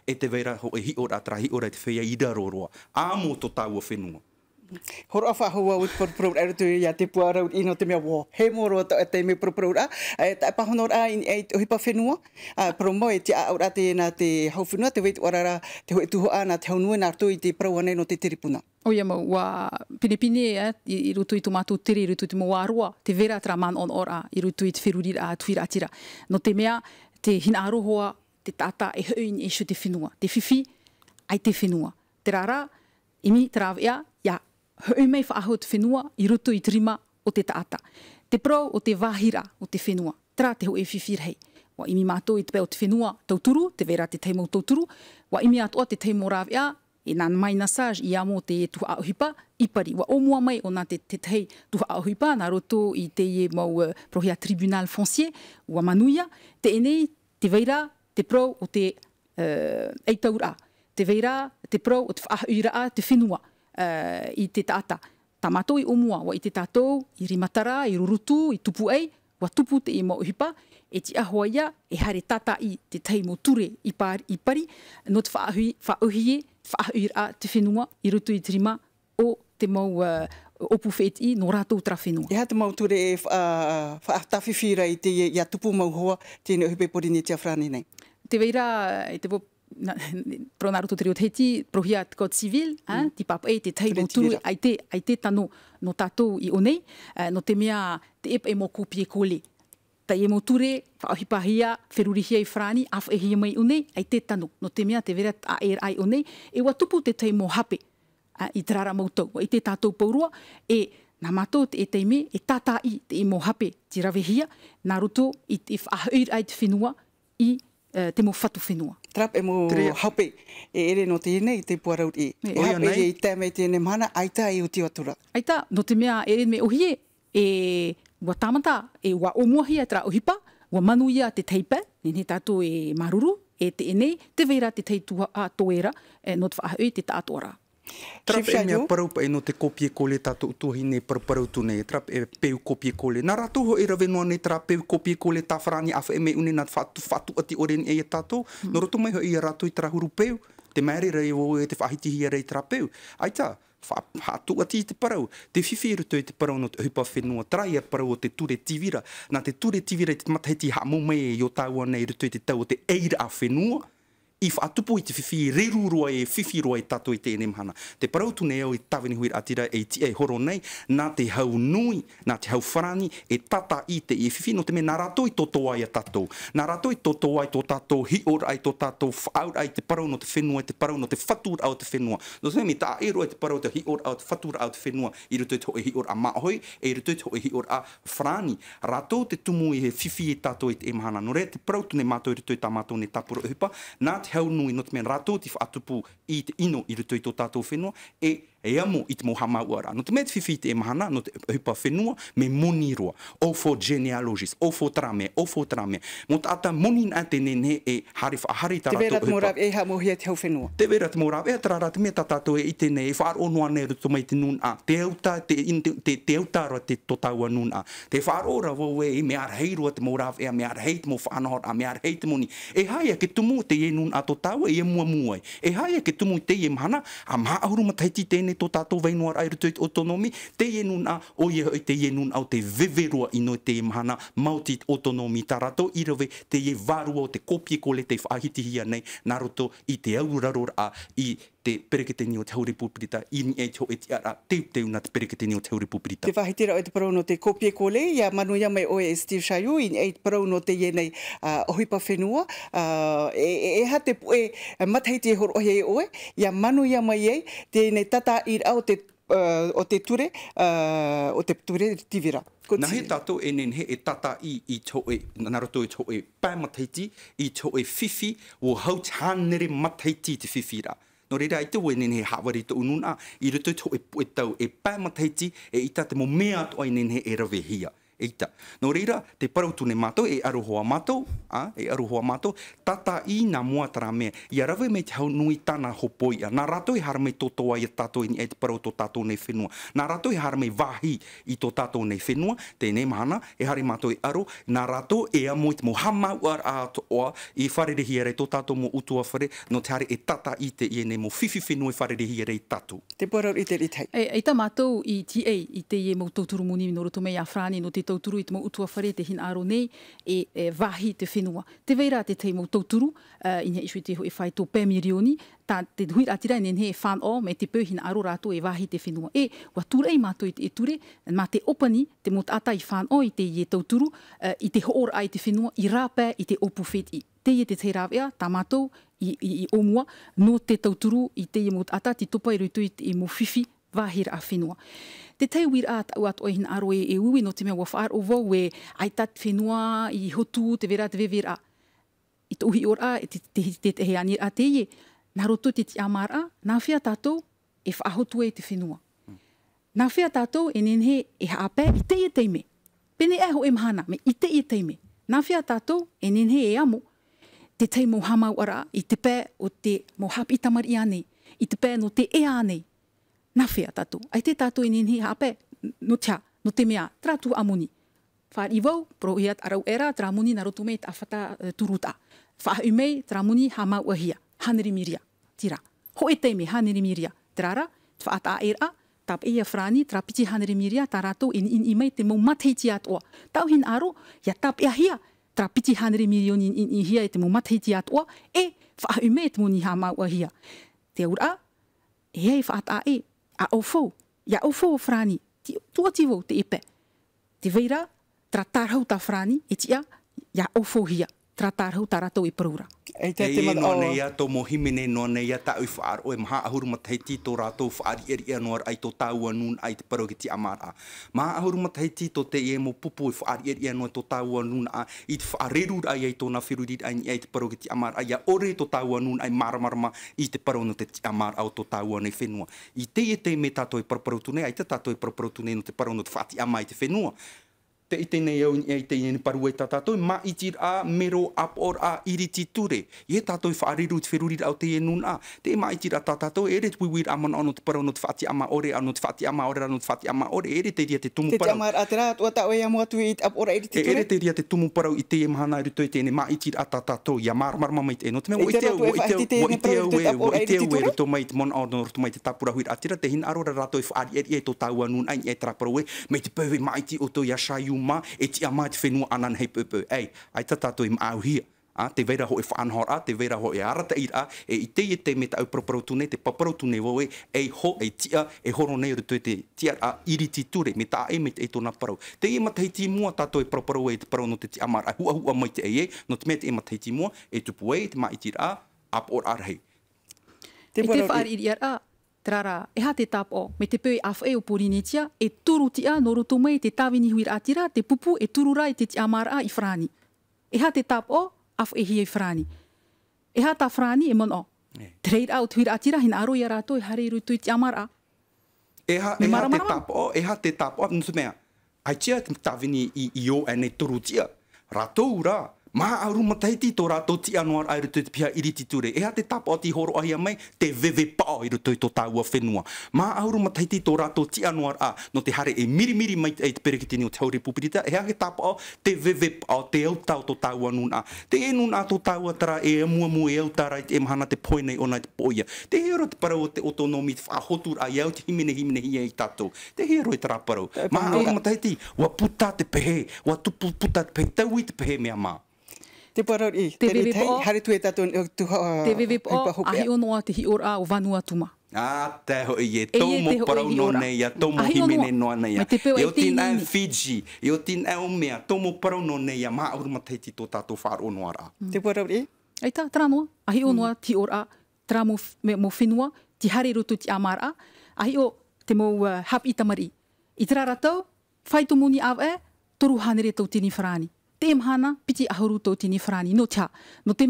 e te veira hoi hi ora, tra hi ora i te whea i rarorua, a mō tō tāua whenua. Hora afa hua ut por pro ra tu ya te pu ara ino te mea wo. He moro ta e te me pro pro ra. E ta e pa honor a in eight hipa fenua. A pro mo ti a ora te na te hau fenua te wit ora ra te hoe tu ho ana te honu na tu i te pro ane no te tripuna O ia mau, wa pine pine e, i rutu i tomatu tiri, i rutu i tomua arua, te vera tra man on ora, i rutu i te whirurir a tuira atira. No te mea, te hina arohoa, te tata e hoin e shu te fenua Te fifi, ai te fenua Te rara, imi, tra ya ia, hui mai wha aho te whenua i rutu i trima o te taata. Te pro o te wahira o te whenua, tra te hoi e whiwhir hei. Wa imi mātou i te pe o te whenua tauturu, te vera te teimau tauturu, wa imi atoa te teimau rāwea, e nan mai nasaj i amo te e tuha ahuipa i pari. Wa omua mai o nā te te tei tuha ahuipa, nā roto i te e mau eh, prohia tribunal fonsie, wa manuia, te ene te veira te pro o te uh, eitaura, te veira te pro o te whaahuira a te whenua uh, i te tata. Tamato i umua, wa i te tato, i rimatara, i rurutu, i tupu ei, wa tupu te i mauhipa, e ti ahoa ia, e hare tata i te taimo ture i, pari, i pari, no te whaahuie, whaahuira te whenua i rutu i trima o te mau uh, opu whetii no rātou tra whenua. Ia te mau ture e uh, uh, whaatawhiwhira i te ia tupu mau hoa tēne uhipe pori ni te nei. Te veira, e te wop, pro naruto trio teti prohiat ko civil hein ah, mm. ti pap et te tai tu a été a été ta no tato i one eh, no te mia te e mo ku pie kole ta e mo ture fa hi pa hia feruri hia i frani af e hia mai one a été tano no te mia te vera a er ai one e wa tupu te tai mo hape i trara mo to i te tato porua e na mato te te me e tata i te mo hape ti rave hia naruto i te fa ai te finua i Eh, te mo fatu whenua. Trap e mo hape e ere no te ene i te puarau i. E, e, e hape e i tēme i tēne mana, aita e uti watura. Aita, no te mea ere me ohie, e wa tamata, e wa e omuahi a tra ohipa, wa manu ia te teipa, nene tātou e maruru, e te ene, te veira te teitua a toera, e eh, not wha ahoe te tātou Trap e mea parau pa eno te kopie kole tato utuhi nei parparau tu nei. Trap e peu kopie kole. Nā ratu ho e rave nei trap peu kopie kole ta wharani afa e mei une nā fatu, fatu ati oren e e tato. Mm. Nō rotu mai ho e ratu i trahuru peu. Te maere rei o e te whahiti rei trap peu. Aita, fatu ati i te parau. Te fifi iru tui te parau no te hupa whenua. Trai a parau o te ture tivira. Nā te ture tivira i te mataheti hamu mei e i o tāua nei iru tui te tau o te eira a whenua i fa atupu i te fifi re rurua e fifi roa e tato i te enem hana. Te parautu nei au i taveni hui atira e ti e horo nei, nā te hau nui, nā te hau whanani, e tata i te i e fifi, no te me nā rato i toto ai a tato. Nā rato i toto ai to tato, hi or ai to tato, whaur ai te parau no te whenua, te parau no te whatur au te whenua. No te me ta e te parau te hi or au te whatur au te whenua, i rito i e hi or a mahoi, e rito i to hi or a whanani. Rato te tumu i he fifi e tato i te emahana. No re, te parautu nei mātou i rito i tā mātou nei tapuro e hupa, nā te heu nui not men rātou te atupu i te ino i rutoi tō tātou whenua, e e amo i te moha mau ara. No te mea whiwhi te e mahana, no te hupa whenua, me moni roa. O fo genealogis, o fo trame, o fo trame. Mo ta ata moni nga e te nene e harif a hari tara tō hupa. Te veratmo rave e ha mohi te hau whenua. Te veratmo rave e tara rata mea tatato e i te nene e whaar o noa nei rutu mai te nun a. Te auta, te, te, te, te auta roa te totaua nun e, e a. Te whaar o rava e me ar hei rua te mo rave e a me ar hei te mo whanohor a me ar hei te moni. E hai a ke tumu te e nun a totaua e mua muai. E hai a ke tumu te e mahana a maa aurumatai ti tene tēnei tō tātou vainua rai rutu o tonomi, te ienun a o ia o te ienun au te veverua ino te mahana mauti o tonomi tarato i rove te ie varua o te kopie kole te whahitihia nei naruto i te aurarora a i te pereketeni o te hauri pūpirita, ini e te ho e te ara, te te una te pereketeni o te hauri pūpirita. Te whahitira o te parauno te kopie kole, ia manu ia mai oe Steve Shaiu, ini e te parauno te ienei uh, ohipa whenua, e, ha te e, e, e matahiti e horo ohe e oe, ia manu ia mai e, te ienei tata i rao te o te ture, o te ture tivira. Na he tato e nen he e tata i, i tō e, naroto i tō e pāmataiti, i tō e fifi, o hau tānere mataiti te fifi rā no reira i te wene nehe hawari te ununa, i rito i e, e tau e pāma teiti, e ita te mea atu ai nehe e ravehia. Eita. Nō no reira, te parautu ne mātou, e aruhoa mātou, a, e aruhoa mātou, tata i nā muatara mea, i rawe me te hau nui tāna hopoi, a, nā rato i e harame tō tōa i tātou e te parautu tātou nei whenua, nā rato i e harame vahi i tō tātou nei whenua, tēnei mahana, e hare mātou i e aro, nā rato e amo i te mō hama uar a i wharerehi arei tō tātou mō utua whare, no te hare e tata i te i e nei mō whiwhi whenua i wharerehi arei tātou. Te pōrau i E, e ta i TA, i te i e mō tōturu no te tauturu i te mau utua whare te hin aro nei e, e vahi te whenua. Te veira te teimau tauturu uh, i nha isu i te e whai tō pēmirioni ta te hui atira nen he fan o me te pe hin aro rato e wahi te whenua. E, wa turei mā tō i te e ture, mā te opani, te mot ata i fan o i te ie tauturu, uh, i te hoor ai te whenua, i rāpē i te opu whet i. Te ie te teiravea, tā mātou, i, i, i omua, no te tauturu i te i mot ata, ti topa i roi tō i te mō fifi, wahir a whenua te tai wir at wat o hin aroe e uwi no te mea wafar o vau e ai tat whenua i hotu te vera te vevera. a. I to uhi ora e te te te he anir a te ye. Nā roto te amara, nā whia tātou e whahotu e te whenua. Nā whia tātou e nenhe e haapē i te ie teime. Pene e ho imhana e me i te ie teime. Nā whia tātou e nenhe e amu te tei mohamau ara i te pē o te mohapi tamari ane, i te pē no te e ane na fia tatu. Ai te tatu i ninhi hape, no tia, no te mea, tra tu amuni. Wha i vau, pro i at era, tra amuni na rotu mei ta eh, turuta. fa i mei, tra amuni ha mau ahia, miria, tira. Ho e teime, haneri miria, tra ra, tfa ata era, tap e frani, tra piti haneri miria, ta rato in in i mei te mou matheiti atua. Tau hin aro, ia tap e ahia, tra piti haneri mirion in in i hia e te mou matheiti atua, e wha i mei te mou ni ha mau Te ura, e hei wha ata e, a ofo ya ofo frani, ti tua ti te ipe. Te veira, tratar tarhau frani, etia ya ofo tratarhu taratou i prura Ei te te mana o. Nei a tō mohimene no nei a tā ui whaar oe maha ahuru ma teiti tō rātou whaari eri anuar ai tō tāua nūn ai te paro ki amara. Maha ahuru ma teiti tō te ie mo pupu i whaari eri anuar tō tāua nūn a i te whaareru ai ai tōna whirurit ai ni ai te paro ki amara ai a ore tō tāua nūn ai maramarama i te paro no te amara au tō tāua nei whenua. I te ie te me to i paraparotu nei ai te tātou i paraparotu no te paro no te whaati amai te whenua te ite nei au e te ine paru e tatatoi, ma iti a mero ap or a iriti ture. I e tatoi whaariru i te whiruri rau te e nun a. Te ma iti a tatatoi, ere tui wir amon ono te parau no te whati ama ore, ano te whati ama ore, ano te whati ama ore, ere te ria te tumu parau. Te tiamar a te rā, tua tau e amu atu i te ap or a iriti ture? Ere te ria te tumu parau i te e mahana iru e toi te ene, ma iti a tatatoi, mar mar mamait e no te mea. Te rā tu e whaiti te ene parau i e te ap or a iriti ture? Mon ono te tapura huir atira, te hin arora rato e whaari e to tau anun ai e traparau e, me te pewe maiti o to ya shayu ma e ti ama te whenua anan hei pepe. Ei, hey, ai ta tātou i mau hia. A, te veira ho e whaanhora, te veira ho e arata i a, e i te i te me te au paparau tune, te paparau tune woe, e ho, e tia, e horo nei oru tue te tia a iriti ture, me ta e me te e tona parau. Te i ma teiti mua tato e paparau e te parau no te ti amara, a hua hua mai te e e, no te me te i e ma teiti mua, e tupu e, te ma iti ra, ap or arhei. Te, e te whaari iri ar a? Trara, e ha te tapo, me te pui af e o Polinetia, e turu ti a noro tumai te tawi ni huir atira, te pupu e turu rai te ti amara i frani. E ha te tapo, af e hi e frani. E ha ta frani e mono. Yeah. Trade out huir atira hin aro i arato e hare irutu i ti amara. E ha, e ha te tapo, e ha te tapo, nusumea, ai tia te tawi i, i o ane e turu ti a. Rato ura, Ma aru matai ti tō rātou ti anuar ai rutu te piha iri ti ture. Ea te tapo ti horo ahia mai, te vewe pao i rutu i tō tāua whenua. Ma aru matai ti tō rātou ti anuar a, no te hare e miri miri mai e te pereki tini o te haure pupirita, ea ke tapo o te vewe pao, te au tau tō tāua nun a. Te e nun a tō tāua tara e mua e au tāra e mahana te poe nei ona te poia. Te he ero te parau o te oto no mi a iau te himine himene hia i tātou. Te he ero i tara parau. Ma aru matai ti, wa puta te pehe, wa tupu puta te pehe, tau i te pehe mea maa. Te e e te vivi po. Hare e tatu ni Te vivi po, ahi o noa ora o vanua tuma. A ho i e, e tomo parau no noa nei. Me te peo Fiji, eo ti nai tomo parau no o noa ra. Te pororo i. Eita, tra noa, ahi o mm. ora, tra mo whenua, ti hare rutu amara, ahi o te mo uh, i tamari. I tra ratau, whaitu toru hanere tini wharani temhana piti ahuru tau tini frani no tia. No te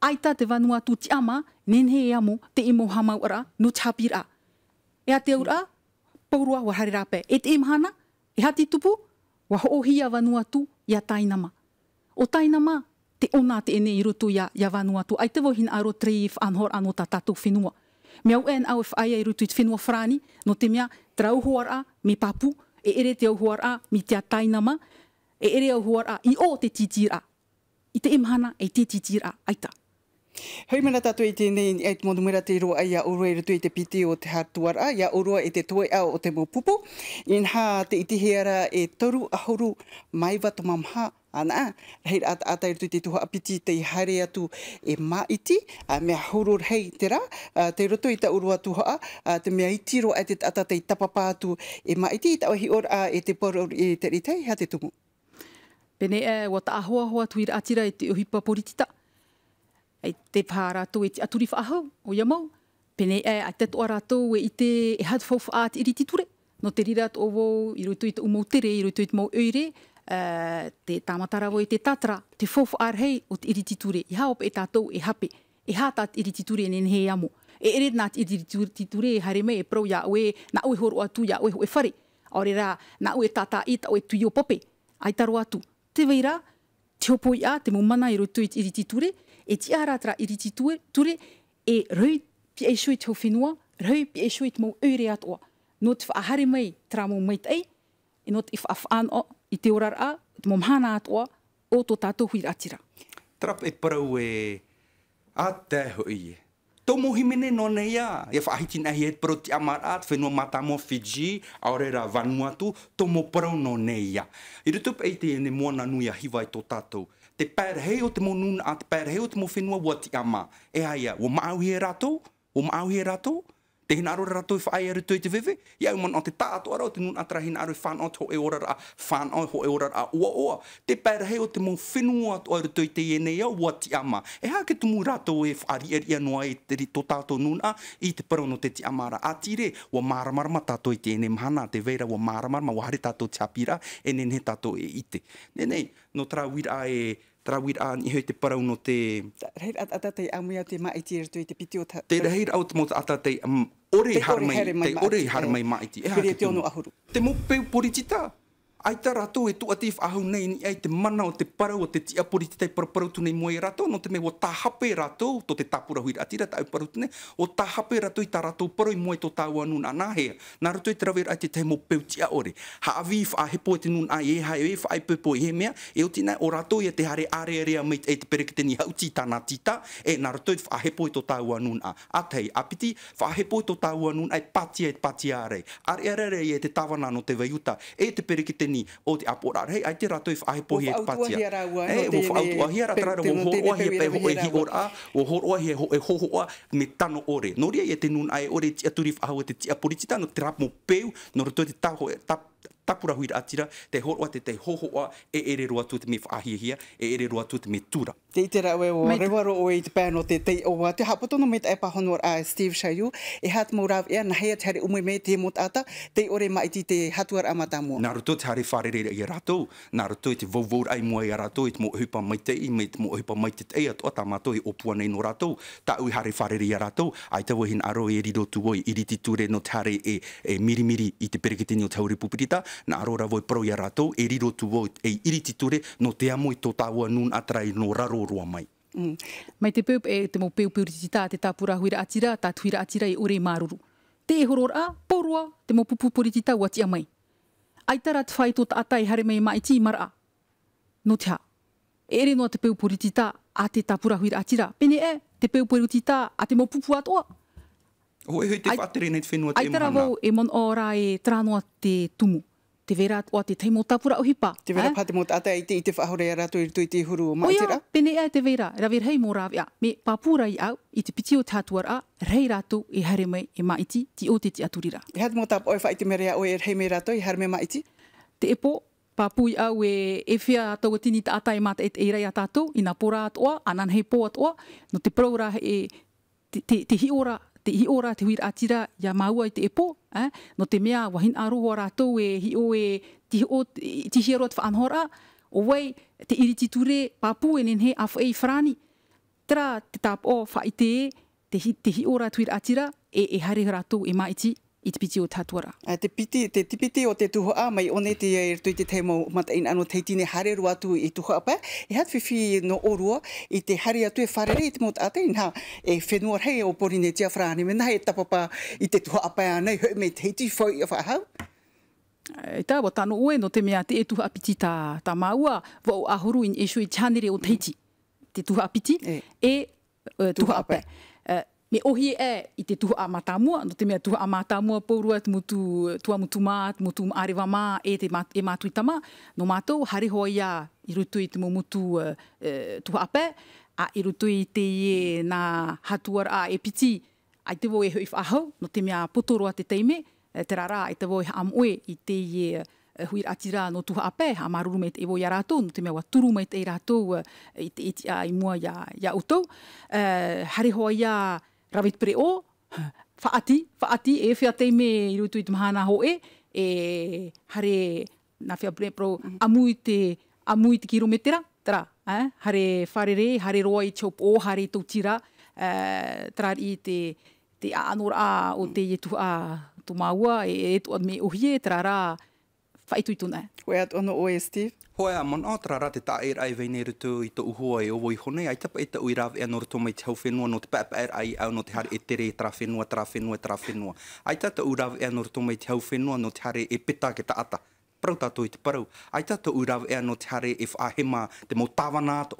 aita te vanua tu ti ama, nenhe e amu te imo hamau ora no tia E a te ora paurua wa harira pe. E imhana, e hati tupu, wa hoohia vanua tu ia tainama. O tainama, te ona te ene i roto ya ia vanua tu. aite te wohin aro treif anhor anu ta tatu whenua. Me au en au fai ai roto i te frani, no te mea, trauhuara me papu, e ere te auhuara me tia tainama, e ere au huar a i o te titira. I te imhana e te titira aita. Hei mana tatu i tēnei ni e eit mōnu mera te roa ia oroa i e rutu i te piti o te hatuara ia oroa i e te toi au o te mōpupo. I nha te iti e toru ahoru mai wa toma maha ana. Hei ata ata i rutu i te tuha apiti te haere atu e maiti, A mea horor hei te ra, te rutu i ta uroa tuha a te mea iti roa e te tata te tapapātu e maiti, iti. I tau hi or e te poror i te ritei, ha te tumu. Pene e eh, wa ta ahoa hoa tuira atira e te ohipa politita. E te paha rātou e te aturi whaaho o yamau. Pene e a te toa rātou e te e hatu fau whaa te irititure. No te rirat o wau i roto eh, i te umautere, i roto i te mau eire, te tamatara wau i te tatara, te fau whaa rei o te irititure. I hao pe e tātou e hape. E hata te irititure nene he amu. E ere nā te irititure e hare e prou ya oe na oe horo atu ya oe hoe whare. Aore rā na oe tātā i ta oe tuio pope. Ai taro atu te veira, te hopo i a, te mumana i roto i riti ture, e ti aratra i riti ture, e rei pi eisho i te hofinua, rei pi eisho i te mou eure atoa. No te whaahare mai, tra mou mai tei, e no te i whaafan o, i te orar a, te mou mhana atoa, o tō tātou hui ratira. Tra pe parau e, a te hoi e, to mohi mene no ne ya ya fa hiti na hiet proti amarat fe no mata fiji aure ra vanuatu to mo pro no ne ya iru tup eite ene mo na nu ya hivai to tato te per he o te mo nun at per he o te mo fenua wati ama e aia wo mau hi e rato wo mau hi e rato te hina aro rato i whaai aru tui te vewe, i au mana o te tātu arau, te nun atara hina aru whanau te ho e orara ra, whanau ho e ora ra, ua oa, te pēra hei o te mong whenua o aru tui te iene iau, ua ti ama, e hā ke tumu rato e whaari ari anua i te ri tō nun a, i te parono te ti amara atire, tire, ua maramarama tātu i te iene mahana, te veira ua maramarama, ua hare tātu te apira, e ne tātu e ite. Nenei, no tra wira a e, tra wit an i hete parau no te hei atata te amu ia te mai o ta te out mo atata te ore har mai te ore har mai mai ti e te no ahuru te mo pe politita ai ta rato e tu atif a hun nei ai te mana o te parau o te tia pori te par paru tu nei moe rato no te me o ta hape rato to te tapura hui ati rata ai paru tne o ta hape rato i ta rato paru i moe to ta wa nun ana he na rato i traver ai te te mo pe tia ore ha avif a he po te nun ai e ha e fa ai pe po he mea e o tina o rato i te hare are area mai e te pere ni hau tita na tita e na rato i a he po to ta wa a atai apiti fa he po to ta wa nun ai e patia e patia are are are e te tavana no te vaiuta e te pere ni o te apora rei ai te rato i whaahe pohi e patia. E, o whaautua hi ara tarara, o horoa hi e pei hi ora, o horoa hi e hohoa me tano ore. No ria e te nun ai ore ti aturi whaahe o te ti apuri ti tano, te rapu peu, no rato te tapo tapura huira atira te ho te te ho ho e ere roa tu me ahia hia e ere roa tu me tura te te ra we o re waro o e te pano te te o te hapoto no me te pa honor a steve shayu e hat mo rav e na hea tere umu me te mot ata te ore mai ti te hatuar amata mo na ruto te hare fare re i rato na te vo ai mo i rato i te mo hupa mai te i me te mo hupa mai te te ia to ta i o nei no rato ta ui hare fare re i rato ai te aro e rido tu oi i riti ture no tare e, e mirimiri miri i te perikitini o tauri pupirita na arora voi pro ia rātou e riro tu voi e iriti ture no te amo i e tō tāua nun atrai no raro rua mai. Mm. Mai te peu, e te mō peu peu riti tā te tāpura huira atira, tā tuira atira e ore maruru. Te e horor porua, te mō pupu poriti tā wati a mai. Aitara te whai ta atai hare mai mai ti mara a. No te ha. E ere noa te peu poriti tā a te tāpura huira atira. Pene e, te peu poriti tā a te mō pupu atoa. Hoi hoi te whatere nei te whenua te mana. Aitara vau e mon ora e tranoa te tumu te vera o te teimo tapura o hipa. Te vera eh? pate mo ata i te, i te whahore a i te huru o mātira. Oia, pene ea te vera, rawe rei mo rāwe a, me pāpūra i au, i te piti o tātua rā, rei rato i e hare mai i e maiti, ti o te e te aturira. I hati mō tāpua oi whaiti merea o e rei mei rato i hare maiti? Te epo, pāpui au e e whia atau o tini tata i mata e rei a tātou, i nā pōra atua, anan hei pō atua, no te praura e te, te, te hiora te hi ora te huir atira ia maua i te epo, eh? no te mea wahin aro ho rātou e hi o e ti hi o whaanhora, o wei te iriti ture papu e nenhe a fwe i frani. Tra te tap o whaite e, te hi, te hi ora te huir atira e, e hari rātou e maiti i te piti o tātuara? A te piti, te tipiti o te tuho a, mai one te e rito te teimo mata in ano teitine hare rua atu i tuho a E hat whiwhi no o rua i te hare atu e wharere i te mota ate, nha e whenua rei o pori ne tia whraane, me nha e tapapa i te tuho a pae anai, me teiti whoi a whahau. E tā wa tāno ue no te mea te e tuho piti ta tā maua, wa o ahuru in e shui tianere o teiti, te tuho piti, e, e, e tuho pa me ohi e i te tuha a matamua, no te mea tuha a matamua pōrua, te mutu, tua mutu mā, te mutu arewa mā, e te mā, e mātui tama, no mātou, hari hoa ia i rutu i te mumu uh, eh, eh, tuha a pē, a i rutu i te i nā hatuar a e piti, ai te voi e hui whahau, no te mea potoroa te teime, eh, te rara, ai te voi e am oe i te i hui atira no tuha a pē, a maruru mei te evo ia rātou, no te mea waturu turu mei te i e rātou uh, i te iti i mua ia, ia utou. Uh, hari hoa ia... Uh, Ravit pre o faati faati e fia te me i rutu i tumahana ho e e hare na fia pre pro mhm. amui te amui te kilometera tra eh? hare farere hare roa i chop o hare to tira uh, eh, tra i te te anor a o te yetu mm. a tumaua e e to me e, o hie tra ra fai tu tuna ko ya to no o steve Hoi a mana atara rā air ai vei neru tū i tō uhua e ovoi hone, ai tapa e tau i e noru tō mai te hau whenua, no te papa air ai au no te hare e tere e tara whenua, tara whenua, tara whenua. Ai tata u e noru tō mai te hau whenua, no te hare e pita ke ta ata parau tato i te parau. Ai tato urawa ea no te hare e wha hema te mo tawana ato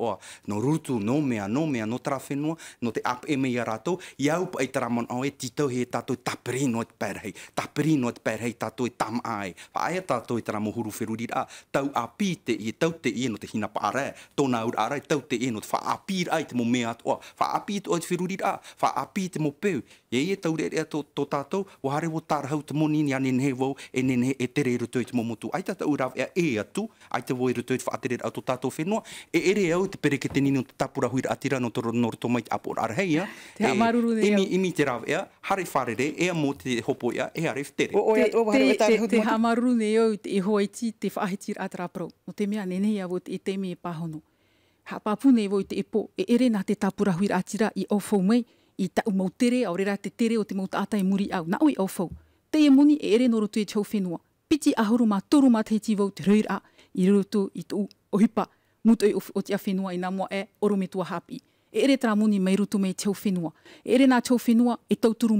No rutu, no mea, no mea, no tara whenua, no te ap e mea rato. Iau pa i tara mon oe titau he tato i tapiri no te pērhei. Tapiri no te pērhei e tato i tam ae. Wha aia tato i tara mo huru whirurir a tau a pite i e tau te ie no te hina pa arae. Tona ur arae tau te ie no te wha apir ai te mo mea ato oa. Wha apit o te whirurir a. Wha apit mo peu e ye tau rere a tō tātou, o hare wo tārahau te moni ni ane nehe wau e nene e tere i rutoi te momotu. Aita tau rāwe a e atu, aita wo i rutoi te whaatere rau tō tātou whenua, e ere au te pere ke te nino te tapura hui atira no toro noro tō mai te apor arhei ia. Te ha e maruru de ia. Imi te rāwe e a, hare wharere, ea mō te hopo ia, e hare whetere. O oi e o hare wa tārahau te momotu. Te ha te e hoaiti te whaahitir atara prou. O te mea nene ia wo te teme e pahono. Ha papune e wo te epo, e ere nā te tapura hui atira i ofo mei, i ta umau tere au rera te tere o te mauta ata e muri au. Na oi au fau, te e muni e ere noro tu e chau whenua. Piti ahuru mā toru mā teiti vau te reira a i roto i tu ohipa mutoi o te a whenua i namua e oro me tua hapi. E ere tra muni mai rutu mei chau whenua. E ere nā chau whenua e tau turu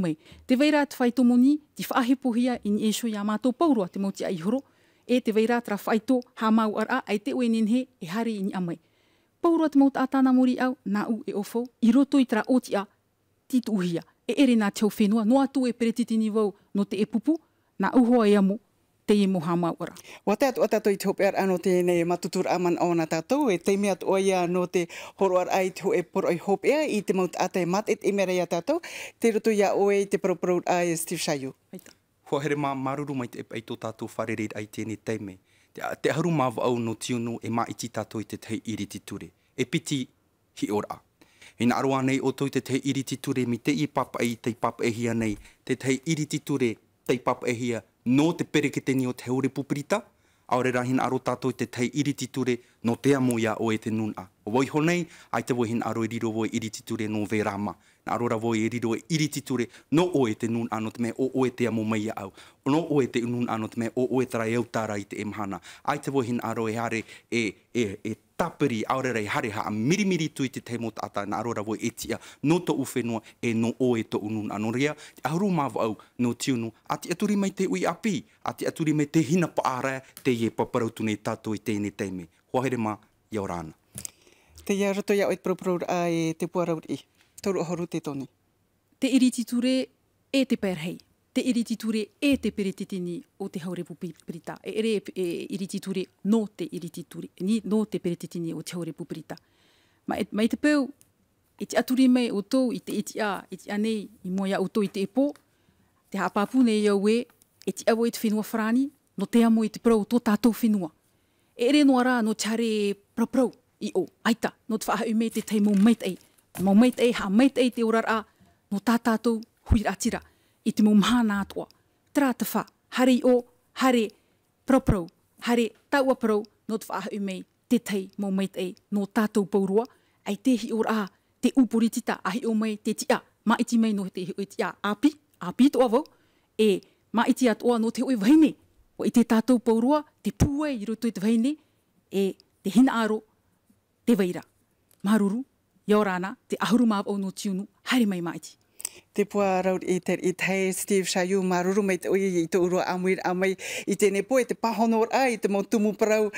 Te veira te whaito muni, te whaahe pohia i ni esho i a mātou paurua te mauti a ihoro. E te veira tra whaito hā mau ar a ai te oe nenhe e hari i ni amai. Paurua te mauta ata na muri au, nā u e ofo, i roto i tra oti a titu uhia. E ere nā teo whenua, no atu e peretiti ni wau, no te epupu na nā uhoa e amu, te i e moha maura. Wa tātu a tātou i te hopear anō tēnei matutur aman o nā tātou, e te mea tō ia no te horoar ai te e poro i hopea i te maut a e te matet e mera ia tātou, te roto ia oe i te paroparou a e Steve Shaiu. Hoa here mā maruru mai te epa i tō tātou wharereid ai tēnei teime. Te haru mā au no tiono e ma iti tātou i te tei iri ture. E piti hi ora ina aroa nei o tau te tei iri titure mi te i papa i papa e hia nei, te tei iri te tei papa e hia no te pere ni o te ore pupirita, aore rahin aro tato i te tei iri titure no te amoya o e te nuna. O voi honei, ai te wohin aro i e riro voi iri titure no verama. Na aro ra voi i e riro e iri titure no o e te nuna anot me o o e te amo mai au. O no o e te nuna anot me o o e tara eutara i te emhana. Ai te wohin aro e are e, e, e tapiri aore rei hare a mirimiri tui te teimoto ata na arora voi etia no to uwhenua e no e o e to unun anoria a huru mavo au no tiunu a te aturi mai te ui api a te aturi mai te hina pa ara te ye paparau tunei tato i teine teime hoa here ma ia orana Te ia rato ia oit proprur a e te puarauri toru horu te toni Te iriti ture e te perhei te iriti ture e te peretitini o te haure pirita. E ere e, e iriti ture no te iriti ture, ni no te peretitini o te haure pirita. Ma, e, ma e i te pēu, i te aturi mai o tō, i te iti a, i te anei, i moia o tō i te epo, te hapapu nei iau e, i e te awo i te whenua whrani, no te amo i te prau tō tātou whenua. E ere noa rā, no te hare prau prau i o, aita, no te whaha ume te tei mō maitai, mō maitai, ha maitai te orara, no tā tātou hui atira i te mumhana atua. Tera te wha, hari o, hari proprau, hari taua proprau, no te whaaha mei, te tei mō mei te ei, no tātou paurua, ai te hi ora a, te upuritita ahi o mei te tia, ma iti mei no te hi oi tia, api, api to vau, e ma iti atua no te oi vaine, o i te tātou paurua, te pūe i roto i te vaine, e te hina aro, te vaira. Maruru, yorana, te ahuru māv au no tiunu, hari mai mai te pua rau i te i te Steve Shaiu maruru mai te oi i te uro amuir amai i tēne po e te pahonor a i te mo tumu parau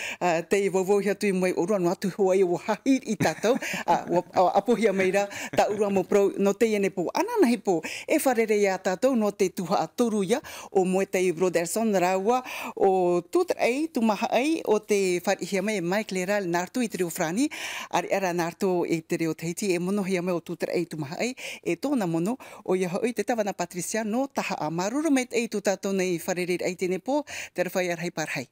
te i wawo hi atu i mai uroa no atu hoa i o hahir i tātou uh, a meira ta uroa mo parau no te iene po anana hi po e wharere ia tātou no te tuha aturuia o moeta i Broderson raua o tūtra ei tu ei o te wharihi mai mai kleral nartu i te reo frani ar era nartu i te reo teiti e mono mai o tūtra ei tu maha ei e tōna mono o ia hoi te tawana Patricia no taha a maruru mai e tu tatou nei wharerir ai tene pō, te rawhai arhai parhai.